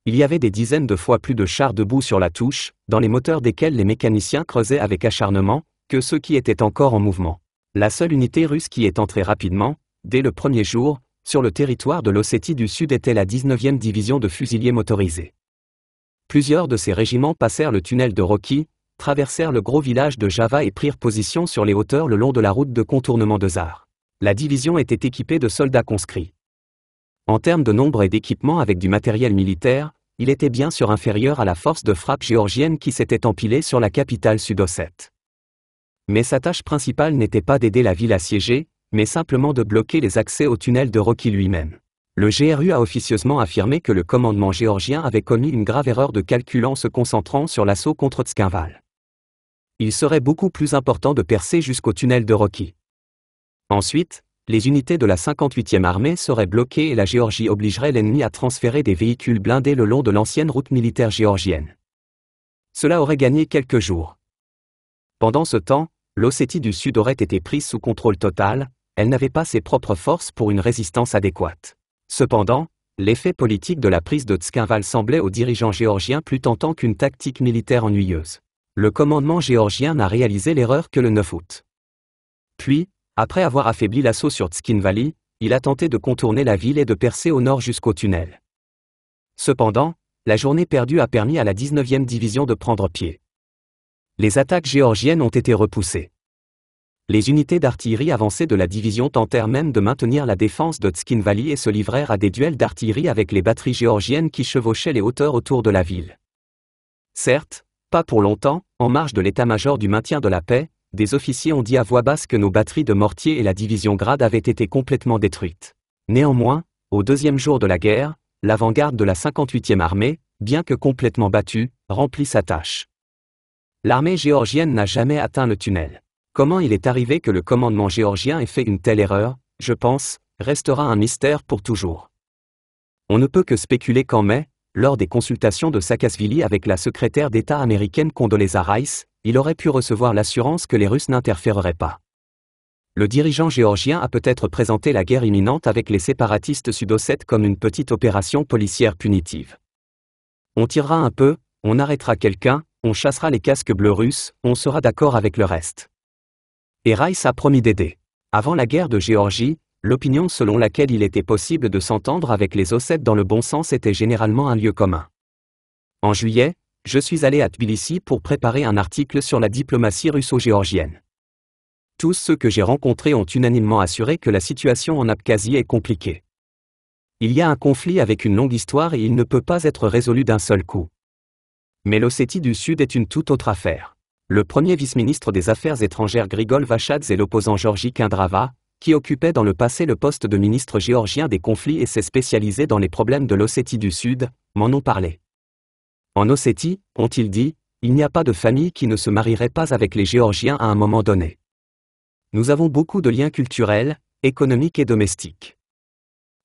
Il y avait des dizaines de fois plus de chars debout sur la touche, dans les moteurs desquels les mécaniciens creusaient avec acharnement, que ceux qui étaient encore en mouvement. La seule unité russe qui est entrée rapidement, dès le premier jour, sur le territoire de l'Ossétie du Sud était la 19e division de fusiliers motorisés. Plusieurs de ces régiments passèrent le tunnel de Rocky, traversèrent le gros village de Java et prirent position sur les hauteurs le long de la route de contournement de Zar. La division était équipée de soldats conscrits. En termes de nombre et d'équipement avec du matériel militaire, il était bien sûr inférieur à la force de frappe géorgienne qui s'était empilée sur la capitale sud-ossète. Mais sa tâche principale n'était pas d'aider la ville assiégée, mais simplement de bloquer les accès au tunnel de Rocky lui-même. Le GRU a officieusement affirmé que le commandement géorgien avait commis une grave erreur de calcul en se concentrant sur l'assaut contre Tskinval. Il serait beaucoup plus important de percer jusqu'au tunnel de Rocky. Ensuite, les unités de la 58e armée seraient bloquées et la Géorgie obligerait l'ennemi à transférer des véhicules blindés le long de l'ancienne route militaire géorgienne. Cela aurait gagné quelques jours. Pendant ce temps, l'Ossétie du Sud aurait été prise sous contrôle total, elle n'avait pas ses propres forces pour une résistance adéquate. Cependant, l'effet politique de la prise de Tskinval semblait aux dirigeants géorgiens plus tentant qu'une tactique militaire ennuyeuse. Le commandement géorgien n'a réalisé l'erreur que le 9 août. Puis, après avoir affaibli l'assaut sur Tskhinvali, il a tenté de contourner la ville et de percer au nord jusqu'au tunnel. Cependant, la journée perdue a permis à la 19e division de prendre pied les attaques géorgiennes ont été repoussées. Les unités d'artillerie avancées de la division tentèrent même de maintenir la défense de Tskin Valley et se livrèrent à des duels d'artillerie avec les batteries géorgiennes qui chevauchaient les hauteurs autour de la ville. Certes, pas pour longtemps, en marge de l'état-major du maintien de la paix, des officiers ont dit à voix basse que nos batteries de mortier et la division grade avaient été complètement détruites. Néanmoins, au deuxième jour de la guerre, l'avant-garde de la 58e armée, bien que complètement battue, remplit sa tâche. L'armée géorgienne n'a jamais atteint le tunnel. Comment il est arrivé que le commandement géorgien ait fait une telle erreur, je pense, restera un mystère pour toujours. On ne peut que spéculer qu'en mai, lors des consultations de Saakashvili avec la secrétaire d'État américaine Condoleezza Rice, il aurait pu recevoir l'assurance que les Russes n'interféreraient pas. Le dirigeant géorgien a peut-être présenté la guerre imminente avec les séparatistes sud-ossètes comme une petite opération policière punitive. On tirera un peu, on arrêtera quelqu'un, on chassera les casques bleus russes, on sera d'accord avec le reste. Et Rice a promis d'aider. Avant la guerre de Géorgie, l'opinion selon laquelle il était possible de s'entendre avec les Ossètes dans le bon sens était généralement un lieu commun. En juillet, je suis allé à Tbilissi pour préparer un article sur la diplomatie russo-géorgienne. Tous ceux que j'ai rencontrés ont unanimement assuré que la situation en Abkhazie est compliquée. Il y a un conflit avec une longue histoire et il ne peut pas être résolu d'un seul coup. Mais l'Ossétie du Sud est une toute autre affaire. Le premier vice-ministre des Affaires étrangères Grigol Vachadze et l'opposant Georgi Kindrava, qui occupait dans le passé le poste de ministre géorgien des conflits et s'est spécialisé dans les problèmes de l'Ossétie du Sud, m'en ont parlé. En Ossétie, ont-ils dit, il n'y a pas de famille qui ne se marierait pas avec les Géorgiens à un moment donné. Nous avons beaucoup de liens culturels, économiques et domestiques.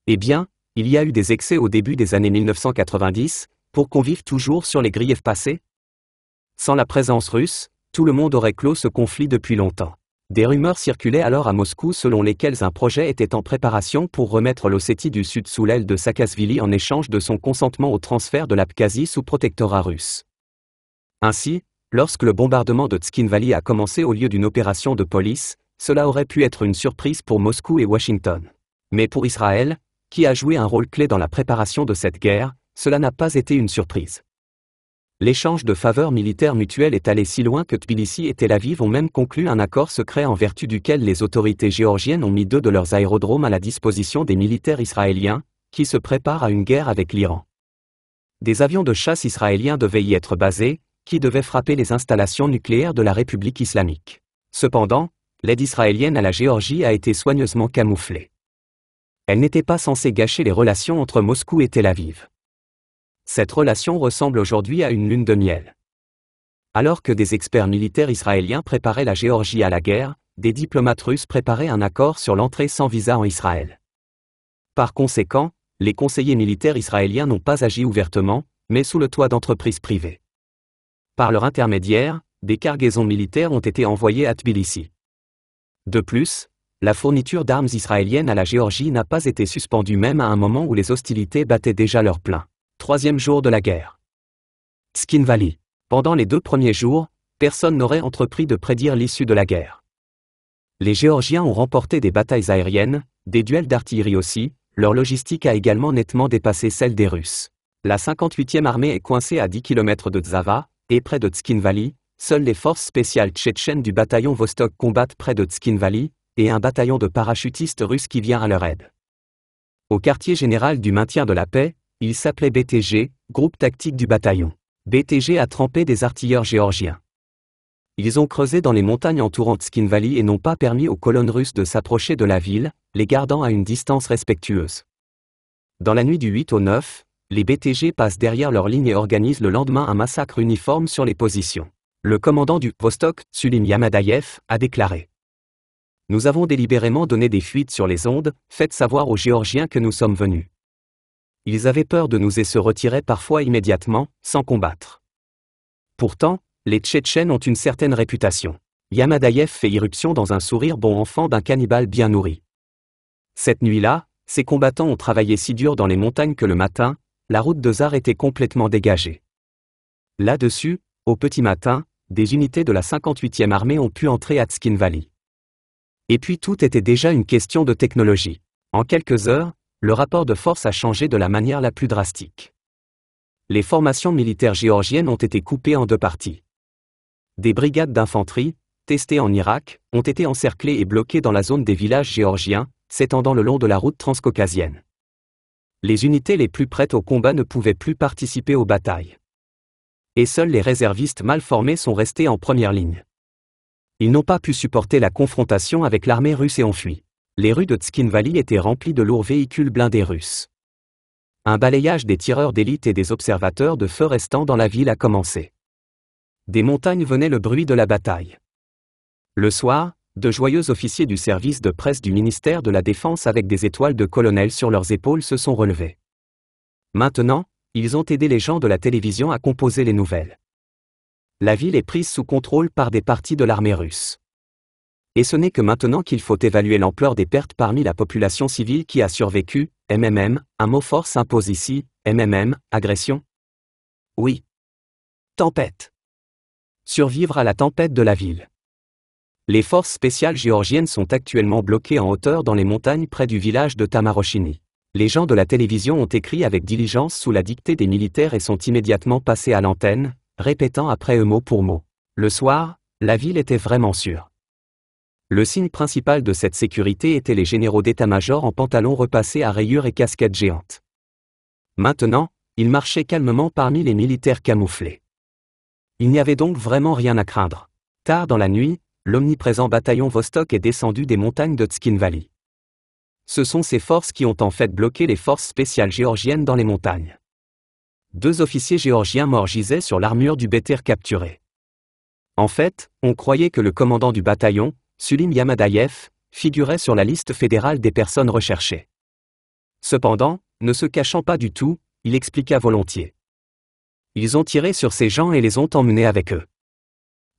Eh bien, il y a eu des excès au début des années 1990, pour qu'on vive toujours sur les griefs passés Sans la présence russe, tout le monde aurait clos ce conflit depuis longtemps. Des rumeurs circulaient alors à Moscou selon lesquelles un projet était en préparation pour remettre l'Ossétie du Sud sous l'aile de Sakasvili en échange de son consentement au transfert de l'Abkhazie sous protectorat russe. Ainsi, lorsque le bombardement de Tskinvali a commencé au lieu d'une opération de police, cela aurait pu être une surprise pour Moscou et Washington. Mais pour Israël, qui a joué un rôle clé dans la préparation de cette guerre, cela n'a pas été une surprise. L'échange de faveurs militaires mutuelles est allé si loin que Tbilissi et Tel Aviv ont même conclu un accord secret en vertu duquel les autorités géorgiennes ont mis deux de leurs aérodromes à la disposition des militaires israéliens, qui se préparent à une guerre avec l'Iran. Des avions de chasse israéliens devaient y être basés, qui devaient frapper les installations nucléaires de la République islamique. Cependant, l'aide israélienne à la Géorgie a été soigneusement camouflée. Elle n'était pas censée gâcher les relations entre Moscou et Tel Aviv. Cette relation ressemble aujourd'hui à une lune de miel. Alors que des experts militaires israéliens préparaient la Géorgie à la guerre, des diplomates russes préparaient un accord sur l'entrée sans visa en Israël. Par conséquent, les conseillers militaires israéliens n'ont pas agi ouvertement, mais sous le toit d'entreprises privées. Par leur intermédiaire, des cargaisons militaires ont été envoyées à Tbilissi. De plus, la fourniture d'armes israéliennes à la Géorgie n'a pas été suspendue même à un moment où les hostilités battaient déjà leur plein. Troisième jour de la guerre. Skin Pendant les deux premiers jours, personne n'aurait entrepris de prédire l'issue de la guerre. Les Géorgiens ont remporté des batailles aériennes, des duels d'artillerie aussi, leur logistique a également nettement dépassé celle des Russes. La 58e armée est coincée à 10 km de Tzava, et près de Tskin Valley, seules les forces spéciales tchétchènes du bataillon Vostok combattent près de Tskin et un bataillon de parachutistes russes qui vient à leur aide. Au quartier général du maintien de la paix, il s'appelait BTG, groupe tactique du bataillon. BTG a trempé des artilleurs géorgiens. Ils ont creusé dans les montagnes entourant skin Valley et n'ont pas permis aux colonnes russes de s'approcher de la ville, les gardant à une distance respectueuse. Dans la nuit du 8 au 9, les BTG passent derrière leur ligne et organisent le lendemain un massacre uniforme sur les positions. Le commandant du Vostok, Sulim Yamadayev, a déclaré Nous avons délibérément donné des fuites sur les ondes, faites savoir aux Géorgiens que nous sommes venus. Ils avaient peur de nous et se retiraient parfois immédiatement, sans combattre. Pourtant, les Tchétchènes ont une certaine réputation. Yamadayev fait irruption dans un sourire bon enfant d'un cannibale bien nourri. Cette nuit-là, ces combattants ont travaillé si dur dans les montagnes que le matin, la route de Zar était complètement dégagée. Là-dessus, au petit matin, des unités de la 58e armée ont pu entrer à Tskin Valley. Et puis tout était déjà une question de technologie. En quelques heures, le rapport de force a changé de la manière la plus drastique. Les formations militaires géorgiennes ont été coupées en deux parties. Des brigades d'infanterie, testées en Irak, ont été encerclées et bloquées dans la zone des villages géorgiens, s'étendant le long de la route transcaucasienne. Les unités les plus prêtes au combat ne pouvaient plus participer aux batailles. Et seuls les réservistes mal formés sont restés en première ligne. Ils n'ont pas pu supporter la confrontation avec l'armée russe et ont fui les rues de Valley étaient remplies de lourds véhicules blindés russes. Un balayage des tireurs d'élite et des observateurs de feu restant dans la ville a commencé. Des montagnes venaient le bruit de la bataille. Le soir, de joyeux officiers du service de presse du ministère de la Défense avec des étoiles de colonel sur leurs épaules se sont relevés. Maintenant, ils ont aidé les gens de la télévision à composer les nouvelles. La ville est prise sous contrôle par des partis de l'armée russe et ce n'est que maintenant qu'il faut évaluer l'ampleur des pertes parmi la population civile qui a survécu, MMM, un mot fort s'impose ici, MMM, agression Oui. Tempête. Survivre à la tempête de la ville. Les forces spéciales géorgiennes sont actuellement bloquées en hauteur dans les montagnes près du village de Tamarochini. Les gens de la télévision ont écrit avec diligence sous la dictée des militaires et sont immédiatement passés à l'antenne, répétant après eux mot pour mot. Le soir, la ville était vraiment sûre. Le signe principal de cette sécurité étaient les généraux d'état-major en pantalon repassés à rayures et casquettes géantes. Maintenant, ils marchaient calmement parmi les militaires camouflés. Il n'y avait donc vraiment rien à craindre. Tard dans la nuit, l'omniprésent bataillon Vostok est descendu des montagnes de Tskin Valley. Ce sont ces forces qui ont en fait bloqué les forces spéciales géorgiennes dans les montagnes. Deux officiers géorgiens morts gisaient sur l'armure du BTR capturé. En fait, on croyait que le commandant du bataillon, Sulim Yamadayev, figurait sur la liste fédérale des personnes recherchées. Cependant, ne se cachant pas du tout, il expliqua volontiers. Ils ont tiré sur ces gens et les ont emmenés avec eux.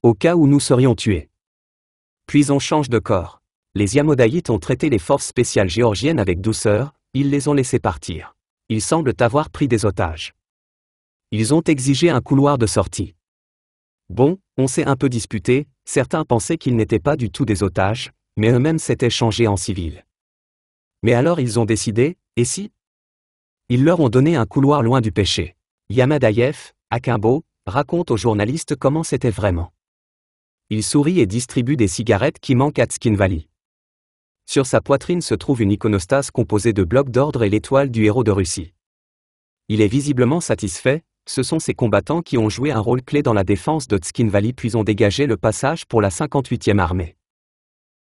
Au cas où nous serions tués. Puis on change de corps. Les Yamodaïtes ont traité les forces spéciales géorgiennes avec douceur, ils les ont laissés partir. Ils semblent avoir pris des otages. Ils ont exigé un couloir de sortie. Bon, on s'est un peu disputé, Certains pensaient qu'ils n'étaient pas du tout des otages, mais eux-mêmes s'étaient changés en civils. Mais alors ils ont décidé, et si Ils leur ont donné un couloir loin du péché. Yamadayev, Akimbo, raconte aux journalistes comment c'était vraiment. Il sourit et distribue des cigarettes qui manquent à Valley. Sur sa poitrine se trouve une iconostase composée de blocs d'ordre et l'étoile du héros de Russie. Il est visiblement satisfait, ce sont ces combattants qui ont joué un rôle clé dans la défense de tskin puis ont dégagé le passage pour la 58e armée.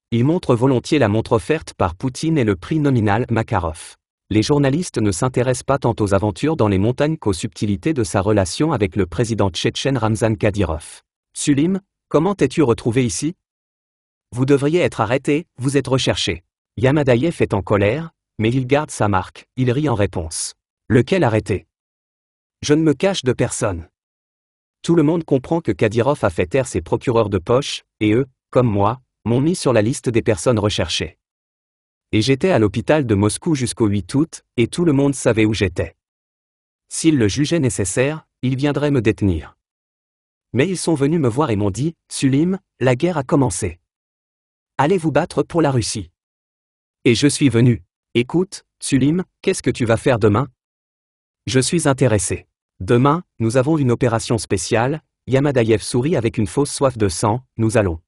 Ils montrent volontiers la montre offerte par Poutine et le prix nominal Makarov. Les journalistes ne s'intéressent pas tant aux aventures dans les montagnes qu'aux subtilités de sa relation avec le président tchétchène Ramzan Kadyrov. Sulim, comment t'es-tu retrouvé ici Vous devriez être arrêté, vous êtes recherché. Yamadayev est en colère, mais il garde sa marque, il rit en réponse. Lequel arrêté je ne me cache de personne. Tout le monde comprend que Kadirov a fait taire ses procureurs de poche, et eux, comme moi, m'ont mis sur la liste des personnes recherchées. Et j'étais à l'hôpital de Moscou jusqu'au 8 août, et tout le monde savait où j'étais. S'ils le jugeaient nécessaire, ils viendraient me détenir. Mais ils sont venus me voir et m'ont dit, Sulim, la guerre a commencé. Allez vous battre pour la Russie. Et je suis venu. Écoute, Sulim, qu'est-ce que tu vas faire demain Je suis intéressé. Demain, nous avons une opération spéciale, Yamadayev sourit avec une fausse soif de sang, nous allons.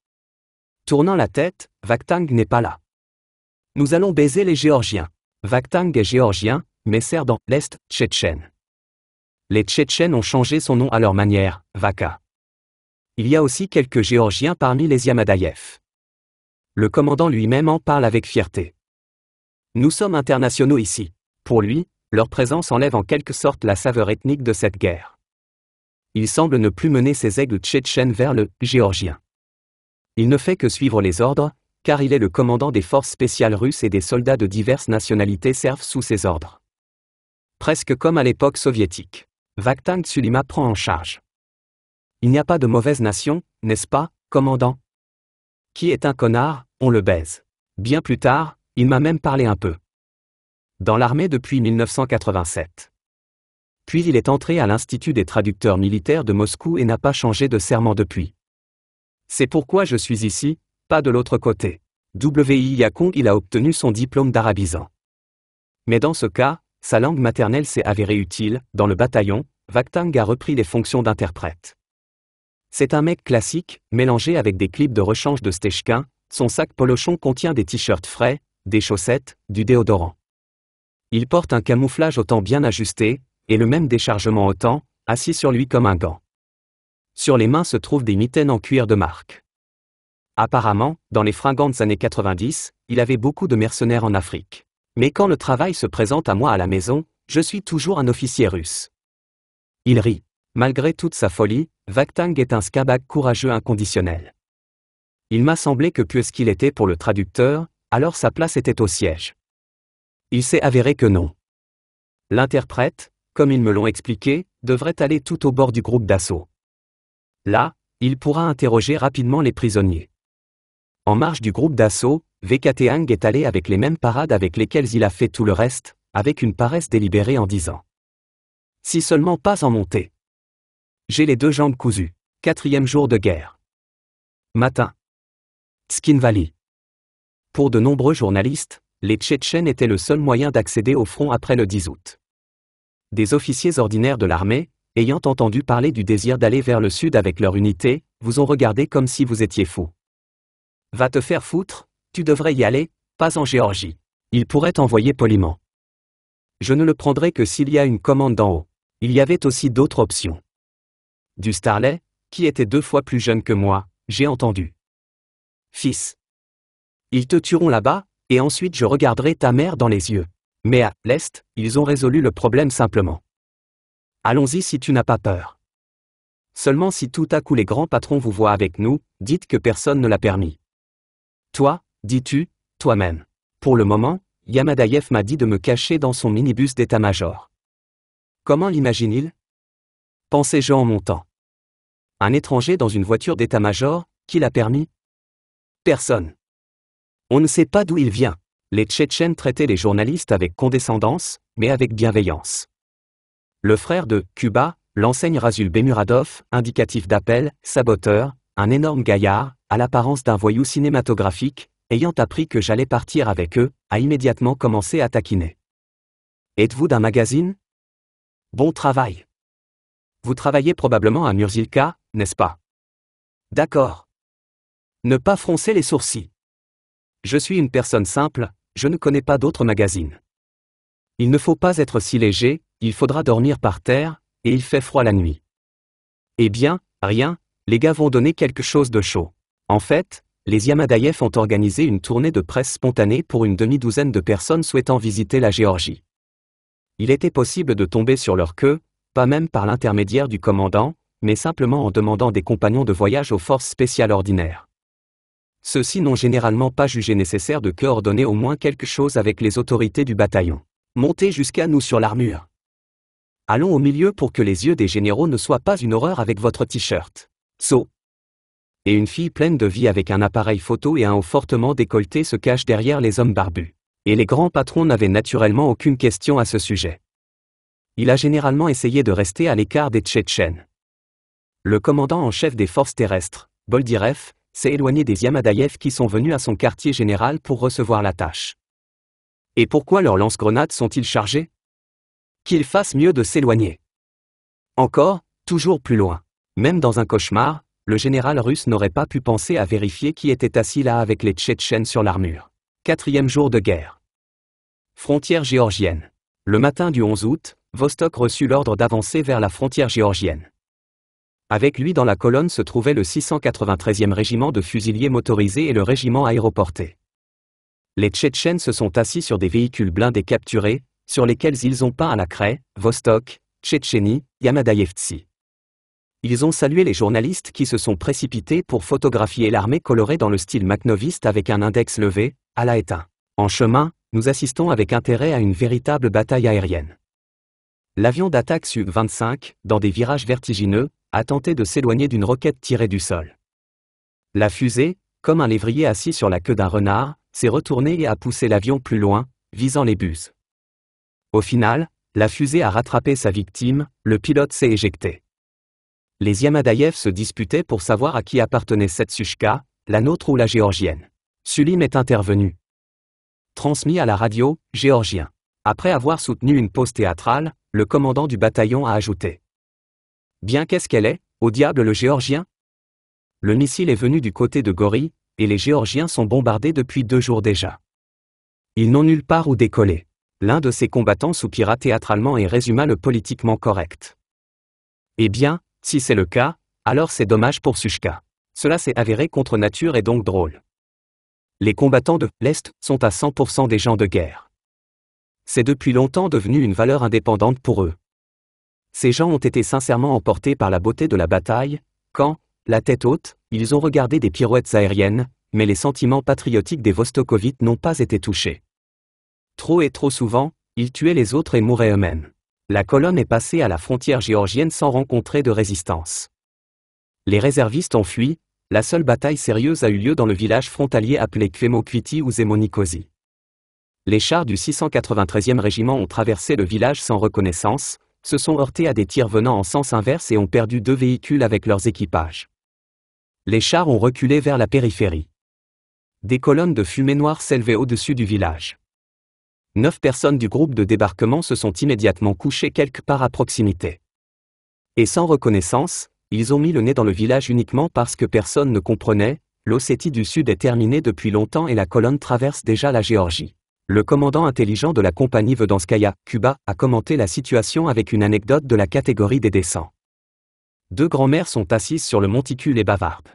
Tournant la tête, Vakhtang n'est pas là. Nous allons baiser les Géorgiens. Vakhtang est géorgien, mais sert dans l'Est tchétchène. Les Tchétchènes ont changé son nom à leur manière, Vaka. Il y a aussi quelques Géorgiens parmi les Yamadayev. Le commandant lui-même en parle avec fierté. Nous sommes internationaux ici. Pour lui, leur présence enlève en quelque sorte la saveur ethnique de cette guerre. Il semble ne plus mener ses aigles tchétchènes vers le géorgien. Il ne fait que suivre les ordres, car il est le commandant des forces spéciales russes et des soldats de diverses nationalités servent sous ses ordres. Presque comme à l'époque soviétique. Vakhtang Tsulima prend en charge. Il n'y a pas de mauvaise nation, n'est-ce pas, commandant Qui est un connard, on le baise. Bien plus tard, il m'a même parlé un peu dans l'armée depuis 1987. Puis il est entré à l'Institut des traducteurs militaires de Moscou et n'a pas changé de serment depuis. C'est pourquoi je suis ici, pas de l'autre côté. W.I. Yakong il a obtenu son diplôme d'arabisant. Mais dans ce cas, sa langue maternelle s'est avérée utile, dans le bataillon, Vaktang a repris les fonctions d'interprète. C'est un mec classique, mélangé avec des clips de rechange de Stechkin, son sac polochon contient des t-shirts frais, des chaussettes, du déodorant. Il porte un camouflage autant bien ajusté, et le même déchargement autant, assis sur lui comme un gant. Sur les mains se trouvent des mitaines en cuir de marque. Apparemment, dans les fringantes années 90, il avait beaucoup de mercenaires en Afrique. Mais quand le travail se présente à moi à la maison, je suis toujours un officier russe. Il rit. Malgré toute sa folie, Vaktang est un skabak courageux inconditionnel. Il m'a semblé que qu'il était pour le traducteur, alors sa place était au siège. Il s'est avéré que non. L'interprète, comme ils me l'ont expliqué, devrait aller tout au bord du groupe d'assaut. Là, il pourra interroger rapidement les prisonniers. En marge du groupe d'assaut, Vekateang est allé avec les mêmes parades avec lesquelles il a fait tout le reste, avec une paresse délibérée en disant Si seulement pas en monter. J'ai les deux jambes cousues. Quatrième jour de guerre. Matin. Skin Pour de nombreux journalistes, les Tchétchènes étaient le seul moyen d'accéder au front après le 10 août. Des officiers ordinaires de l'armée, ayant entendu parler du désir d'aller vers le sud avec leur unité, vous ont regardé comme si vous étiez fou. Va te faire foutre, tu devrais y aller, pas en Géorgie. Ils pourraient t'envoyer poliment. Je ne le prendrai que s'il y a une commande d'en haut. Il y avait aussi d'autres options. Du Starlet, qui était deux fois plus jeune que moi, j'ai entendu. Fils. Ils te tueront là-bas, et ensuite je regarderai ta mère dans les yeux. Mais à l'Est, ils ont résolu le problème simplement. Allons-y si tu n'as pas peur. Seulement si tout à coup les grands patrons vous voient avec nous, dites que personne ne l'a permis. Toi, dis-tu, toi-même. Pour le moment, Yamadayev m'a dit de me cacher dans son minibus d'état-major. Comment l'imagine-t-il Pensais-je en montant. Un étranger dans une voiture d'état-major, qui l'a permis Personne. On ne sait pas d'où il vient. Les Tchétchènes traitaient les journalistes avec condescendance, mais avec bienveillance. Le frère de Cuba, l'enseigne Razul Bemuradov, indicatif d'appel, saboteur, un énorme gaillard, à l'apparence d'un voyou cinématographique, ayant appris que j'allais partir avec eux, a immédiatement commencé à taquiner. Êtes-vous d'un magazine Bon travail. Vous travaillez probablement à Murzilka, n'est-ce pas D'accord. Ne pas froncer les sourcils. Je suis une personne simple, je ne connais pas d'autres magazines. Il ne faut pas être si léger, il faudra dormir par terre, et il fait froid la nuit. Eh bien, rien, les gars vont donner quelque chose de chaud. En fait, les Yamadayev ont organisé une tournée de presse spontanée pour une demi-douzaine de personnes souhaitant visiter la Géorgie. Il était possible de tomber sur leur queue, pas même par l'intermédiaire du commandant, mais simplement en demandant des compagnons de voyage aux forces spéciales ordinaires. Ceux-ci n'ont généralement pas jugé nécessaire de coordonner au moins quelque chose avec les autorités du bataillon. Montez jusqu'à nous sur l'armure. Allons au milieu pour que les yeux des généraux ne soient pas une horreur avec votre t-shirt. Et une fille pleine de vie avec un appareil photo et un haut fortement décolleté se cache derrière les hommes barbus. Et les grands patrons n'avaient naturellement aucune question à ce sujet. Il a généralement essayé de rester à l'écart des Tchétchènes. Le commandant en chef des forces terrestres, Boldirev, s'est éloigné des Yamadaïev qui sont venus à son quartier général pour recevoir la tâche. Et pourquoi leurs lance-grenades sont-ils chargés Qu'ils fassent mieux de s'éloigner. Encore, toujours plus loin. Même dans un cauchemar, le général russe n'aurait pas pu penser à vérifier qui était assis là avec les Tchétchènes sur l'armure. Quatrième jour de guerre. Frontière géorgienne. Le matin du 11 août, Vostok reçut l'ordre d'avancer vers la frontière géorgienne. Avec lui dans la colonne se trouvait le 693e régiment de fusiliers motorisés et le régiment aéroporté. Les Tchétchènes se sont assis sur des véhicules blindés capturés, sur lesquels ils ont peint à la craie, Vostok, Tchétchénie, Yamadaïevtsi. Ils ont salué les journalistes qui se sont précipités pour photographier l'armée colorée dans le style macnoviste avec un index levé, à la éteint. En chemin, nous assistons avec intérêt à une véritable bataille aérienne. L'avion d'attaque Su-25, dans des virages vertigineux, a tenté de s'éloigner d'une roquette tirée du sol. La fusée, comme un lévrier assis sur la queue d'un renard, s'est retournée et a poussé l'avion plus loin, visant les buses. Au final, la fusée a rattrapé sa victime, le pilote s'est éjecté. Les Yamadaïev se disputaient pour savoir à qui appartenait cette Sushka, la nôtre ou la géorgienne. Sulim est intervenu. Transmis à la radio, géorgien. Après avoir soutenu une pause théâtrale, le commandant du bataillon a ajouté Bien qu'est-ce qu'elle est, au diable le géorgien Le missile est venu du côté de Gori, et les géorgiens sont bombardés depuis deux jours déjà. Ils n'ont nulle part où décoller. L'un de ses combattants soupira théâtralement et résuma le politiquement correct. Eh bien, si c'est le cas, alors c'est dommage pour Sushka. Cela s'est avéré contre nature et donc drôle. Les combattants de l'Est sont à 100% des gens de guerre. C'est depuis longtemps devenu une valeur indépendante pour eux. Ces gens ont été sincèrement emportés par la beauté de la bataille, quand, la tête haute, ils ont regardé des pirouettes aériennes, mais les sentiments patriotiques des Vostokovites n'ont pas été touchés. Trop et trop souvent, ils tuaient les autres et mouraient eux-mêmes. La colonne est passée à la frontière géorgienne sans rencontrer de résistance. Les réservistes ont fui, la seule bataille sérieuse a eu lieu dans le village frontalier appelé Kvemokviti ou Zemonikosi. Les chars du 693e régiment ont traversé le village sans reconnaissance, se sont heurtés à des tirs venant en sens inverse et ont perdu deux véhicules avec leurs équipages. Les chars ont reculé vers la périphérie. Des colonnes de fumée noire s'élevaient au-dessus du village. Neuf personnes du groupe de débarquement se sont immédiatement couchées quelque part à proximité. Et sans reconnaissance, ils ont mis le nez dans le village uniquement parce que personne ne comprenait, l'Ossétie du Sud est terminée depuis longtemps et la colonne traverse déjà la Géorgie. Le commandant intelligent de la compagnie Vedanskaya, Cuba, a commenté la situation avec une anecdote de la catégorie des décents. Deux grands-mères sont assises sur le monticule et bavardent.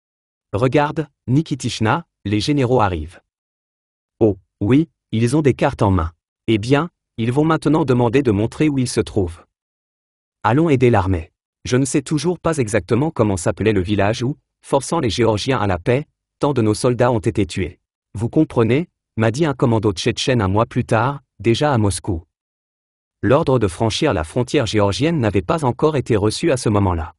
« Regarde, Nikitishna, les généraux arrivent. Oh, oui, ils ont des cartes en main. Eh bien, ils vont maintenant demander de montrer où ils se trouvent. Allons aider l'armée. Je ne sais toujours pas exactement comment s'appelait le village où, forçant les Géorgiens à la paix, tant de nos soldats ont été tués. Vous comprenez, m'a dit un commando tchétchène un mois plus tard, déjà à Moscou. L'ordre de franchir la frontière géorgienne n'avait pas encore été reçu à ce moment-là.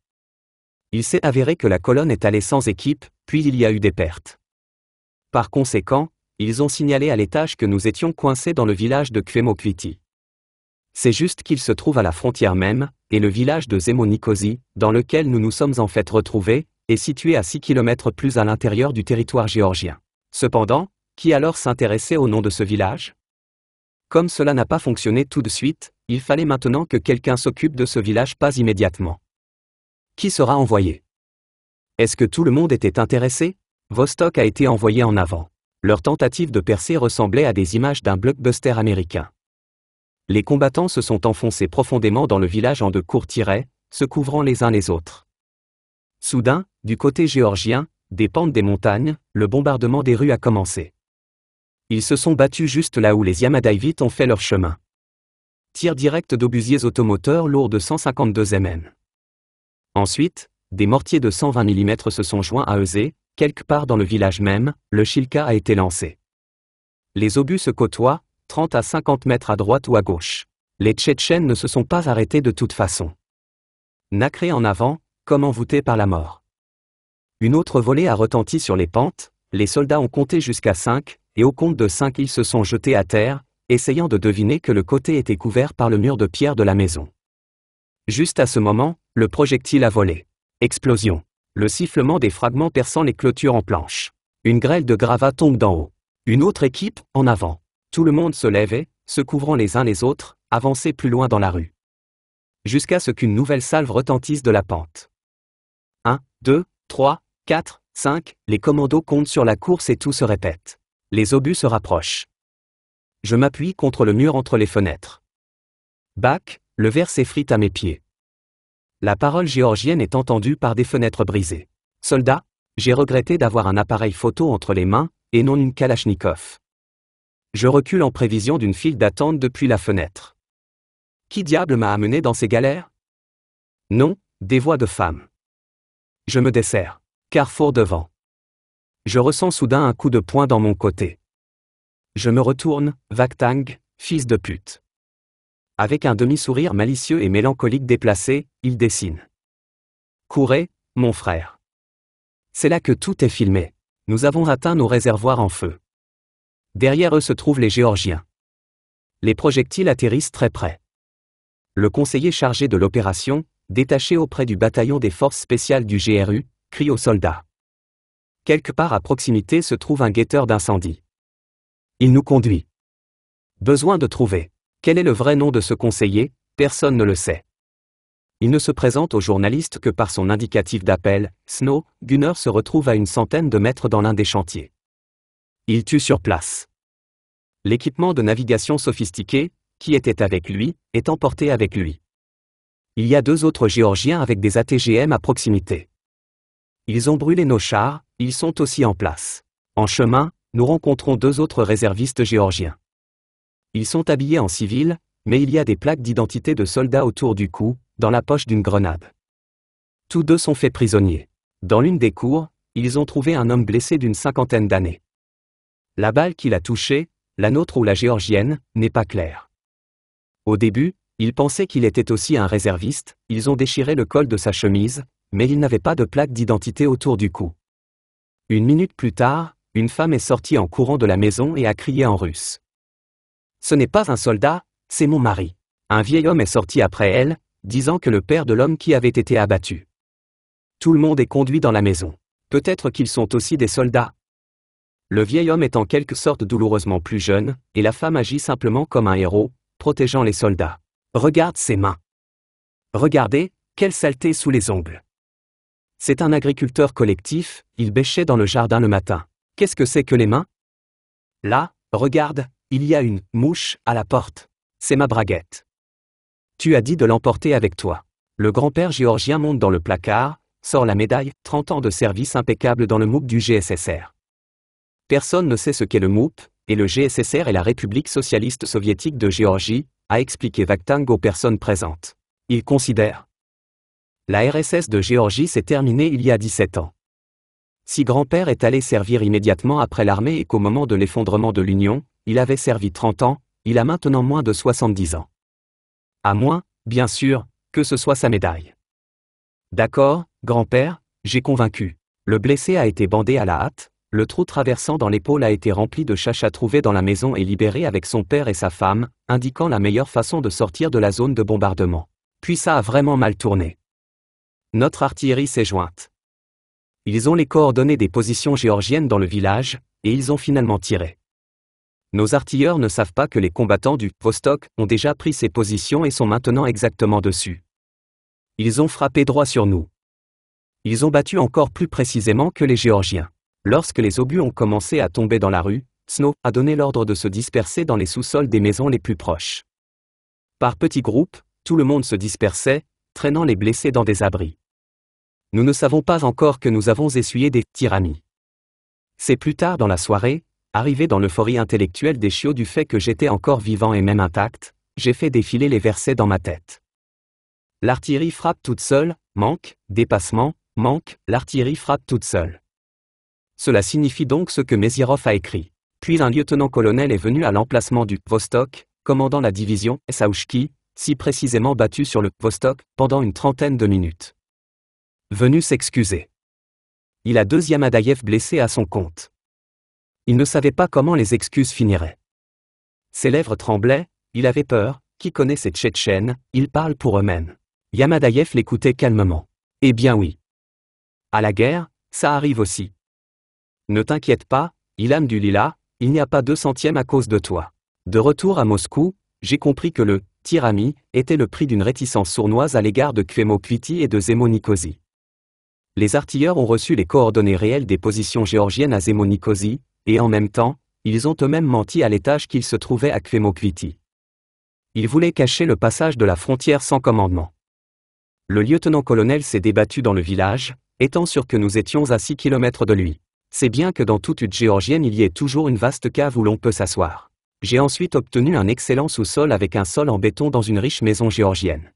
Il s'est avéré que la colonne est allée sans équipe, puis il y a eu des pertes. Par conséquent, ils ont signalé à l'étage que nous étions coincés dans le village de Kvemokviti. C'est juste qu'il se trouve à la frontière même, et le village de Zemonikosi, dans lequel nous nous sommes en fait retrouvés, est situé à 6 km plus à l'intérieur du territoire géorgien. Cependant, qui alors s'intéressait au nom de ce village Comme cela n'a pas fonctionné tout de suite, il fallait maintenant que quelqu'un s'occupe de ce village pas immédiatement. Qui sera envoyé Est-ce que tout le monde était intéressé Vostok a été envoyé en avant. Leur tentative de percer ressemblait à des images d'un blockbuster américain. Les combattants se sont enfoncés profondément dans le village en de courts tirets, se couvrant les uns les autres. Soudain, du côté géorgien, des pentes des montagnes, le bombardement des rues a commencé. Ils se sont battus juste là où les Yamadaïvites ont fait leur chemin. Tir direct d'obusiers automoteurs lourds de 152 mm. Ensuite, des mortiers de 120 mm se sont joints à Eusé, quelque part dans le village même, le Shilka a été lancé. Les obus se côtoient, 30 à 50 mètres à droite ou à gauche. Les Tchétchènes ne se sont pas arrêtés de toute façon. Nacré en avant, comme envoûtés par la mort. Une autre volée a retenti sur les pentes, les soldats ont compté jusqu'à 5, et au compte de cinq ils se sont jetés à terre, essayant de deviner que le côté était couvert par le mur de pierre de la maison. Juste à ce moment, le projectile a volé. Explosion. Le sifflement des fragments perçant les clôtures en planches. Une grêle de gravats tombe d'en haut. Une autre équipe, en avant. Tout le monde se lève et, se couvrant les uns les autres, avançait plus loin dans la rue. Jusqu'à ce qu'une nouvelle salve retentisse de la pente. 1, 2, 3, 4, 5, les commandos comptent sur la course et tout se répète. Les obus se rapprochent. Je m'appuie contre le mur entre les fenêtres. Bac, le verre s'effrite à mes pieds. La parole géorgienne est entendue par des fenêtres brisées. Soldat, j'ai regretté d'avoir un appareil photo entre les mains, et non une Kalachnikov. Je recule en prévision d'une file d'attente depuis la fenêtre. Qui diable m'a amené dans ces galères Non, des voix de femmes. Je me desserre. Carrefour devant. Je ressens soudain un coup de poing dans mon côté. Je me retourne, Vactang, fils de pute. Avec un demi-sourire malicieux et mélancolique déplacé, il dessine. Courez, mon frère. C'est là que tout est filmé. Nous avons atteint nos réservoirs en feu. Derrière eux se trouvent les Géorgiens. Les projectiles atterrissent très près. Le conseiller chargé de l'opération, détaché auprès du bataillon des forces spéciales du GRU, crie aux soldats. Quelque part à proximité se trouve un guetteur d'incendie. Il nous conduit. Besoin de trouver. Quel est le vrai nom de ce conseiller Personne ne le sait. Il ne se présente aux journalistes que par son indicatif d'appel, Snow, Gunner se retrouve à une centaine de mètres dans l'un des chantiers. Il tue sur place. L'équipement de navigation sophistiqué, qui était avec lui, est emporté avec lui. Il y a deux autres Géorgiens avec des ATGM à proximité. Ils ont brûlé nos chars, ils sont aussi en place. En chemin, nous rencontrons deux autres réservistes géorgiens. Ils sont habillés en civil, mais il y a des plaques d'identité de soldats autour du cou, dans la poche d'une grenade. Tous deux sont faits prisonniers. Dans l'une des cours, ils ont trouvé un homme blessé d'une cinquantaine d'années. La balle qui l'a touché, la nôtre ou la géorgienne, n'est pas claire. Au début, ils pensaient qu'il était aussi un réserviste, ils ont déchiré le col de sa chemise, mais il n'avait pas de plaque d'identité autour du cou. Une minute plus tard, une femme est sortie en courant de la maison et a crié en russe. Ce n'est pas un soldat, c'est mon mari. Un vieil homme est sorti après elle, disant que le père de l'homme qui avait été abattu. Tout le monde est conduit dans la maison. Peut-être qu'ils sont aussi des soldats. Le vieil homme est en quelque sorte douloureusement plus jeune, et la femme agit simplement comme un héros, protégeant les soldats. Regarde ses mains. Regardez, quelle saleté sous les ongles. C'est un agriculteur collectif, il bêchait dans le jardin le matin. Qu'est-ce que c'est que les mains Là, regarde, il y a une mouche à la porte. C'est ma braguette. Tu as dit de l'emporter avec toi. Le grand-père géorgien monte dans le placard, sort la médaille 30 ans de service impeccable dans le MOOP du GSSR. Personne ne sait ce qu'est le MOOP, et le GSSR est la République socialiste soviétique de Géorgie, a expliqué Vakhtang aux personnes présentes. Il considère la RSS de Géorgie s'est terminée il y a 17 ans. Si grand-père est allé servir immédiatement après l'armée et qu'au moment de l'effondrement de l'Union, il avait servi 30 ans, il a maintenant moins de 70 ans. À moins, bien sûr, que ce soit sa médaille. D'accord, grand-père, j'ai convaincu. Le blessé a été bandé à la hâte, le trou traversant dans l'épaule a été rempli de chachas trouvés dans la maison et libéré avec son père et sa femme, indiquant la meilleure façon de sortir de la zone de bombardement. Puis ça a vraiment mal tourné notre artillerie s'est jointe. Ils ont les coordonnées des positions géorgiennes dans le village, et ils ont finalement tiré. Nos artilleurs ne savent pas que les combattants du Vostok ont déjà pris ces positions et sont maintenant exactement dessus. Ils ont frappé droit sur nous. Ils ont battu encore plus précisément que les Géorgiens. Lorsque les obus ont commencé à tomber dans la rue, Snow a donné l'ordre de se disperser dans les sous-sols des maisons les plus proches. Par petits groupes, tout le monde se dispersait, traînant les blessés dans des abris nous ne savons pas encore que nous avons essuyé des tyrannies. C'est plus tard dans la soirée, arrivé dans l'euphorie intellectuelle des chiots du fait que j'étais encore vivant et même intact, j'ai fait défiler les versets dans ma tête. L'artillerie frappe toute seule, manque, dépassement, manque, l'artillerie frappe toute seule. Cela signifie donc ce que Mezirov a écrit. Puis un lieutenant-colonel est venu à l'emplacement du Vostok, commandant la division Saouchki, si précisément battu sur le Vostok, pendant une trentaine de minutes venu s'excuser. Il a deux Yamadayev blessés à son compte. Il ne savait pas comment les excuses finiraient. Ses lèvres tremblaient, il avait peur, qui connaît cette Tchétchènes, ils parlent pour eux-mêmes. Yamadayev l'écoutait calmement. Eh bien oui. À la guerre, ça arrive aussi. Ne t'inquiète pas, il aime du Lila, il n'y a pas deux centièmes à cause de toi. De retour à Moscou, j'ai compris que le tirami était le prix d'une réticence sournoise à l'égard de Kvemo et de Zemo les artilleurs ont reçu les coordonnées réelles des positions géorgiennes à Zemonikosi, et en même temps, ils ont eux-mêmes menti à l'étage qu'ils se trouvaient à Kvemokviti. Ils voulaient cacher le passage de la frontière sans commandement. Le lieutenant-colonel s'est débattu dans le village, étant sûr que nous étions à 6 km de lui. C'est bien que dans toute hutte géorgienne il y ait toujours une vaste cave où l'on peut s'asseoir. J'ai ensuite obtenu un excellent sous-sol avec un sol en béton dans une riche maison géorgienne.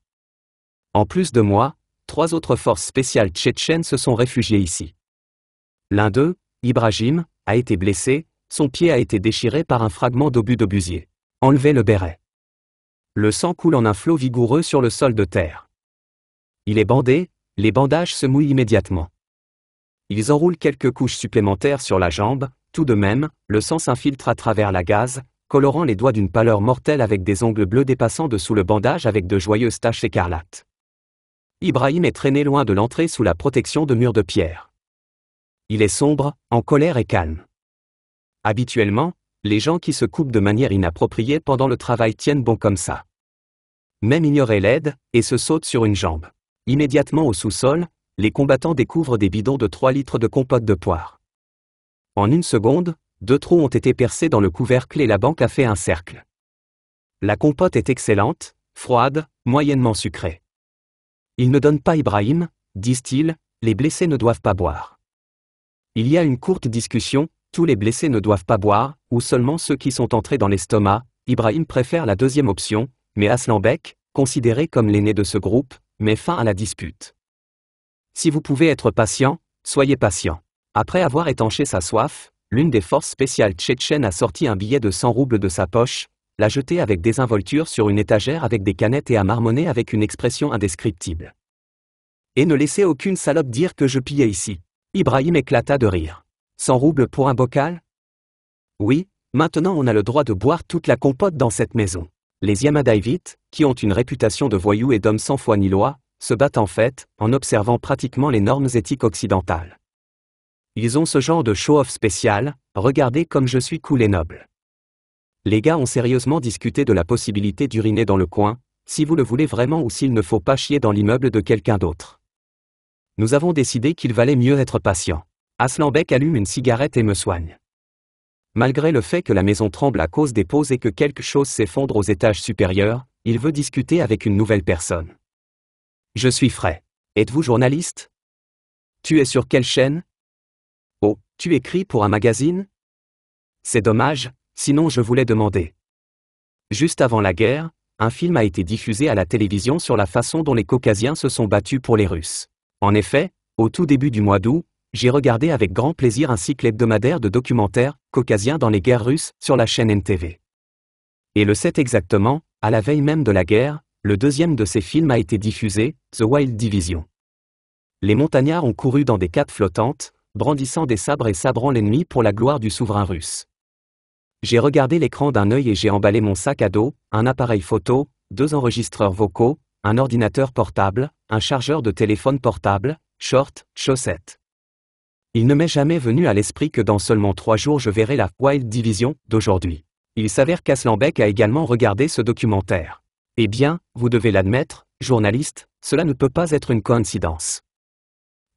En plus de moi, trois autres forces spéciales tchétchènes se sont réfugiées ici. L'un d'eux, Ibrahim, a été blessé, son pied a été déchiré par un fragment d'obus d'obusier. Enlevez le béret. Le sang coule en un flot vigoureux sur le sol de terre. Il est bandé, les bandages se mouillent immédiatement. Ils enroulent quelques couches supplémentaires sur la jambe, tout de même, le sang s'infiltre à travers la gaze, colorant les doigts d'une pâleur mortelle avec des ongles bleus dépassant dessous le bandage avec de joyeuses taches écarlates. Ibrahim est traîné loin de l'entrée sous la protection de murs de pierre. Il est sombre, en colère et calme. Habituellement, les gens qui se coupent de manière inappropriée pendant le travail tiennent bon comme ça. Même ignorer l'aide, et se sautent sur une jambe. Immédiatement au sous-sol, les combattants découvrent des bidons de 3 litres de compote de poire. En une seconde, deux trous ont été percés dans le couvercle et la banque a fait un cercle. La compote est excellente, froide, moyennement sucrée. Ils ne donnent pas Ibrahim, disent-ils, les blessés ne doivent pas boire. Il y a une courte discussion, tous les blessés ne doivent pas boire, ou seulement ceux qui sont entrés dans l'estomac, Ibrahim préfère la deuxième option, mais Aslanbek, considéré comme l'aîné de ce groupe, met fin à la dispute. Si vous pouvez être patient, soyez patient. Après avoir étanché sa soif, l'une des forces spéciales tchétchènes a sorti un billet de 100 roubles de sa poche, la jeter avec désinvolture sur une étagère avec des canettes et à marmonner avec une expression indescriptible. Et ne laissez aucune salope dire que je pillais ici. Ibrahim éclata de rire. Sans roubles pour un bocal Oui, maintenant on a le droit de boire toute la compote dans cette maison. Les Yamadaïvites, qui ont une réputation de voyous et d'hommes sans foi ni loi, se battent en fait, en observant pratiquement les normes éthiques occidentales. Ils ont ce genre de show-off spécial, regardez comme je suis cool et noble. Les gars ont sérieusement discuté de la possibilité d'uriner dans le coin, si vous le voulez vraiment ou s'il ne faut pas chier dans l'immeuble de quelqu'un d'autre. Nous avons décidé qu'il valait mieux être patient. Aslanbek allume une cigarette et me soigne. Malgré le fait que la maison tremble à cause des pauses et que quelque chose s'effondre aux étages supérieurs, il veut discuter avec une nouvelle personne. Je suis frais. Êtes-vous journaliste Tu es sur quelle chaîne Oh, tu écris pour un magazine C'est dommage, Sinon je voulais demander. Juste avant la guerre, un film a été diffusé à la télévision sur la façon dont les Caucasiens se sont battus pour les Russes. En effet, au tout début du mois d'août, j'ai regardé avec grand plaisir un cycle hebdomadaire de documentaires Caucasiens dans les guerres russes sur la chaîne NTV. Et le 7 exactement, à la veille même de la guerre, le deuxième de ces films a été diffusé, The Wild Division. Les montagnards ont couru dans des caps flottantes, brandissant des sabres et sabrant l'ennemi pour la gloire du souverain russe. J'ai regardé l'écran d'un œil et j'ai emballé mon sac à dos, un appareil photo, deux enregistreurs vocaux, un ordinateur portable, un chargeur de téléphone portable, short, chaussettes. Il ne m'est jamais venu à l'esprit que dans seulement trois jours je verrai la Wild Division d'aujourd'hui. Il s'avère qu'Aslanbeck a également regardé ce documentaire. Eh bien, vous devez l'admettre, journaliste, cela ne peut pas être une coïncidence.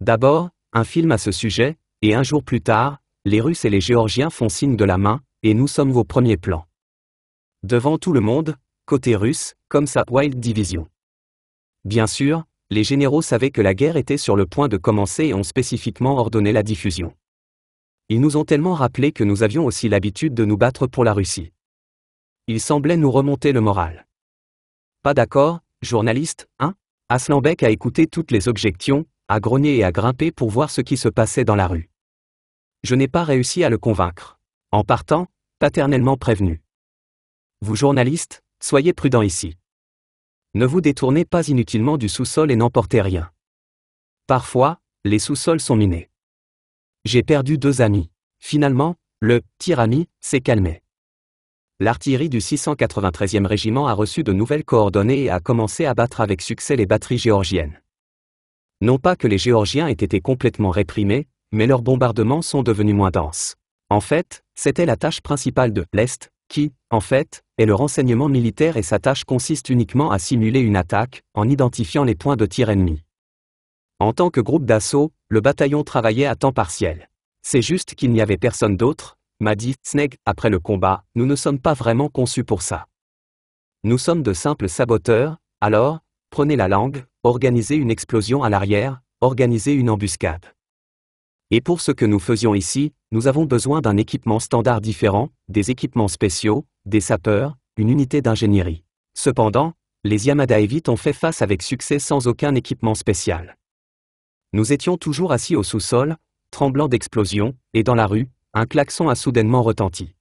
D'abord, un film à ce sujet, et un jour plus tard, les Russes et les Géorgiens font signe de la main, et nous sommes vos premiers plans. Devant tout le monde, côté russe, comme sa Wild Division. Bien sûr, les généraux savaient que la guerre était sur le point de commencer et ont spécifiquement ordonné la diffusion. Ils nous ont tellement rappelé que nous avions aussi l'habitude de nous battre pour la Russie. Ils semblaient nous remonter le moral. Pas d'accord, journaliste, hein Aslanbek a écouté toutes les objections, a grogné et a grimpé pour voir ce qui se passait dans la rue. Je n'ai pas réussi à le convaincre. En partant, paternellement prévenu. Vous journalistes, soyez prudents ici. Ne vous détournez pas inutilement du sous-sol et n'emportez rien. Parfois, les sous-sols sont minés. J'ai perdu deux amis. Finalement, le ami s'est calmé. L'artillerie du 693e régiment a reçu de nouvelles coordonnées et a commencé à battre avec succès les batteries géorgiennes. Non pas que les Géorgiens aient été complètement réprimés, mais leurs bombardements sont devenus moins denses. En fait, c'était la tâche principale de l'Est, qui, en fait, est le renseignement militaire et sa tâche consiste uniquement à simuler une attaque, en identifiant les points de tir ennemis. En tant que groupe d'assaut, le bataillon travaillait à temps partiel. C'est juste qu'il n'y avait personne d'autre, m'a dit Sneg après le combat, nous ne sommes pas vraiment conçus pour ça. Nous sommes de simples saboteurs, alors, prenez la langue, organisez une explosion à l'arrière, organisez une embuscade. Et pour ce que nous faisions ici, nous avons besoin d'un équipement standard différent, des équipements spéciaux, des sapeurs, une unité d'ingénierie. Cependant, les Yamada ont fait face avec succès sans aucun équipement spécial. Nous étions toujours assis au sous-sol, tremblant d'explosion, et dans la rue, un klaxon a soudainement retenti.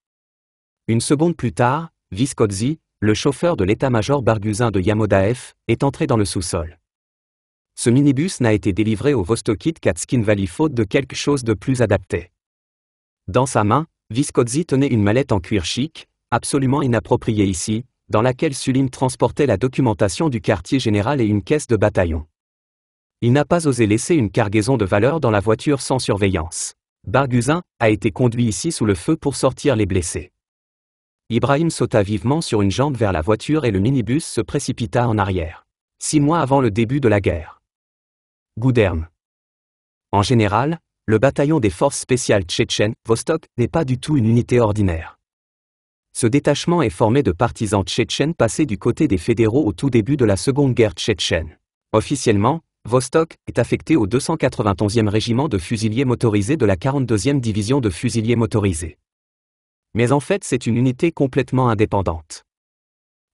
Une seconde plus tard, Viscozzi, le chauffeur de l'état-major Barguzin de Yamadaev, est entré dans le sous-sol ce minibus n'a été délivré au Vostokit Katskin Valley faute de quelque chose de plus adapté. Dans sa main, Viscozzi tenait une mallette en cuir chic, absolument inappropriée ici, dans laquelle Sulim transportait la documentation du quartier général et une caisse de bataillon. Il n'a pas osé laisser une cargaison de valeur dans la voiture sans surveillance. Barguzin a été conduit ici sous le feu pour sortir les blessés. Ibrahim sauta vivement sur une jambe vers la voiture et le minibus se précipita en arrière. Six mois avant le début de la guerre. Gouderm. En général, le bataillon des forces spéciales tchétchènes, Vostok, n'est pas du tout une unité ordinaire. Ce détachement est formé de partisans tchétchènes passés du côté des fédéraux au tout début de la Seconde Guerre tchétchène. Officiellement, Vostok est affecté au 291e e régiment de fusiliers motorisés de la 42e division de fusiliers motorisés. Mais en fait, c'est une unité complètement indépendante.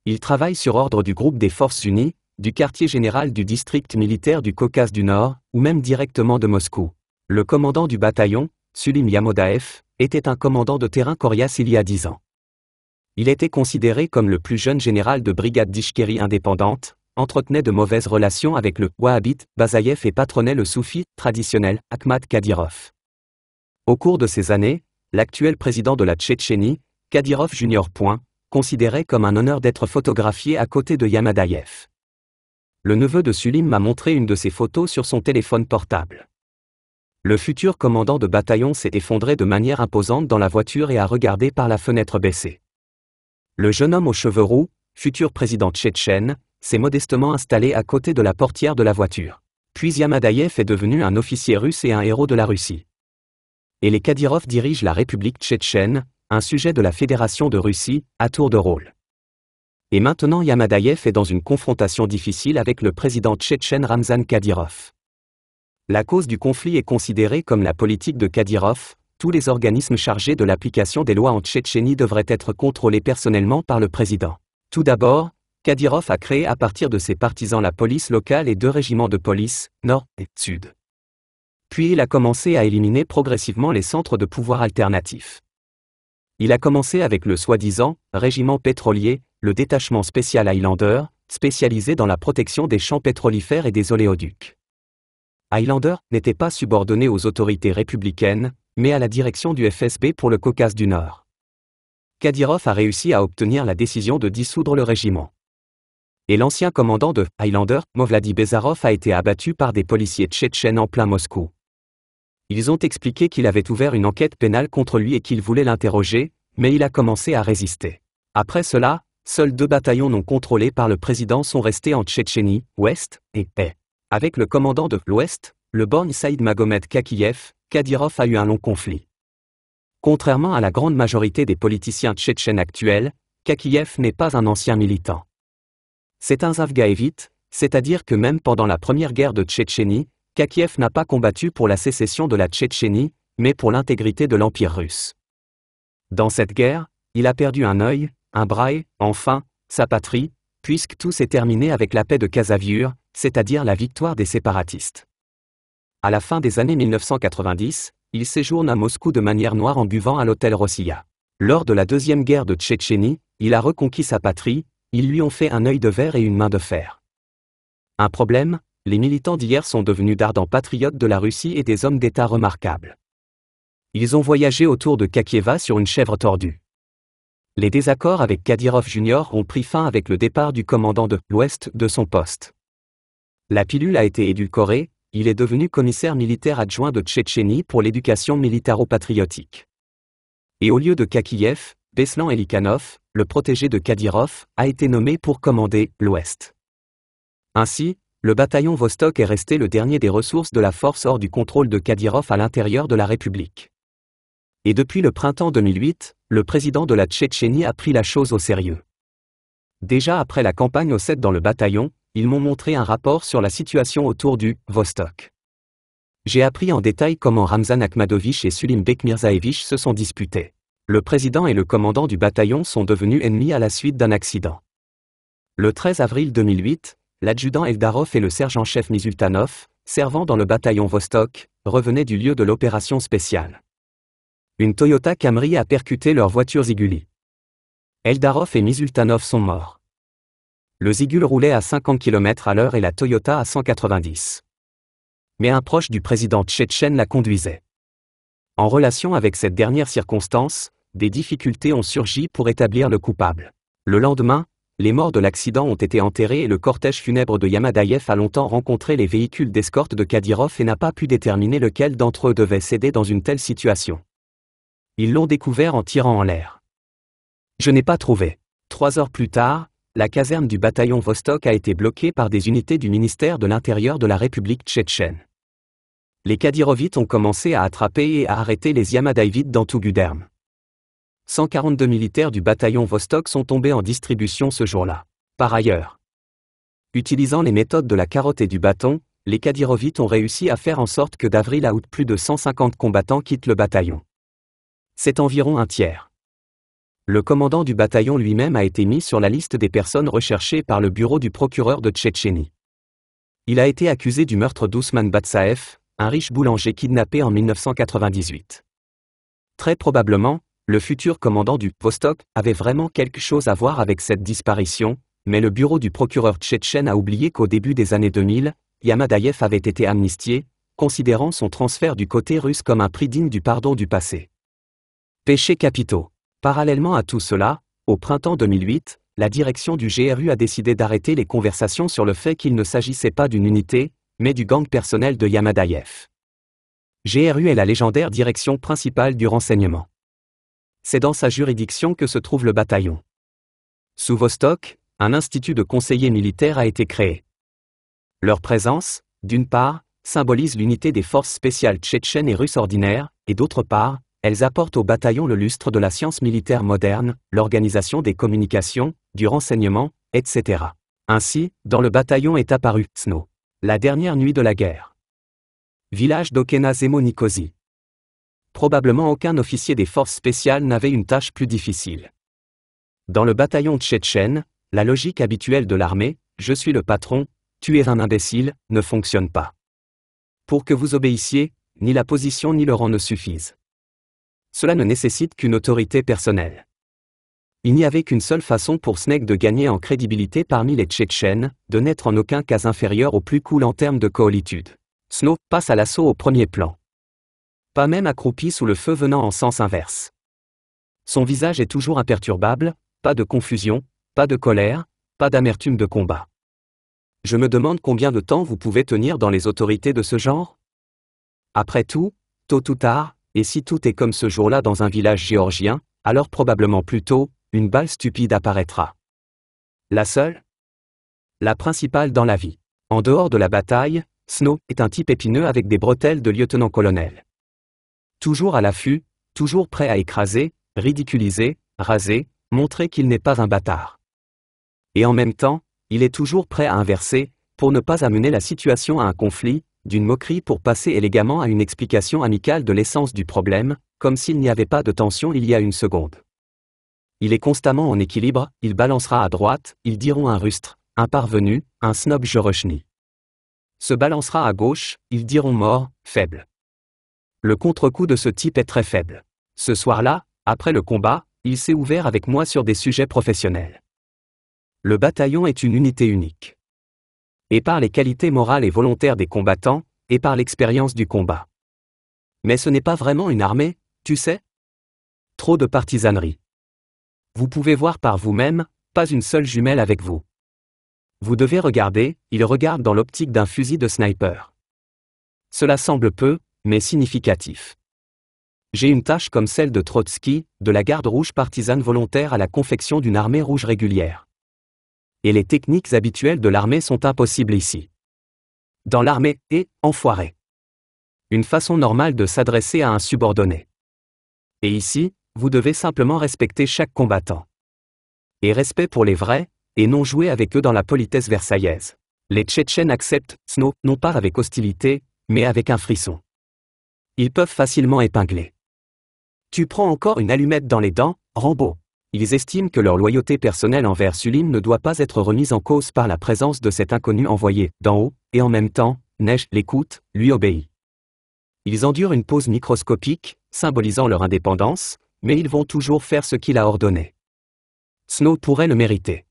Il travaille sur ordre du groupe des Forces Unies, du quartier général du district militaire du Caucase du Nord, ou même directement de Moscou. Le commandant du bataillon, Sulim Yamodaev, était un commandant de terrain coriace il y a dix ans. Il était considéré comme le plus jeune général de brigade d'Ishkeri indépendante, entretenait de mauvaises relations avec le Wahhabite Bazaïev et patronnait le soufi traditionnel Akhmad Kadyrov. Au cours de ces années, l'actuel président de la Tchétchénie, Kadyrov Junior Point, considérait comme un honneur d'être photographié à côté de Yamadaïev le neveu de Sulim m'a montré une de ses photos sur son téléphone portable. Le futur commandant de bataillon s'est effondré de manière imposante dans la voiture et a regardé par la fenêtre baissée. Le jeune homme aux cheveux roux, futur président tchétchène, s'est modestement installé à côté de la portière de la voiture. Puis Yamadaïev est devenu un officier russe et un héros de la Russie. Et les Kadyrov dirigent la République tchétchène, un sujet de la Fédération de Russie, à tour de rôle. Et maintenant Yamadayev est dans une confrontation difficile avec le président tchétchène Ramzan Kadyrov. La cause du conflit est considérée comme la politique de Kadyrov, tous les organismes chargés de l'application des lois en Tchétchénie devraient être contrôlés personnellement par le président. Tout d'abord, Kadyrov a créé à partir de ses partisans la police locale et deux régiments de police, nord et sud. Puis il a commencé à éliminer progressivement les centres de pouvoir alternatifs. Il a commencé avec le soi-disant régiment pétrolier, le détachement spécial Highlander, spécialisé dans la protection des champs pétrolifères et des oléoducs. Highlander n'était pas subordonné aux autorités républicaines, mais à la direction du FSB pour le Caucase du Nord. Kadyrov a réussi à obtenir la décision de dissoudre le régiment. Et l'ancien commandant de Highlander, Movladi Bezarov, a été abattu par des policiers tchétchènes en plein Moscou. Ils ont expliqué qu'il avait ouvert une enquête pénale contre lui et qu'il voulait l'interroger, mais il a commencé à résister. Après cela, seuls deux bataillons non contrôlés par le président sont restés en Tchétchénie, Ouest et Paix. Avec le commandant de l'Ouest, le borgne Saïd Magomed Kakiev, Kadirov a eu un long conflit. Contrairement à la grande majorité des politiciens tchétchènes actuels, Kakiev n'est pas un ancien militant. C'est un Zavgaévite, c'est-à-dire que même pendant la première guerre de Tchétchénie, Khakiev n'a pas combattu pour la sécession de la Tchétchénie, mais pour l'intégrité de l'Empire russe. Dans cette guerre, il a perdu un œil, un bras et, enfin, sa patrie, puisque tout s'est terminé avec la paix de Casaviure, c'est-à-dire la victoire des séparatistes. À la fin des années 1990, il séjourne à Moscou de manière noire en buvant à l'hôtel Rossiya. Lors de la deuxième guerre de Tchétchénie, il a reconquis sa patrie, ils lui ont fait un œil de verre et une main de fer. Un problème, les militants d'hier sont devenus d'ardents patriotes de la Russie et des hommes d'État remarquables. Ils ont voyagé autour de Kakieva sur une chèvre tordue. Les désaccords avec Kadirov Jr. ont pris fin avec le départ du commandant de l'Ouest de son poste. La pilule a été édulcorée, il est devenu commissaire militaire adjoint de Tchétchénie pour l'éducation militaro-patriotique. Et au lieu de Kakiev, Beslan Elikanov, le protégé de Kadirov, a été nommé pour commander l'Ouest. Ainsi, le bataillon Vostok est resté le dernier des ressources de la force hors du contrôle de Kadyrov à l'intérieur de la République. Et depuis le printemps 2008, le président de la Tchétchénie a pris la chose au sérieux. Déjà après la campagne au 7 dans le bataillon, ils m'ont montré un rapport sur la situation autour du Vostok. J'ai appris en détail comment Ramzan Akhmadovich et Sulim Bekmirzaevich se sont disputés. Le président et le commandant du bataillon sont devenus ennemis à la suite d'un accident. Le 13 avril 2008, l'adjudant Eldarov et le sergent-chef Mizultanov, servant dans le bataillon Vostok, revenaient du lieu de l'opération spéciale. Une Toyota Camry a percuté leur voiture Ziguli. Eldarov et Mizultanov sont morts. Le Zigul roulait à 50 km à l'heure et la Toyota à 190. Mais un proche du président tchétchène la conduisait. En relation avec cette dernière circonstance, des difficultés ont surgi pour établir le coupable. Le lendemain, les morts de l'accident ont été enterrés et le cortège funèbre de Yamadayev a longtemps rencontré les véhicules d'escorte de Kadyrov et n'a pas pu déterminer lequel d'entre eux devait céder dans une telle situation. Ils l'ont découvert en tirant en l'air. Je n'ai pas trouvé. Trois heures plus tard, la caserne du bataillon Vostok a été bloquée par des unités du ministère de l'Intérieur de la République tchétchène. Les Kadyrovites ont commencé à attraper et à arrêter les Yamadaïvites dans tout Guderme. 142 militaires du bataillon Vostok sont tombés en distribution ce jour-là. Par ailleurs, utilisant les méthodes de la carotte et du bâton, les Kadirovites ont réussi à faire en sorte que d'avril à août plus de 150 combattants quittent le bataillon. C'est environ un tiers. Le commandant du bataillon lui-même a été mis sur la liste des personnes recherchées par le bureau du procureur de Tchétchénie. Il a été accusé du meurtre d'Ousmane Batsaev, un riche boulanger kidnappé en 1998. Très probablement, le futur commandant du Vostok avait vraiment quelque chose à voir avec cette disparition, mais le bureau du procureur tchétchène a oublié qu'au début des années 2000, Yamadaïev avait été amnistié, considérant son transfert du côté russe comme un prix digne du pardon du passé. Péché capitaux. Parallèlement à tout cela, au printemps 2008, la direction du GRU a décidé d'arrêter les conversations sur le fait qu'il ne s'agissait pas d'une unité, mais du gang personnel de Yamadayev. GRU est la légendaire direction principale du renseignement. C'est dans sa juridiction que se trouve le bataillon. Sous Vostok, un institut de conseillers militaires a été créé. Leur présence, d'une part, symbolise l'unité des forces spéciales tchétchènes et russes ordinaires, et d'autre part, elles apportent au bataillon le lustre de la science militaire moderne, l'organisation des communications, du renseignement, etc. Ainsi, dans le bataillon est apparu Snow, la dernière nuit de la guerre. Village d'Okena Zemo probablement aucun officier des forces spéciales n'avait une tâche plus difficile. Dans le bataillon tchétchène, la logique habituelle de l'armée, je suis le patron, tuer un imbécile, ne fonctionne pas. Pour que vous obéissiez, ni la position ni le rang ne suffisent. Cela ne nécessite qu'une autorité personnelle. Il n'y avait qu'une seule façon pour Snake de gagner en crédibilité parmi les Tchétchènes, de n'être en aucun cas inférieur au plus cool en termes de coalitude. »« Snow passe à l'assaut au premier plan même accroupi sous le feu venant en sens inverse. Son visage est toujours imperturbable, pas de confusion, pas de colère, pas d'amertume de combat. Je me demande combien de temps vous pouvez tenir dans les autorités de ce genre Après tout, tôt ou tard, et si tout est comme ce jour-là dans un village géorgien, alors probablement plus tôt, une balle stupide apparaîtra. La seule La principale dans la vie. En dehors de la bataille, Snow est un type épineux avec des bretelles de lieutenant-colonel toujours à l'affût, toujours prêt à écraser, ridiculiser, raser, montrer qu'il n'est pas un bâtard. Et en même temps, il est toujours prêt à inverser, pour ne pas amener la situation à un conflit, d'une moquerie pour passer élégamment à une explication amicale de l'essence du problème, comme s'il n'y avait pas de tension il y a une seconde. Il est constamment en équilibre, il balancera à droite, ils diront un rustre, un parvenu, un snob rechnie. Se balancera à gauche, ils diront mort, faible. Le contre-coup de ce type est très faible. Ce soir-là, après le combat, il s'est ouvert avec moi sur des sujets professionnels. Le bataillon est une unité unique. Et par les qualités morales et volontaires des combattants, et par l'expérience du combat. Mais ce n'est pas vraiment une armée, tu sais Trop de partisanerie. Vous pouvez voir par vous-même, pas une seule jumelle avec vous. Vous devez regarder, il regarde dans l'optique d'un fusil de sniper. Cela semble peu, mais significatif. J'ai une tâche comme celle de Trotsky, de la garde rouge partisane volontaire à la confection d'une armée rouge régulière. Et les techniques habituelles de l'armée sont impossibles ici. Dans l'armée, et, enfoiré. Une façon normale de s'adresser à un subordonné. Et ici, vous devez simplement respecter chaque combattant. Et respect pour les vrais, et non jouer avec eux dans la politesse versaillaise. Les Tchétchènes acceptent, Snow, non pas avec hostilité, mais avec un frisson. Ils peuvent facilement épingler. Tu prends encore une allumette dans les dents, Rambo. Ils estiment que leur loyauté personnelle envers Sulim ne doit pas être remise en cause par la présence de cet inconnu envoyé d'en haut, et en même temps, Neige l'écoute, lui obéit. Ils endurent une pause microscopique, symbolisant leur indépendance, mais ils vont toujours faire ce qu'il a ordonné. Snow pourrait le mériter.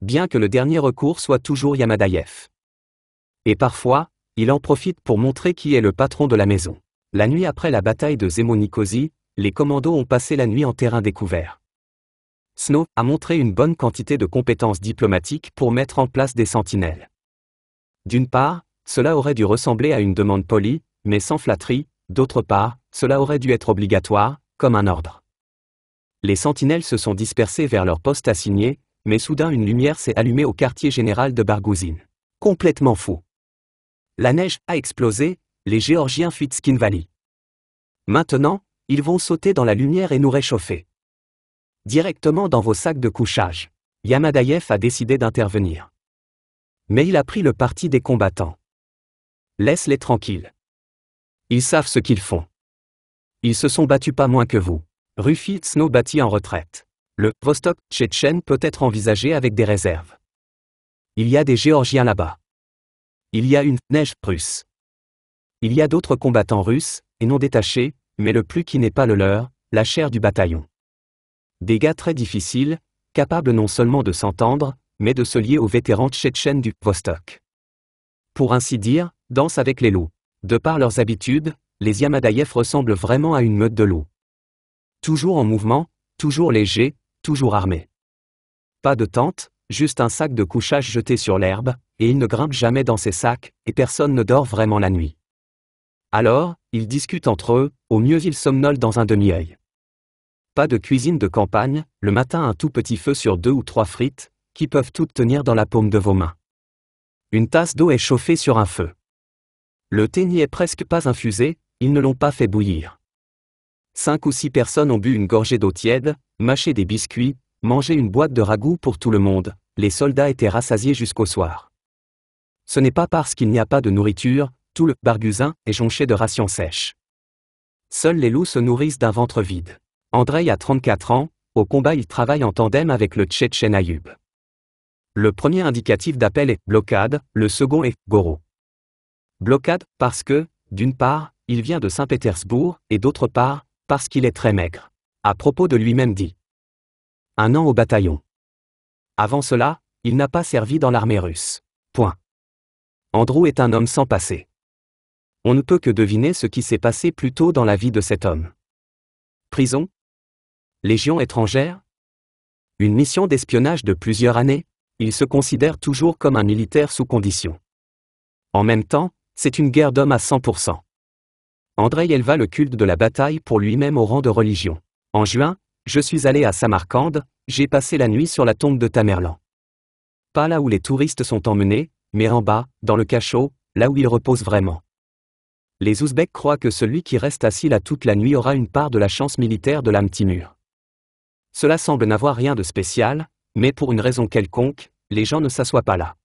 Bien que le dernier recours soit toujours Yamadayev. Et parfois, il en profite pour montrer qui est le patron de la maison. La nuit après la bataille de Zemonikosi, les commandos ont passé la nuit en terrain découvert. Snow a montré une bonne quantité de compétences diplomatiques pour mettre en place des sentinelles. D'une part, cela aurait dû ressembler à une demande polie, mais sans flatterie, d'autre part, cela aurait dû être obligatoire, comme un ordre. Les sentinelles se sont dispersées vers leur poste assigné, mais soudain une lumière s'est allumée au quartier général de Bargouzine. Complètement fou. La neige a explosé, les Géorgiens fuient valley Maintenant, ils vont sauter dans la lumière et nous réchauffer. Directement dans vos sacs de couchage. Yamadayev a décidé d'intervenir. Mais il a pris le parti des combattants. Laisse-les tranquilles. Ils savent ce qu'ils font. Ils se sont battus pas moins que vous. Rufi Snow bâtit en retraite. Le Vostok tchétchène peut être envisagé avec des réserves. Il y a des Géorgiens là-bas. Il y a une neige russe. Il y a d'autres combattants russes, et non détachés, mais le plus qui n'est pas le leur, la chair du bataillon. Des gars très difficiles, capables non seulement de s'entendre, mais de se lier aux vétérans tchétchènes du Vostok. Pour ainsi dire, danse avec les loups. De par leurs habitudes, les Yamadaïef ressemblent vraiment à une meute de loups. Toujours en mouvement, toujours léger, toujours armé. Pas de tente, juste un sac de couchage jeté sur l'herbe, et ils ne grimpent jamais dans ces sacs, et personne ne dort vraiment la nuit. Alors, ils discutent entre eux, au mieux ils somnolent dans un demi-œil. Pas de cuisine de campagne, le matin un tout petit feu sur deux ou trois frites, qui peuvent toutes tenir dans la paume de vos mains. Une tasse d'eau est chauffée sur un feu. Le thé n'y est presque pas infusé, ils ne l'ont pas fait bouillir. Cinq ou six personnes ont bu une gorgée d'eau tiède, mâché des biscuits, mangé une boîte de ragoût pour tout le monde, les soldats étaient rassasiés jusqu'au soir. Ce n'est pas parce qu'il n'y a pas de nourriture, le Bargusin est jonché de rations sèches. Seuls les loups se nourrissent d'un ventre vide. Andrei a 34 ans, au combat il travaille en tandem avec le Tchétchène Ayub. Le premier indicatif d'appel est blocade, le second est Goro. Blocade parce que, d'une part, il vient de Saint-Pétersbourg, et d'autre part, parce qu'il est très maigre. À propos de lui-même dit. Un an au bataillon. Avant cela, il n'a pas servi dans l'armée russe. Point. Andrew est un homme sans passé on ne peut que deviner ce qui s'est passé plus tôt dans la vie de cet homme. Prison Légion étrangère Une mission d'espionnage de plusieurs années, il se considère toujours comme un militaire sous condition. En même temps, c'est une guerre d'hommes à 100%. Andrei éleva le culte de la bataille pour lui-même au rang de religion. En juin, je suis allé à Samarcande, j'ai passé la nuit sur la tombe de Tamerlan. Pas là où les touristes sont emmenés, mais en bas, dans le cachot, là où il repose vraiment les Ouzbeks croient que celui qui reste assis là toute la nuit aura une part de la chance militaire de l'âme Timur. Cela semble n'avoir rien de spécial, mais pour une raison quelconque, les gens ne s'assoient pas là.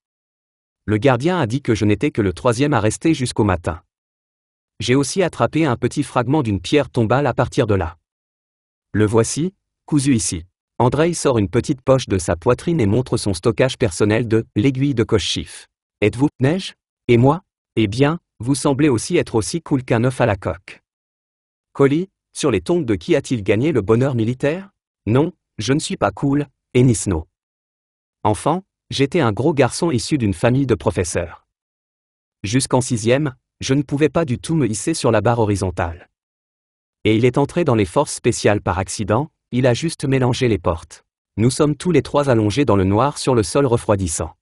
Le gardien a dit que je n'étais que le troisième à rester jusqu'au matin. J'ai aussi attrapé un petit fragment d'une pierre tombale à partir de là. Le voici, cousu ici. Andrei sort une petite poche de sa poitrine et montre son stockage personnel de l'aiguille de Kochchif. Êtes-vous neige Et moi Eh bien, vous semblez aussi être aussi cool qu'un œuf à la coque. Colis, sur les tombes de qui a-t-il gagné le bonheur militaire Non, je ne suis pas cool, Enisno. Enfant, j'étais un gros garçon issu d'une famille de professeurs. Jusqu'en sixième, je ne pouvais pas du tout me hisser sur la barre horizontale. Et il est entré dans les forces spéciales par accident, il a juste mélangé les portes. Nous sommes tous les trois allongés dans le noir sur le sol refroidissant.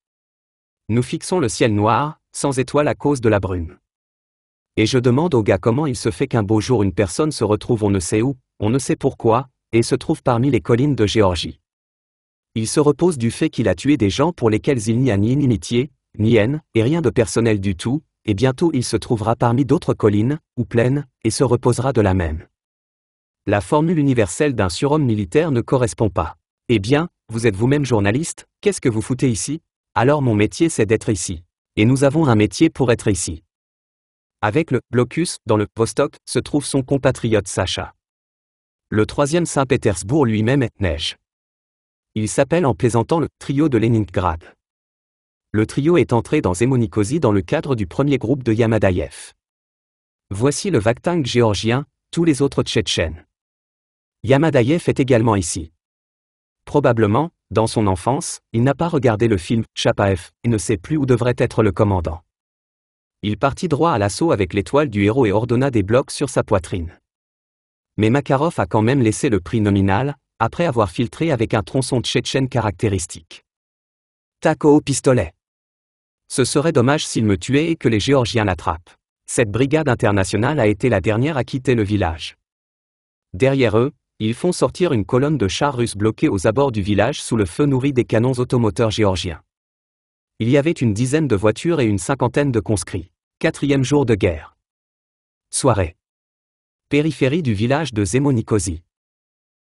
Nous fixons le ciel noir, sans étoile à cause de la brume. Et je demande au gars comment il se fait qu'un beau jour une personne se retrouve on ne sait où, on ne sait pourquoi, et se trouve parmi les collines de Géorgie. Il se repose du fait qu'il a tué des gens pour lesquels il n'y a ni inimitié, ni haine, et rien de personnel du tout, et bientôt il se trouvera parmi d'autres collines, ou plaines, et se reposera de la même. La formule universelle d'un surhomme militaire ne correspond pas. Eh bien, vous êtes vous-même journaliste, qu'est-ce que vous foutez ici Alors mon métier c'est d'être ici. Et nous avons un métier pour être ici. Avec le blocus, dans le Vostok, se trouve son compatriote Sacha. Le troisième Saint-Pétersbourg lui-même est neige. Il s'appelle en plaisantant le trio de Leningrad. Le trio est entré dans Zemonikosi dans le cadre du premier groupe de Yamadayev. Voici le Vakhtang géorgien, tous les autres Tchétchènes. Yamadaïev est également ici. Probablement, dans son enfance, il n'a pas regardé le film Chapaev. et ne sait plus où devrait être le commandant. Il partit droit à l'assaut avec l'étoile du héros et ordonna des blocs sur sa poitrine. Mais Makarov a quand même laissé le prix nominal, après avoir filtré avec un tronçon de tchétchène caractéristique. Taco au pistolet. Ce serait dommage s'il me tuait et que les Géorgiens l'attrapent. Cette brigade internationale a été la dernière à quitter le village. Derrière eux, ils font sortir une colonne de chars russes bloqués aux abords du village sous le feu nourri des canons automoteurs géorgiens. Il y avait une dizaine de voitures et une cinquantaine de conscrits. Quatrième jour de guerre. Soirée. Périphérie du village de Zemonikosi.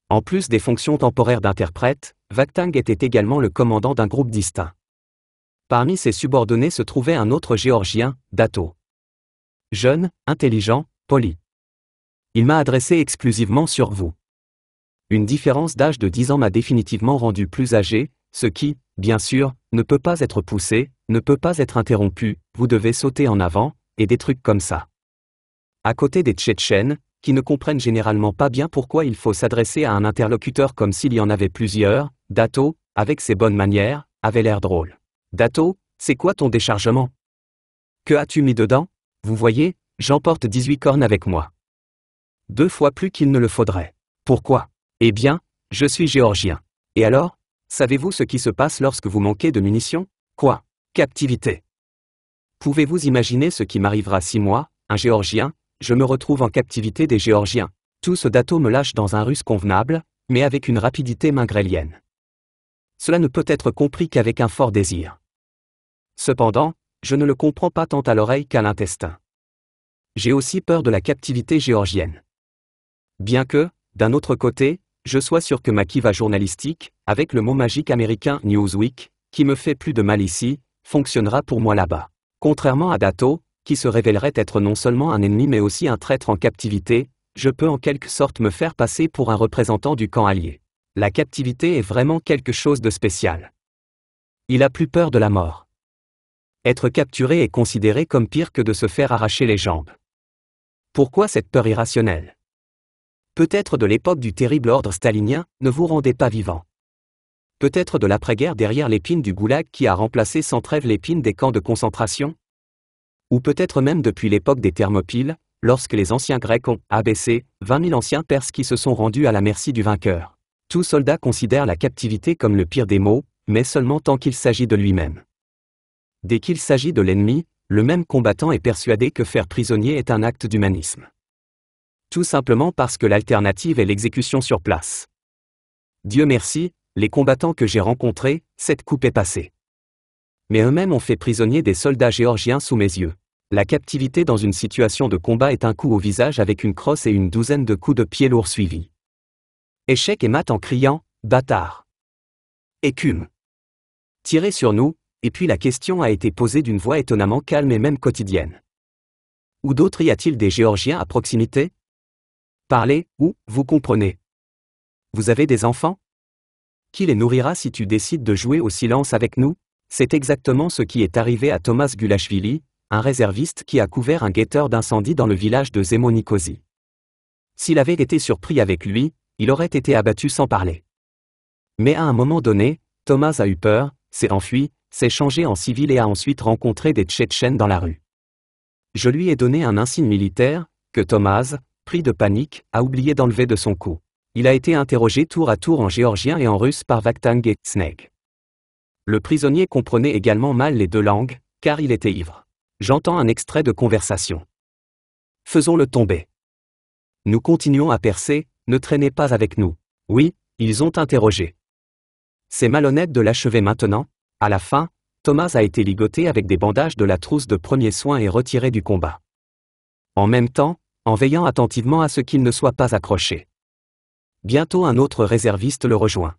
En plus des fonctions temporaires d'interprète, Vaktang était également le commandant d'un groupe distinct. Parmi ses subordonnés se trouvait un autre géorgien, Dato. Jeune, intelligent, poli. Il m'a adressé exclusivement sur vous. Une différence d'âge de 10 ans m'a définitivement rendu plus âgé, ce qui, bien sûr, ne peut pas être poussé, ne peut pas être interrompu, vous devez sauter en avant, et des trucs comme ça. À côté des Tchétchènes, qui ne comprennent généralement pas bien pourquoi il faut s'adresser à un interlocuteur comme s'il y en avait plusieurs, Dato, avec ses bonnes manières, avait l'air drôle. Dato, c'est quoi ton déchargement Que as-tu mis dedans Vous voyez, j'emporte 18 cornes avec moi. Deux fois plus qu'il ne le faudrait. Pourquoi eh bien, je suis géorgien. Et alors Savez-vous ce qui se passe lorsque vous manquez de munitions Quoi Captivité. Pouvez-vous imaginer ce qui m'arrivera si moi, un géorgien, je me retrouve en captivité des géorgiens Tout ce dato me lâche dans un russe convenable, mais avec une rapidité mingrélienne. Cela ne peut être compris qu'avec un fort désir. Cependant, je ne le comprends pas tant à l'oreille qu'à l'intestin. J'ai aussi peur de la captivité géorgienne. Bien que, d'un autre côté, je sois sûr que ma kiva journalistique, avec le mot magique américain Newsweek, qui me fait plus de mal ici, fonctionnera pour moi là-bas. Contrairement à Dato, qui se révélerait être non seulement un ennemi mais aussi un traître en captivité, je peux en quelque sorte me faire passer pour un représentant du camp allié. La captivité est vraiment quelque chose de spécial. Il a plus peur de la mort. Être capturé est considéré comme pire que de se faire arracher les jambes. Pourquoi cette peur irrationnelle peut-être de l'époque du terrible ordre stalinien, ne vous rendez pas vivant. Peut-être de l'après-guerre derrière l'épine du goulag qui a remplacé sans trêve l'épine des camps de concentration Ou peut-être même depuis l'époque des Thermopyles, lorsque les anciens Grecs ont abaissé 20 000 anciens Perses qui se sont rendus à la merci du vainqueur. Tout soldat considère la captivité comme le pire des maux, mais seulement tant qu'il s'agit de lui-même. Dès qu'il s'agit de l'ennemi, le même combattant est persuadé que faire prisonnier est un acte d'humanisme tout simplement parce que l'alternative est l'exécution sur place. Dieu merci, les combattants que j'ai rencontrés, cette coupe est passée. Mais eux-mêmes ont fait prisonnier des soldats géorgiens sous mes yeux. La captivité dans une situation de combat est un coup au visage avec une crosse et une douzaine de coups de pied lourds suivis. Échec et mat en criant Bâtard Écume Tirez sur nous, et puis la question a été posée d'une voix étonnamment calme et même quotidienne. Ou d'autres y a-t-il des Géorgiens à proximité Parlez, ou, vous comprenez. Vous avez des enfants Qui les nourrira si tu décides de jouer au silence avec nous C'est exactement ce qui est arrivé à Thomas Gulashvili, un réserviste qui a couvert un guetteur d'incendie dans le village de Zemonikosi. S'il avait été surpris avec lui, il aurait été abattu sans parler. Mais à un moment donné, Thomas a eu peur, s'est enfui, s'est changé en civil et a ensuite rencontré des Tchétchènes dans la rue. Je lui ai donné un insigne militaire, que Thomas, pris de panique, a oublié d'enlever de son cou. Il a été interrogé tour à tour en géorgien et en russe par Vakhtang et Sneg. Le prisonnier comprenait également mal les deux langues, car il était ivre. J'entends un extrait de conversation. Faisons-le tomber. Nous continuons à percer, ne traînez pas avec nous. Oui, ils ont interrogé. C'est malhonnête de l'achever maintenant. À la fin, Thomas a été ligoté avec des bandages de la trousse de premier soins et retiré du combat. En même temps, en veillant attentivement à ce qu'il ne soit pas accroché. Bientôt un autre réserviste le rejoint.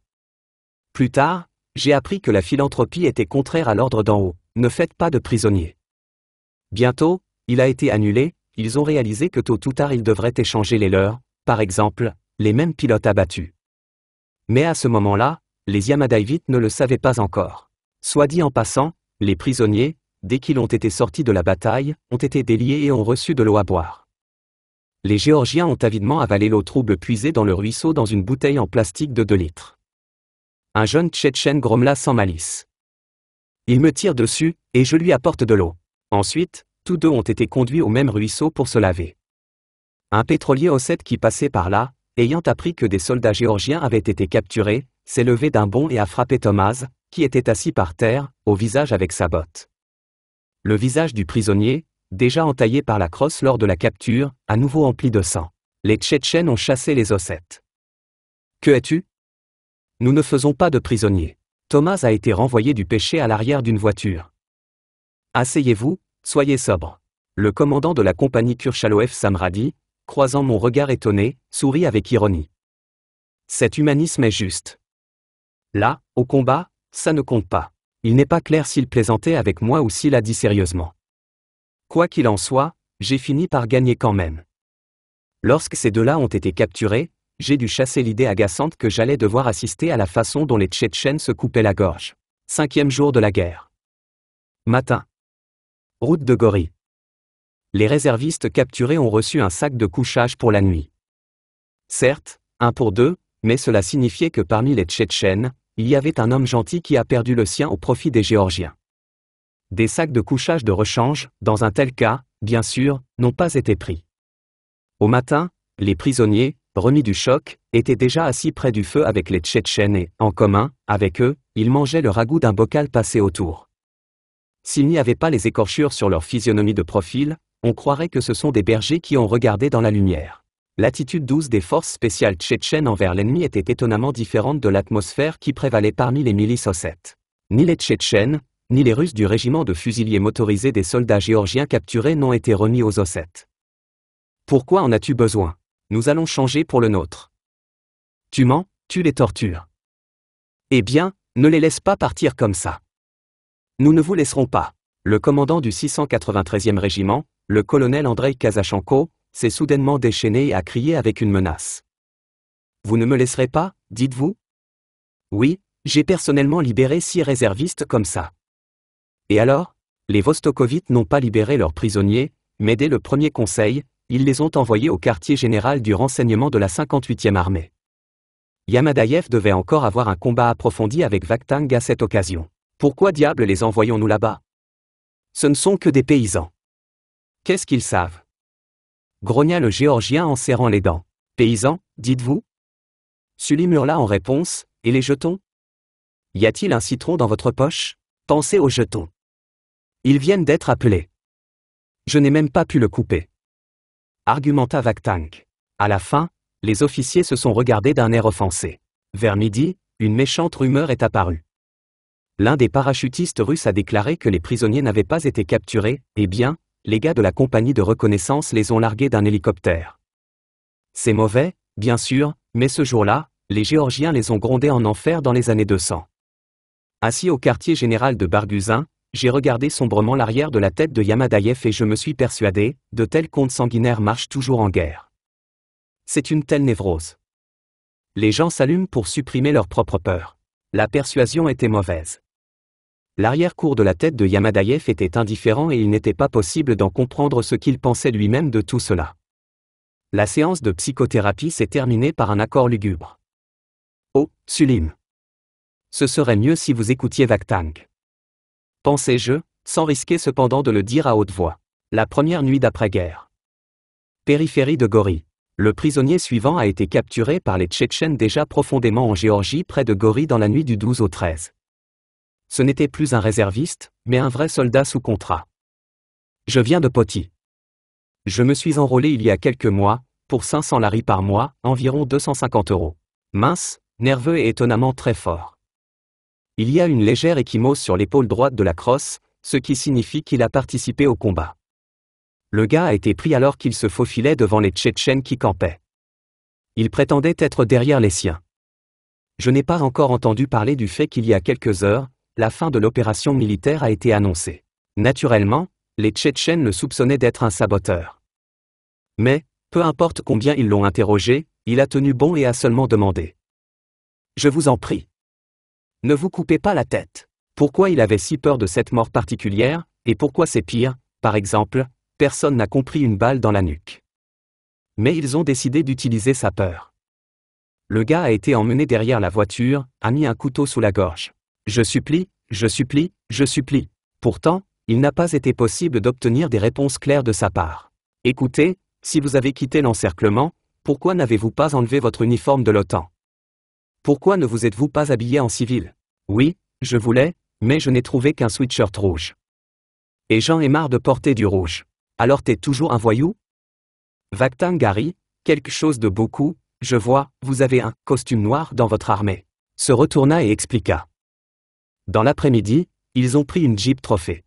Plus tard, j'ai appris que la philanthropie était contraire à l'ordre d'en haut, ne faites pas de prisonniers. Bientôt, il a été annulé, ils ont réalisé que tôt ou tard ils devraient échanger les leurs, par exemple, les mêmes pilotes abattus. Mais à ce moment-là, les Yamadaïvites ne le savaient pas encore. Soit dit en passant, les prisonniers, dès qu'ils ont été sortis de la bataille, ont été déliés et ont reçu de l'eau à boire les Géorgiens ont avidement avalé l'eau trouble puisée dans le ruisseau dans une bouteille en plastique de 2 litres. Un jeune Tchétchène grommela sans malice. Il me tire dessus, et je lui apporte de l'eau. Ensuite, tous deux ont été conduits au même ruisseau pour se laver. Un pétrolier Osset qui passait par là, ayant appris que des soldats géorgiens avaient été capturés, s'est levé d'un bond et a frappé Thomas, qui était assis par terre, au visage avec sa botte. Le visage du prisonnier, déjà entaillé par la crosse lors de la capture, à nouveau empli de sang. Les Tchétchènes ont chassé les ossettes. « Que as tu Nous ne faisons pas de prisonniers. Thomas a été renvoyé du péché à l'arrière d'une voiture. Asseyez-vous, soyez sobre. Le commandant de la compagnie Kurchalov Samradi, croisant mon regard étonné, sourit avec ironie. Cet humanisme est juste. Là, au combat, ça ne compte pas. Il n'est pas clair s'il plaisantait avec moi ou s'il a dit sérieusement. Quoi qu'il en soit, j'ai fini par gagner quand même. Lorsque ces deux-là ont été capturés, j'ai dû chasser l'idée agaçante que j'allais devoir assister à la façon dont les Tchétchènes se coupaient la gorge. Cinquième jour de la guerre. Matin. Route de Gori. Les réservistes capturés ont reçu un sac de couchage pour la nuit. Certes, un pour deux, mais cela signifiait que parmi les Tchétchènes, il y avait un homme gentil qui a perdu le sien au profit des Géorgiens. Des sacs de couchage de rechange, dans un tel cas, bien sûr, n'ont pas été pris. Au matin, les prisonniers, remis du choc, étaient déjà assis près du feu avec les Tchétchènes et, en commun, avec eux, ils mangeaient le ragoût d'un bocal passé autour. S'il n'y avait pas les écorchures sur leur physionomie de profil, on croirait que ce sont des bergers qui ont regardé dans la lumière. L'attitude douce des forces spéciales tchétchènes envers l'ennemi était étonnamment différente de l'atmosphère qui prévalait parmi les milices 7. Ni les Tchétchènes, ni les Russes du régiment de fusiliers motorisés des soldats géorgiens capturés n'ont été remis aux Ossètes. Pourquoi en as-tu besoin Nous allons changer pour le nôtre. Tu mens, tu les tortures. Eh bien, ne les laisse pas partir comme ça. Nous ne vous laisserons pas. Le commandant du 693e régiment, le colonel Andrei Kazachanko, s'est soudainement déchaîné et a crié avec une menace. Vous ne me laisserez pas, dites-vous Oui, j'ai personnellement libéré six réservistes comme ça. Et alors Les Vostokovites n'ont pas libéré leurs prisonniers, mais dès le premier conseil, ils les ont envoyés au quartier général du renseignement de la 58e armée. Yamadayev devait encore avoir un combat approfondi avec Vakhtang à cette occasion. Pourquoi diable les envoyons-nous là-bas Ce ne sont que des paysans. Qu'est-ce qu'ils savent grogna le Géorgien en serrant les dents. Paysans, dites-vous Sully murla en réponse, et les jetons Y a-t-il un citron dans votre poche Pensez aux jetons. Ils viennent d'être appelés. Je n'ai même pas pu le couper. Argumenta Vaktank. À la fin, les officiers se sont regardés d'un air offensé. Vers midi, une méchante rumeur est apparue. L'un des parachutistes russes a déclaré que les prisonniers n'avaient pas été capturés, et eh bien, les gars de la compagnie de reconnaissance les ont largués d'un hélicoptère. C'est mauvais, bien sûr, mais ce jour-là, les Géorgiens les ont grondés en enfer dans les années 200. Assis au quartier général de Barguzin, j'ai regardé sombrement l'arrière de la tête de Yamadaïef et je me suis persuadé, de tels contes sanguinaires marchent toujours en guerre. C'est une telle névrose. Les gens s'allument pour supprimer leur propre peur. La persuasion était mauvaise. L'arrière-cour de la tête de Yamadayev était indifférent et il n'était pas possible d'en comprendre ce qu'il pensait lui-même de tout cela. La séance de psychothérapie s'est terminée par un accord lugubre. Oh, Sulim. Ce serait mieux si vous écoutiez Vaktang pensez je sans risquer cependant de le dire à haute voix. La première nuit d'après-guerre. Périphérie de Gori. Le prisonnier suivant a été capturé par les Tchétchènes déjà profondément en Géorgie près de Gori dans la nuit du 12 au 13. Ce n'était plus un réserviste, mais un vrai soldat sous contrat. Je viens de Poti. Je me suis enrôlé il y a quelques mois, pour 500 laris par mois, environ 250 euros. Mince, nerveux et étonnamment très fort. Il y a une légère échymose sur l'épaule droite de la crosse, ce qui signifie qu'il a participé au combat. Le gars a été pris alors qu'il se faufilait devant les Tchétchènes qui campaient. Il prétendait être derrière les siens. Je n'ai pas encore entendu parler du fait qu'il y a quelques heures, la fin de l'opération militaire a été annoncée. Naturellement, les Tchétchènes le soupçonnaient d'être un saboteur. Mais, peu importe combien ils l'ont interrogé, il a tenu bon et a seulement demandé. Je vous en prie. Ne vous coupez pas la tête. Pourquoi il avait si peur de cette mort particulière, et pourquoi c'est pire, par exemple, personne n'a compris une balle dans la nuque. Mais ils ont décidé d'utiliser sa peur. Le gars a été emmené derrière la voiture, a mis un couteau sous la gorge. Je supplie, je supplie, je supplie. Pourtant, il n'a pas été possible d'obtenir des réponses claires de sa part. Écoutez, si vous avez quitté l'encerclement, pourquoi n'avez-vous pas enlevé votre uniforme de l'OTAN pourquoi ne vous êtes-vous pas habillé en civil Oui, je voulais, mais je n'ai trouvé qu'un sweatshirt rouge. Et j'en ai marre de porter du rouge. Alors t'es toujours un voyou vaktang Gary, quelque chose de beaucoup, je vois, vous avez un costume noir dans votre armée. Se retourna et expliqua. Dans l'après-midi, ils ont pris une Jeep Trophée.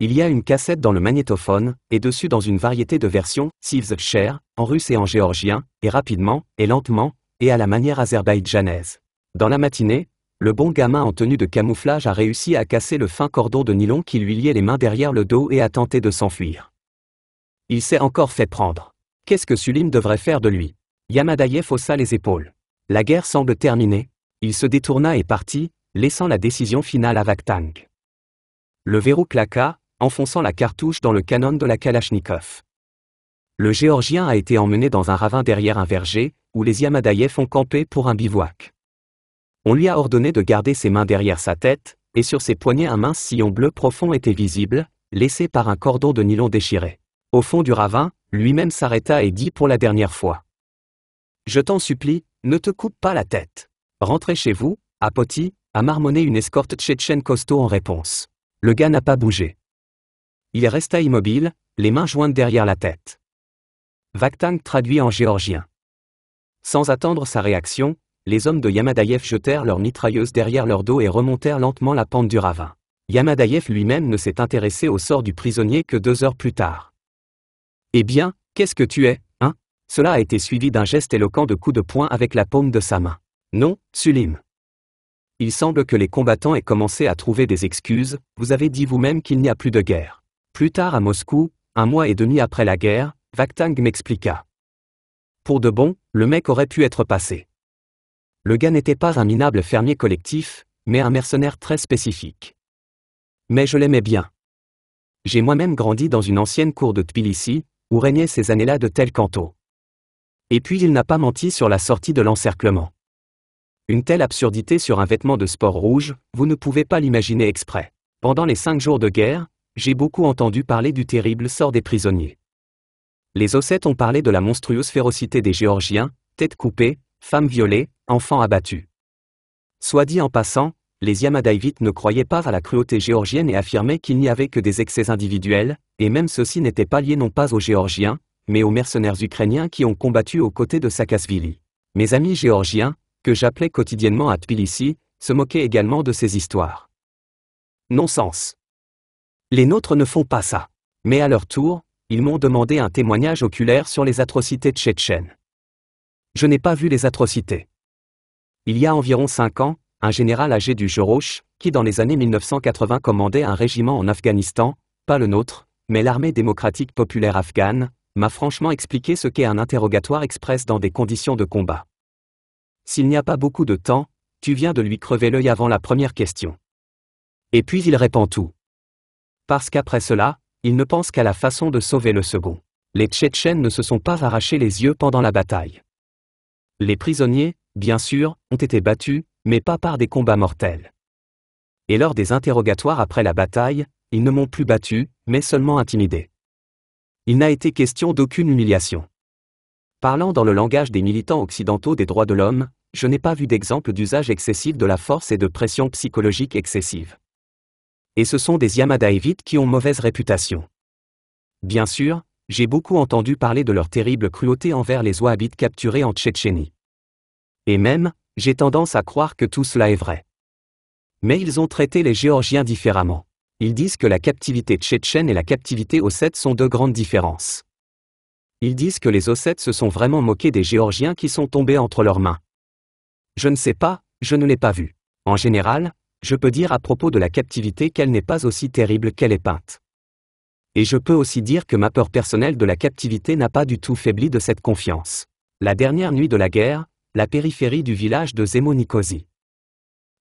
Il y a une cassette dans le magnétophone, et dessus dans une variété de versions, Sieves Cher, en russe et en géorgien, et rapidement, et lentement, et à la manière azerbaïdjanaise. Dans la matinée, le bon gamin en tenue de camouflage a réussi à casser le fin cordon de nylon qui lui liait les mains derrière le dos et a tenté de s'enfuir. Il s'est encore fait prendre. Qu'est-ce que Sulim devrait faire de lui Yamadayev haussa les épaules. La guerre semble terminée. Il se détourna et partit, laissant la décision finale à Vaktang. Le verrou claqua, enfonçant la cartouche dans le canon de la Kalachnikov. Le Géorgien a été emmené dans un ravin derrière un verger, où les Yamadaïef ont campé pour un bivouac. On lui a ordonné de garder ses mains derrière sa tête, et sur ses poignets un mince sillon bleu profond était visible, laissé par un cordon de nylon déchiré. Au fond du ravin, lui-même s'arrêta et dit pour la dernière fois. Je t'en supplie, ne te coupe pas la tête. Rentrez chez vous, à Poti, a marmonné une escorte tchétchène costaud en réponse. Le gars n'a pas bougé. Il resta immobile, les mains jointes derrière la tête. Vakhtang traduit en géorgien. Sans attendre sa réaction, les hommes de Yamadayev jetèrent leurs mitrailleuses derrière leur dos et remontèrent lentement la pente du ravin. Yamadayev lui-même ne s'est intéressé au sort du prisonnier que deux heures plus tard. Eh bien, qu'est-ce que tu es, hein Cela a été suivi d'un geste éloquent de coup de poing avec la paume de sa main. Non, Sulim. Il semble que les combattants aient commencé à trouver des excuses, vous avez dit vous-même qu'il n'y a plus de guerre. Plus tard à Moscou, un mois et demi après la guerre, Vaktang m'expliqua. Pour de bon, le mec aurait pu être passé. Le gars n'était pas un minable fermier collectif, mais un mercenaire très spécifique. Mais je l'aimais bien. J'ai moi-même grandi dans une ancienne cour de Tbilissi, où régnaient ces années-là de tels cantos. Et puis il n'a pas menti sur la sortie de l'encerclement. Une telle absurdité sur un vêtement de sport rouge, vous ne pouvez pas l'imaginer exprès. Pendant les cinq jours de guerre, j'ai beaucoup entendu parler du terrible sort des prisonniers. Les Ossètes ont parlé de la monstrueuse férocité des Géorgiens, têtes coupées, femmes violées, enfants abattus. Soit dit en passant, les Yamadaïvites ne croyaient pas à la cruauté géorgienne et affirmaient qu'il n'y avait que des excès individuels, et même ceux-ci n'étaient pas liés non pas aux Géorgiens, mais aux mercenaires ukrainiens qui ont combattu aux côtés de Sakasvili. Mes amis géorgiens, que j'appelais quotidiennement à Tbilissi, se moquaient également de ces histoires. Non-sens. Les nôtres ne font pas ça. Mais à leur tour, ils m'ont demandé un témoignage oculaire sur les atrocités tchétchènes. Je n'ai pas vu les atrocités. Il y a environ cinq ans, un général âgé du Joroche, qui dans les années 1980 commandait un régiment en Afghanistan, pas le nôtre, mais l'armée démocratique populaire afghane, m'a franchement expliqué ce qu'est un interrogatoire express dans des conditions de combat. S'il n'y a pas beaucoup de temps, tu viens de lui crever l'œil avant la première question. Et puis il répond tout. Parce qu'après cela, ils ne pensent qu'à la façon de sauver le second. Les Tchétchènes ne se sont pas arrachés les yeux pendant la bataille. Les prisonniers, bien sûr, ont été battus, mais pas par des combats mortels. Et lors des interrogatoires après la bataille, ils ne m'ont plus battu, mais seulement intimidé. Il n'a été question d'aucune humiliation. Parlant dans le langage des militants occidentaux des droits de l'homme, je n'ai pas vu d'exemple d'usage excessif de la force et de pression psychologique excessive et ce sont des Yamada qui ont mauvaise réputation. Bien sûr, j'ai beaucoup entendu parler de leur terrible cruauté envers les Wahhabites capturés en Tchétchénie. Et même, j'ai tendance à croire que tout cela est vrai. Mais ils ont traité les Géorgiens différemment. Ils disent que la captivité tchétchène et la captivité ossète sont deux grandes différences. Ils disent que les Ossètes se sont vraiment moqués des Géorgiens qui sont tombés entre leurs mains. Je ne sais pas, je ne l'ai pas vu. En général, je peux dire à propos de la captivité qu'elle n'est pas aussi terrible qu'elle est peinte. Et je peux aussi dire que ma peur personnelle de la captivité n'a pas du tout faibli de cette confiance. La dernière nuit de la guerre, la périphérie du village de Zemonikosi.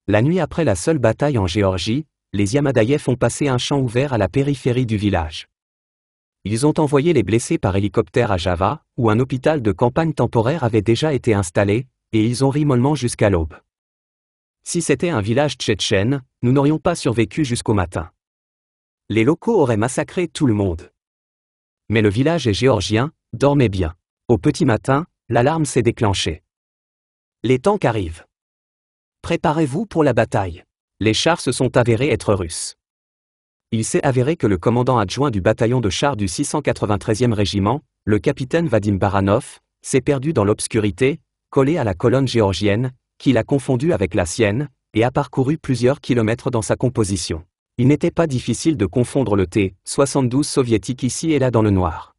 La nuit après la seule bataille en Géorgie, les Yamadayev ont passé un champ ouvert à la périphérie du village. Ils ont envoyé les blessés par hélicoptère à Java, où un hôpital de campagne temporaire avait déjà été installé, et ils ont ri mollement jusqu'à l'aube. Si c'était un village tchétchène, nous n'aurions pas survécu jusqu'au matin. Les locaux auraient massacré tout le monde. Mais le village est géorgien, dormait bien. Au petit matin, l'alarme s'est déclenchée. Les tanks arrivent. Préparez-vous pour la bataille. Les chars se sont avérés être russes. Il s'est avéré que le commandant adjoint du bataillon de chars du 693e régiment, le capitaine Vadim Baranov, s'est perdu dans l'obscurité, collé à la colonne géorgienne, qu'il a confondu avec la sienne, et a parcouru plusieurs kilomètres dans sa composition. Il n'était pas difficile de confondre le T-72 soviétique ici et là dans le noir.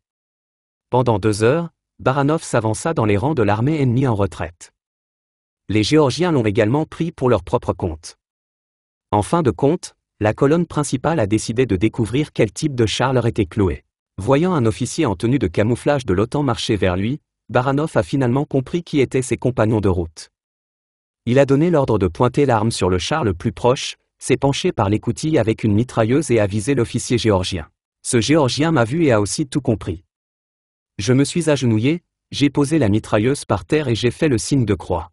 Pendant deux heures, Baranov s'avança dans les rangs de l'armée ennemie en retraite. Les Géorgiens l'ont également pris pour leur propre compte. En fin de compte, la colonne principale a décidé de découvrir quel type de char leur était cloué. Voyant un officier en tenue de camouflage de l'OTAN marcher vers lui, Baranov a finalement compris qui étaient ses compagnons de route. Il a donné l'ordre de pointer l'arme sur le char le plus proche, s'est penché par l'écoutille avec une mitrailleuse et a visé l'officier géorgien. Ce géorgien m'a vu et a aussi tout compris. Je me suis agenouillé, j'ai posé la mitrailleuse par terre et j'ai fait le signe de croix.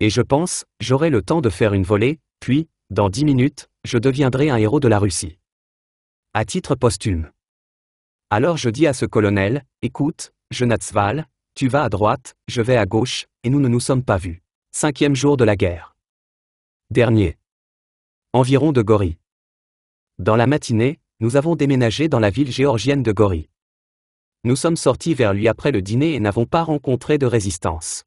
Et je pense, j'aurai le temps de faire une volée, puis, dans dix minutes, je deviendrai un héros de la Russie. À titre posthume. Alors je dis à ce colonel, écoute, je Jenatsval, tu vas à droite, je vais à gauche, et nous ne nous sommes pas vus. Cinquième jour de la guerre. Dernier. Environ de Gori. Dans la matinée, nous avons déménagé dans la ville géorgienne de Gori. Nous sommes sortis vers lui après le dîner et n'avons pas rencontré de résistance.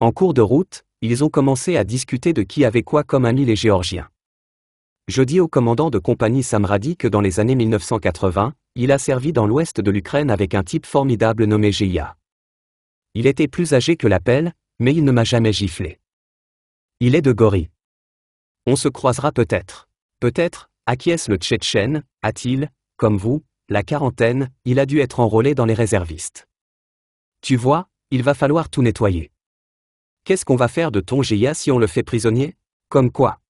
En cours de route, ils ont commencé à discuter de qui avait quoi comme ami les Géorgiens. Je dis au commandant de compagnie Samradi que dans les années 1980, il a servi dans l'ouest de l'Ukraine avec un type formidable nommé Gia. Il était plus âgé que l'appel, mais il ne m'a jamais giflé. Il est de gorille. On se croisera peut-être. Peut-être, acquiesce le Tchétchène, a-t-il, comme vous, la quarantaine, il a dû être enrôlé dans les réservistes. Tu vois, il va falloir tout nettoyer. Qu'est-ce qu'on va faire de ton GIA si on le fait prisonnier Comme quoi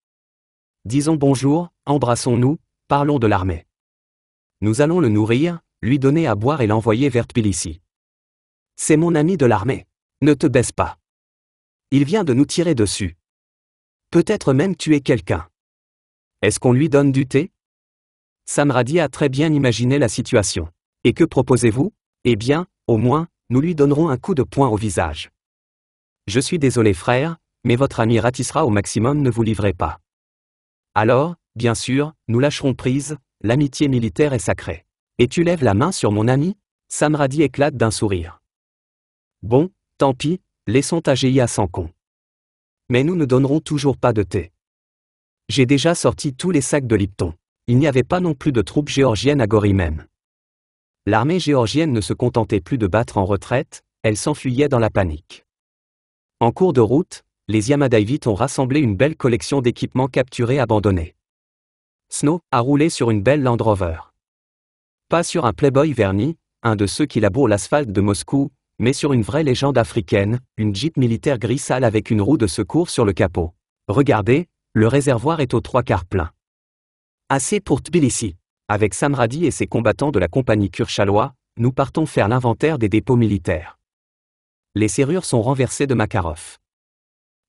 Disons bonjour, embrassons-nous, parlons de l'armée. Nous allons le nourrir, lui donner à boire et l'envoyer vers Tbilissi. C'est mon ami de l'armée. Ne te baisse pas. Il vient de nous tirer dessus. Peut-être même tuer quelqu'un. Est-ce qu'on lui donne du thé Samradi a très bien imaginé la situation. Et que proposez-vous Eh bien, au moins, nous lui donnerons un coup de poing au visage. Je suis désolé frère, mais votre ami ratissera au maximum ne vous livrez pas. Alors, bien sûr, nous lâcherons prise, l'amitié militaire est sacrée. Et tu lèves la main sur mon ami Samradi éclate d'un sourire. Bon, tant pis, Laissons ta GI à 100 Mais nous ne donnerons toujours pas de thé. J'ai déjà sorti tous les sacs de Lipton. Il n'y avait pas non plus de troupes géorgiennes à Gori même. L'armée géorgienne ne se contentait plus de battre en retraite, elle s'enfuyait dans la panique. En cours de route, les Yamadaivites ont rassemblé une belle collection d'équipements capturés abandonnés. Snow a roulé sur une belle Land Rover. Pas sur un Playboy verni, un de ceux qui labourent l'asphalte de Moscou, mais sur une vraie légende africaine, une jeep militaire gris sale avec une roue de secours sur le capot. Regardez, le réservoir est aux trois quarts plein. Assez pour Tbilissi. Avec Samradi et ses combattants de la compagnie Kurchalois, nous partons faire l'inventaire des dépôts militaires. Les serrures sont renversées de Makarov.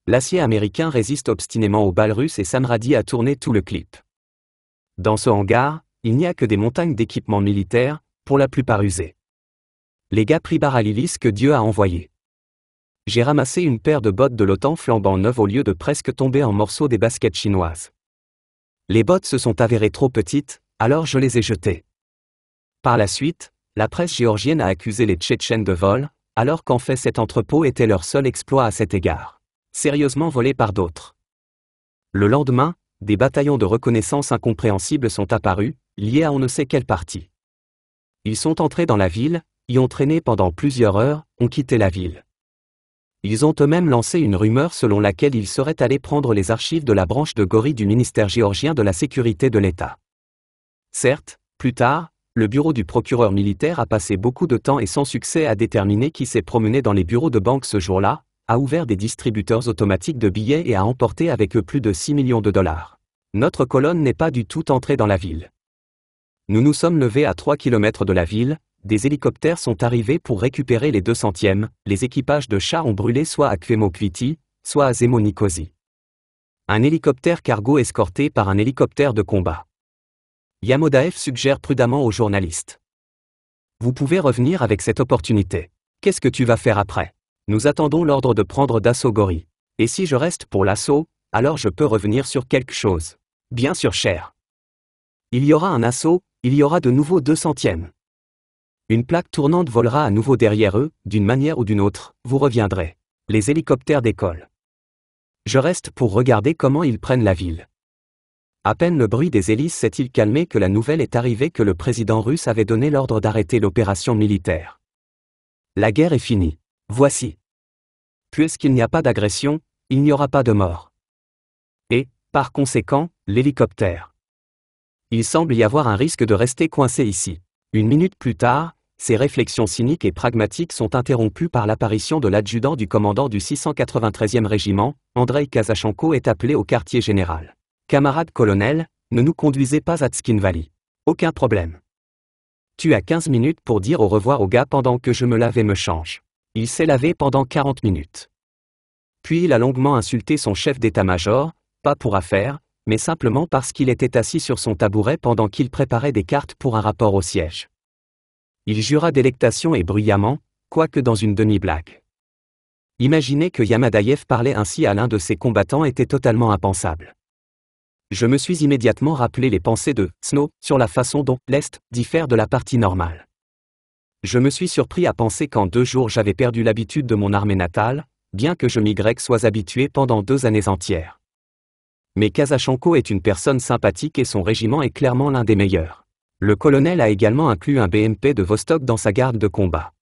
L'acier américain résiste obstinément aux balles russes et Samradi a tourné tout le clip. Dans ce hangar, il n'y a que des montagnes d'équipements militaires, pour la plupart usés. Les gars à Baralilis que Dieu a envoyé. J'ai ramassé une paire de bottes de l'OTAN flambant neuves au lieu de presque tomber en morceaux des baskets chinoises. Les bottes se sont avérées trop petites, alors je les ai jetées. Par la suite, la presse géorgienne a accusé les Tchétchènes de vol, alors qu'en fait cet entrepôt était leur seul exploit à cet égard, sérieusement volé par d'autres. Le lendemain, des bataillons de reconnaissance incompréhensibles sont apparus, liés à on ne sait quelle partie. Ils sont entrés dans la ville, y ont traîné pendant plusieurs heures, ont quitté la ville. Ils ont eux-mêmes lancé une rumeur selon laquelle ils seraient allés prendre les archives de la branche de Gori du ministère géorgien de la sécurité de l'État. Certes, plus tard, le bureau du procureur militaire a passé beaucoup de temps et sans succès à déterminer qui s'est promené dans les bureaux de banque ce jour-là, a ouvert des distributeurs automatiques de billets et a emporté avec eux plus de 6 millions de dollars. Notre colonne n'est pas du tout entrée dans la ville. Nous nous sommes levés à 3 km de la ville, des hélicoptères sont arrivés pour récupérer les deux centièmes, les équipages de chars ont brûlé soit à Kvemokviti, soit à Zemonikosi. Un hélicoptère cargo escorté par un hélicoptère de combat. Yamodaev suggère prudemment aux journalistes. Vous pouvez revenir avec cette opportunité. Qu'est-ce que tu vas faire après Nous attendons l'ordre de prendre d'assaut Gori. Et si je reste pour l'assaut, alors je peux revenir sur quelque chose. Bien sûr, cher. Il y aura un assaut, il y aura de nouveau deux centièmes. Une plaque tournante volera à nouveau derrière eux, d'une manière ou d'une autre, vous reviendrez. Les hélicoptères décollent. Je reste pour regarder comment ils prennent la ville. À peine le bruit des hélices s'est-il calmé que la nouvelle est arrivée que le président russe avait donné l'ordre d'arrêter l'opération militaire. La guerre est finie. Voici. Puisqu'il n'y a pas d'agression, il n'y aura pas de mort. Et, par conséquent, l'hélicoptère. Il semble y avoir un risque de rester coincé ici. Une minute plus tard, ses réflexions cyniques et pragmatiques sont interrompues par l'apparition de l'adjudant du commandant du 693e régiment, Andrei Kazachanko est appelé au quartier général. Camarade colonel, ne nous conduisez pas à Valley. Aucun problème. Tu as 15 minutes pour dire au revoir au gars pendant que je me lave et me change. Il s'est lavé pendant 40 minutes. Puis il a longuement insulté son chef d'état-major, pas pour affaire, mais simplement parce qu'il était assis sur son tabouret pendant qu'il préparait des cartes pour un rapport au siège. Il jura délectation et bruyamment, quoique dans une demi-blague. Imaginer que Yamadaïev parlait ainsi à l'un de ses combattants était totalement impensable. Je me suis immédiatement rappelé les pensées de Snow sur la façon dont l'Est diffère de la partie normale. Je me suis surpris à penser qu'en deux jours j'avais perdu l'habitude de mon armée natale, bien que je m'y sois habitué pendant deux années entières. Mais Kazachanko est une personne sympathique et son régiment est clairement l'un des meilleurs. Le colonel a également inclus un BMP de Vostok dans sa garde de combat.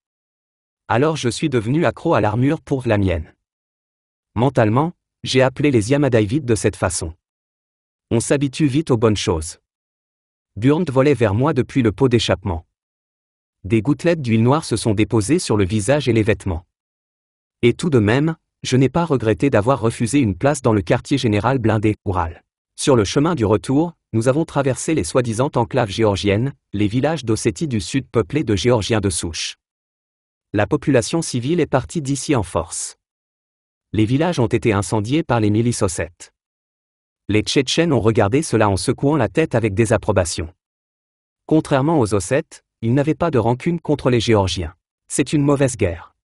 Alors je suis devenu accro à l'armure pour la mienne. Mentalement, j'ai appelé les Yamadaivites de cette façon. On s'habitue vite aux bonnes choses. Burnt volait vers moi depuis le pot d'échappement. Des gouttelettes d'huile noire se sont déposées sur le visage et les vêtements. Et tout de même, je n'ai pas regretté d'avoir refusé une place dans le quartier général blindé, Oural. Sur le chemin du retour, nous avons traversé les soi-disant enclaves géorgiennes, les villages d'Ossétie du Sud peuplés de Géorgiens de souche. La population civile est partie d'ici en force. Les villages ont été incendiés par les milices ossètes. Les Tchétchènes ont regardé cela en secouant la tête avec désapprobation. Contrairement aux Ossètes, ils n'avaient pas de rancune contre les Géorgiens. C'est une mauvaise guerre.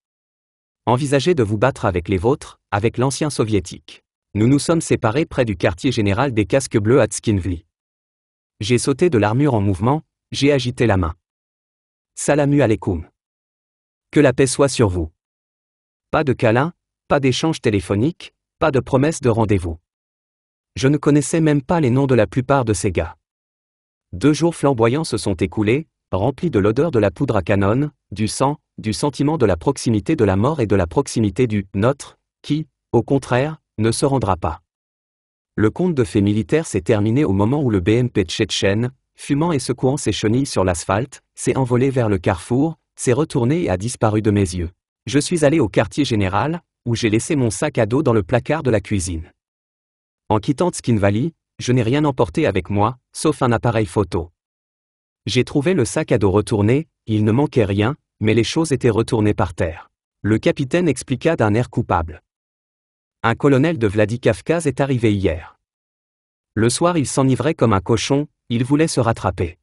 Envisagez de vous battre avec les vôtres, avec l'ancien soviétique. Nous nous sommes séparés près du quartier général des casques bleus à Tskinvli. J'ai sauté de l'armure en mouvement, j'ai agité la main. Salamu alaikum. Que la paix soit sur vous. Pas de câlin, pas d'échange téléphonique, pas de promesse de rendez-vous. Je ne connaissais même pas les noms de la plupart de ces gars. Deux jours flamboyants se sont écoulés, remplis de l'odeur de la poudre à canon, du sang, du sentiment de la proximité de la mort et de la proximité du nôtre » qui, au contraire, ne se rendra pas. Le conte de fées militaire s'est terminé au moment où le BMP tchétchène, fumant et secouant ses chenilles sur l'asphalte, s'est envolé vers le carrefour, s'est retourné et a disparu de mes yeux. Je suis allé au quartier général, où j'ai laissé mon sac à dos dans le placard de la cuisine. En quittant Skin Valley, je n'ai rien emporté avec moi, sauf un appareil photo. J'ai trouvé le sac à dos retourné, il ne manquait rien, mais les choses étaient retournées par terre. Le capitaine expliqua d'un air coupable un colonel de Vladikavkaz est arrivé hier. Le soir il s'enivrait comme un cochon, il voulait se rattraper.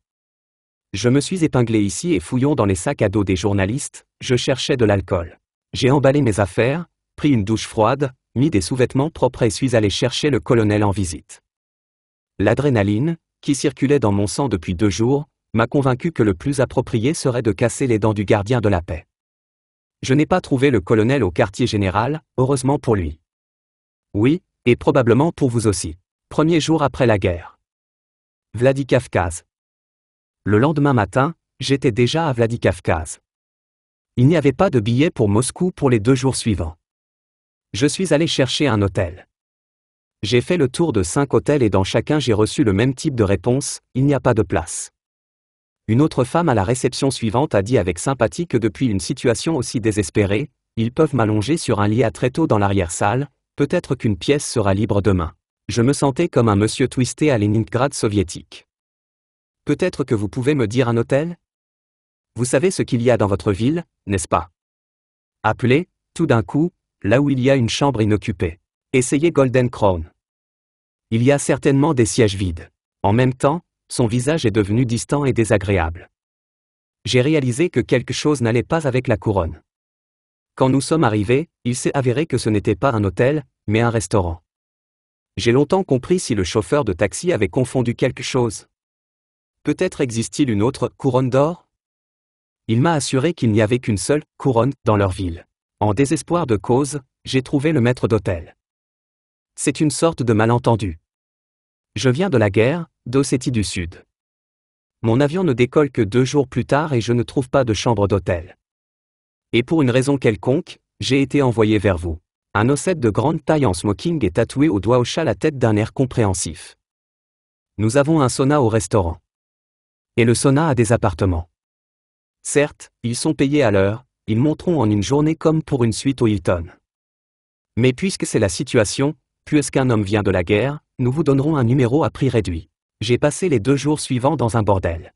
Je me suis épinglé ici et fouillant dans les sacs à dos des journalistes, je cherchais de l'alcool. J'ai emballé mes affaires, pris une douche froide, mis des sous-vêtements propres et suis allé chercher le colonel en visite. L'adrénaline, qui circulait dans mon sang depuis deux jours, m'a convaincu que le plus approprié serait de casser les dents du gardien de la paix. Je n'ai pas trouvé le colonel au quartier général, heureusement pour lui. Oui, et probablement pour vous aussi. Premier jour après la guerre. Vladikavkaz. Le lendemain matin, j'étais déjà à Vladikavkaz. Il n'y avait pas de billet pour Moscou pour les deux jours suivants. Je suis allé chercher un hôtel. J'ai fait le tour de cinq hôtels et dans chacun j'ai reçu le même type de réponse, il n'y a pas de place. Une autre femme à la réception suivante a dit avec sympathie que depuis une situation aussi désespérée, ils peuvent m'allonger sur un lit à très tôt dans l'arrière-salle, Peut-être qu'une pièce sera libre demain. Je me sentais comme un monsieur twisté à Leningrad soviétique. Peut-être que vous pouvez me dire un hôtel Vous savez ce qu'il y a dans votre ville, n'est-ce pas Appelez, tout d'un coup, là où il y a une chambre inoccupée. Essayez Golden Crown. Il y a certainement des sièges vides. En même temps, son visage est devenu distant et désagréable. J'ai réalisé que quelque chose n'allait pas avec la couronne. Quand nous sommes arrivés, il s'est avéré que ce n'était pas un hôtel, mais un restaurant. J'ai longtemps compris si le chauffeur de taxi avait confondu quelque chose. Peut-être existe-t-il une autre couronne d'or Il m'a assuré qu'il n'y avait qu'une seule couronne dans leur ville. En désespoir de cause, j'ai trouvé le maître d'hôtel. C'est une sorte de malentendu. Je viens de la guerre, d'Ossétie du Sud. Mon avion ne décolle que deux jours plus tard et je ne trouve pas de chambre d'hôtel. Et pour une raison quelconque, j'ai été envoyé vers vous. Un ossette de grande taille en smoking est tatoué au doigt au chat la tête d'un air compréhensif. Nous avons un sauna au restaurant. Et le sauna a des appartements. Certes, ils sont payés à l'heure, ils monteront en une journée comme pour une suite au Hilton. Mais puisque c'est la situation, puisqu'un homme vient de la guerre, nous vous donnerons un numéro à prix réduit. J'ai passé les deux jours suivants dans un bordel.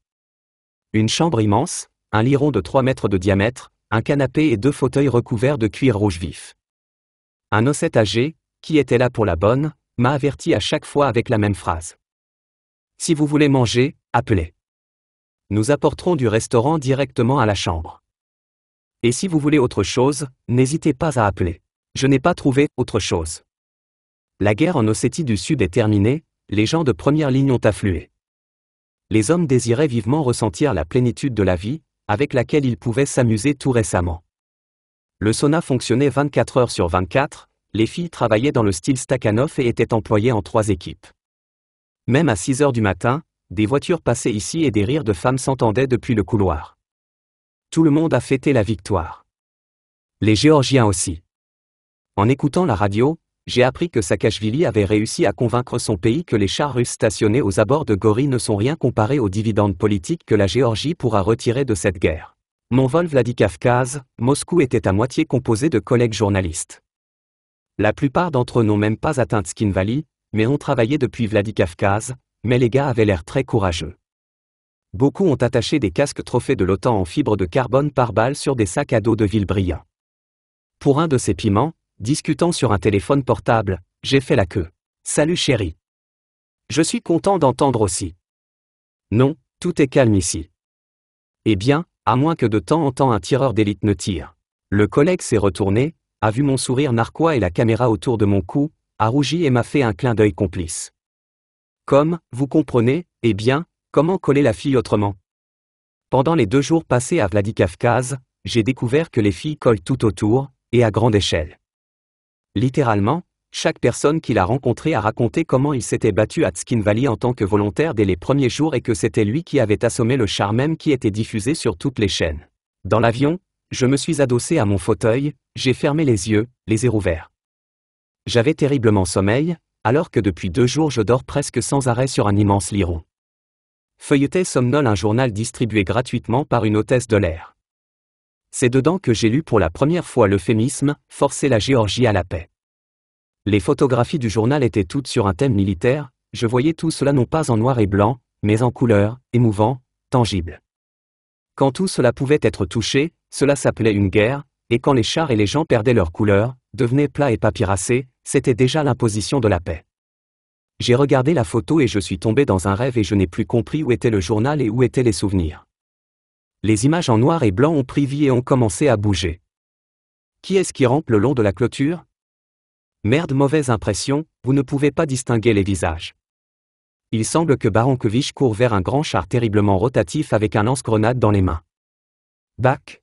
Une chambre immense, un liron de 3 mètres de diamètre, un canapé et deux fauteuils recouverts de cuir rouge vif. Un osset âgé, qui était là pour la bonne, m'a averti à chaque fois avec la même phrase. Si vous voulez manger, appelez. Nous apporterons du restaurant directement à la chambre. Et si vous voulez autre chose, n'hésitez pas à appeler. Je n'ai pas trouvé autre chose. La guerre en Ossétie du Sud est terminée, les gens de première ligne ont afflué. Les hommes désiraient vivement ressentir la plénitude de la vie, avec laquelle il pouvait s'amuser tout récemment. Le sauna fonctionnait 24 heures sur 24, les filles travaillaient dans le style Stakhanov et étaient employées en trois équipes. Même à 6 heures du matin, des voitures passaient ici et des rires de femmes s'entendaient depuis le couloir. Tout le monde a fêté la victoire. Les Géorgiens aussi. En écoutant la radio, j'ai appris que Saakashvili avait réussi à convaincre son pays que les chars russes stationnés aux abords de Gori ne sont rien comparés aux dividendes politiques que la Géorgie pourra retirer de cette guerre. Mon vol Vladikavkaz, Moscou était à moitié composé de collègues journalistes. La plupart d'entre eux n'ont même pas atteint Skinvali, mais ont travaillé depuis Vladikavkaz, mais les gars avaient l'air très courageux. Beaucoup ont attaché des casques trophées de l'OTAN en fibre de carbone par balle sur des sacs à dos de Villebrien. Pour un de ces piments, discutant sur un téléphone portable, j'ai fait la queue. Salut chérie. Je suis content d'entendre aussi. Non, tout est calme ici. Eh bien, à moins que de temps en temps un tireur d'élite ne tire. Le collègue s'est retourné, a vu mon sourire narquois et la caméra autour de mon cou, a rougi et m'a fait un clin d'œil complice. Comme, vous comprenez, eh bien, comment coller la fille autrement Pendant les deux jours passés à Vladikavkaz, j'ai découvert que les filles collent tout autour, et à grande échelle. Littéralement, chaque personne qu'il a rencontrée a raconté comment il s'était battu à Tskin Valley en tant que volontaire dès les premiers jours et que c'était lui qui avait assommé le char même qui était diffusé sur toutes les chaînes. Dans l'avion, je me suis adossé à mon fauteuil, j'ai fermé les yeux, les airs rouverts. J'avais terriblement sommeil, alors que depuis deux jours je dors presque sans arrêt sur un immense lit rond. somnole un journal distribué gratuitement par une hôtesse de l'air. C'est dedans que j'ai lu pour la première fois l'euphémisme « forcer la Géorgie à la paix ». Les photographies du journal étaient toutes sur un thème militaire, je voyais tout cela non pas en noir et blanc, mais en couleur, émouvant, tangible. Quand tout cela pouvait être touché, cela s'appelait une guerre, et quand les chars et les gens perdaient leur couleur, devenaient plats et papyrassés, c'était déjà l'imposition de la paix. J'ai regardé la photo et je suis tombé dans un rêve et je n'ai plus compris où était le journal et où étaient les souvenirs les images en noir et blanc ont pris vie et ont commencé à bouger. Qui est-ce qui rampe le long de la clôture Merde, mauvaise impression, vous ne pouvez pas distinguer les visages. Il semble que Barankovitch court vers un grand char terriblement rotatif avec un lance-grenade dans les mains. Bac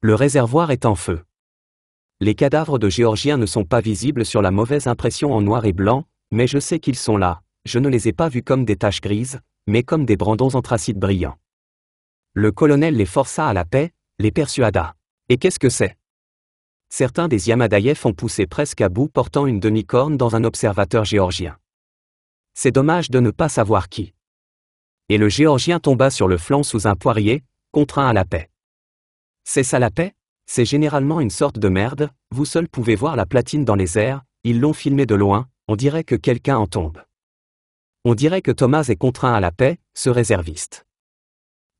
Le réservoir est en feu. Les cadavres de Géorgiens ne sont pas visibles sur la mauvaise impression en noir et blanc, mais je sais qu'ils sont là, je ne les ai pas vus comme des taches grises, mais comme des brandons anthracites brillants. Le colonel les força à la paix, les persuada. Et qu'est-ce que c'est Certains des Yamadaïef ont poussé presque à bout portant une demi-corne dans un observateur géorgien. C'est dommage de ne pas savoir qui. Et le géorgien tomba sur le flanc sous un poirier, contraint à la paix. C'est ça la paix C'est généralement une sorte de merde, vous seul pouvez voir la platine dans les airs, ils l'ont filmé de loin, on dirait que quelqu'un en tombe. On dirait que Thomas est contraint à la paix, ce réserviste.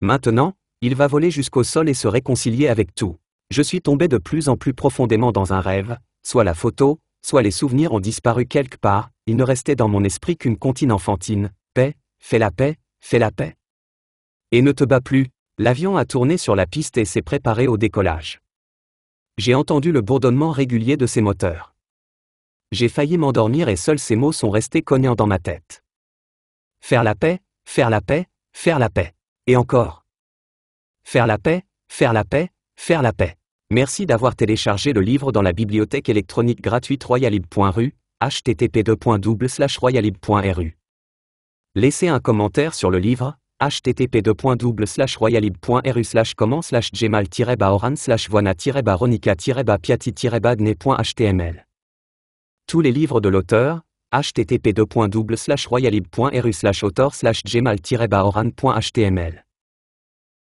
Maintenant, il va voler jusqu'au sol et se réconcilier avec tout. Je suis tombé de plus en plus profondément dans un rêve, soit la photo, soit les souvenirs ont disparu quelque part, il ne restait dans mon esprit qu'une comptine enfantine, paix, fais la paix, fais la paix. Et ne te bats plus, l'avion a tourné sur la piste et s'est préparé au décollage. J'ai entendu le bourdonnement régulier de ses moteurs. J'ai failli m'endormir et seuls ces mots sont restés cognants dans ma tête. Faire la paix, faire la paix, faire la paix. Et encore. Faire la paix, faire la paix, faire la paix. Merci d'avoir téléchargé le livre dans la bibliothèque électronique gratuite royalib.ru, http://royalib.ru. Laissez un commentaire sur le livre http://royalib.ru comment gmail baoran voina baronica piati dnehtml Tous les livres de l'auteur, http2.oubleslash royalib.eru slash author slash gemal-baran.html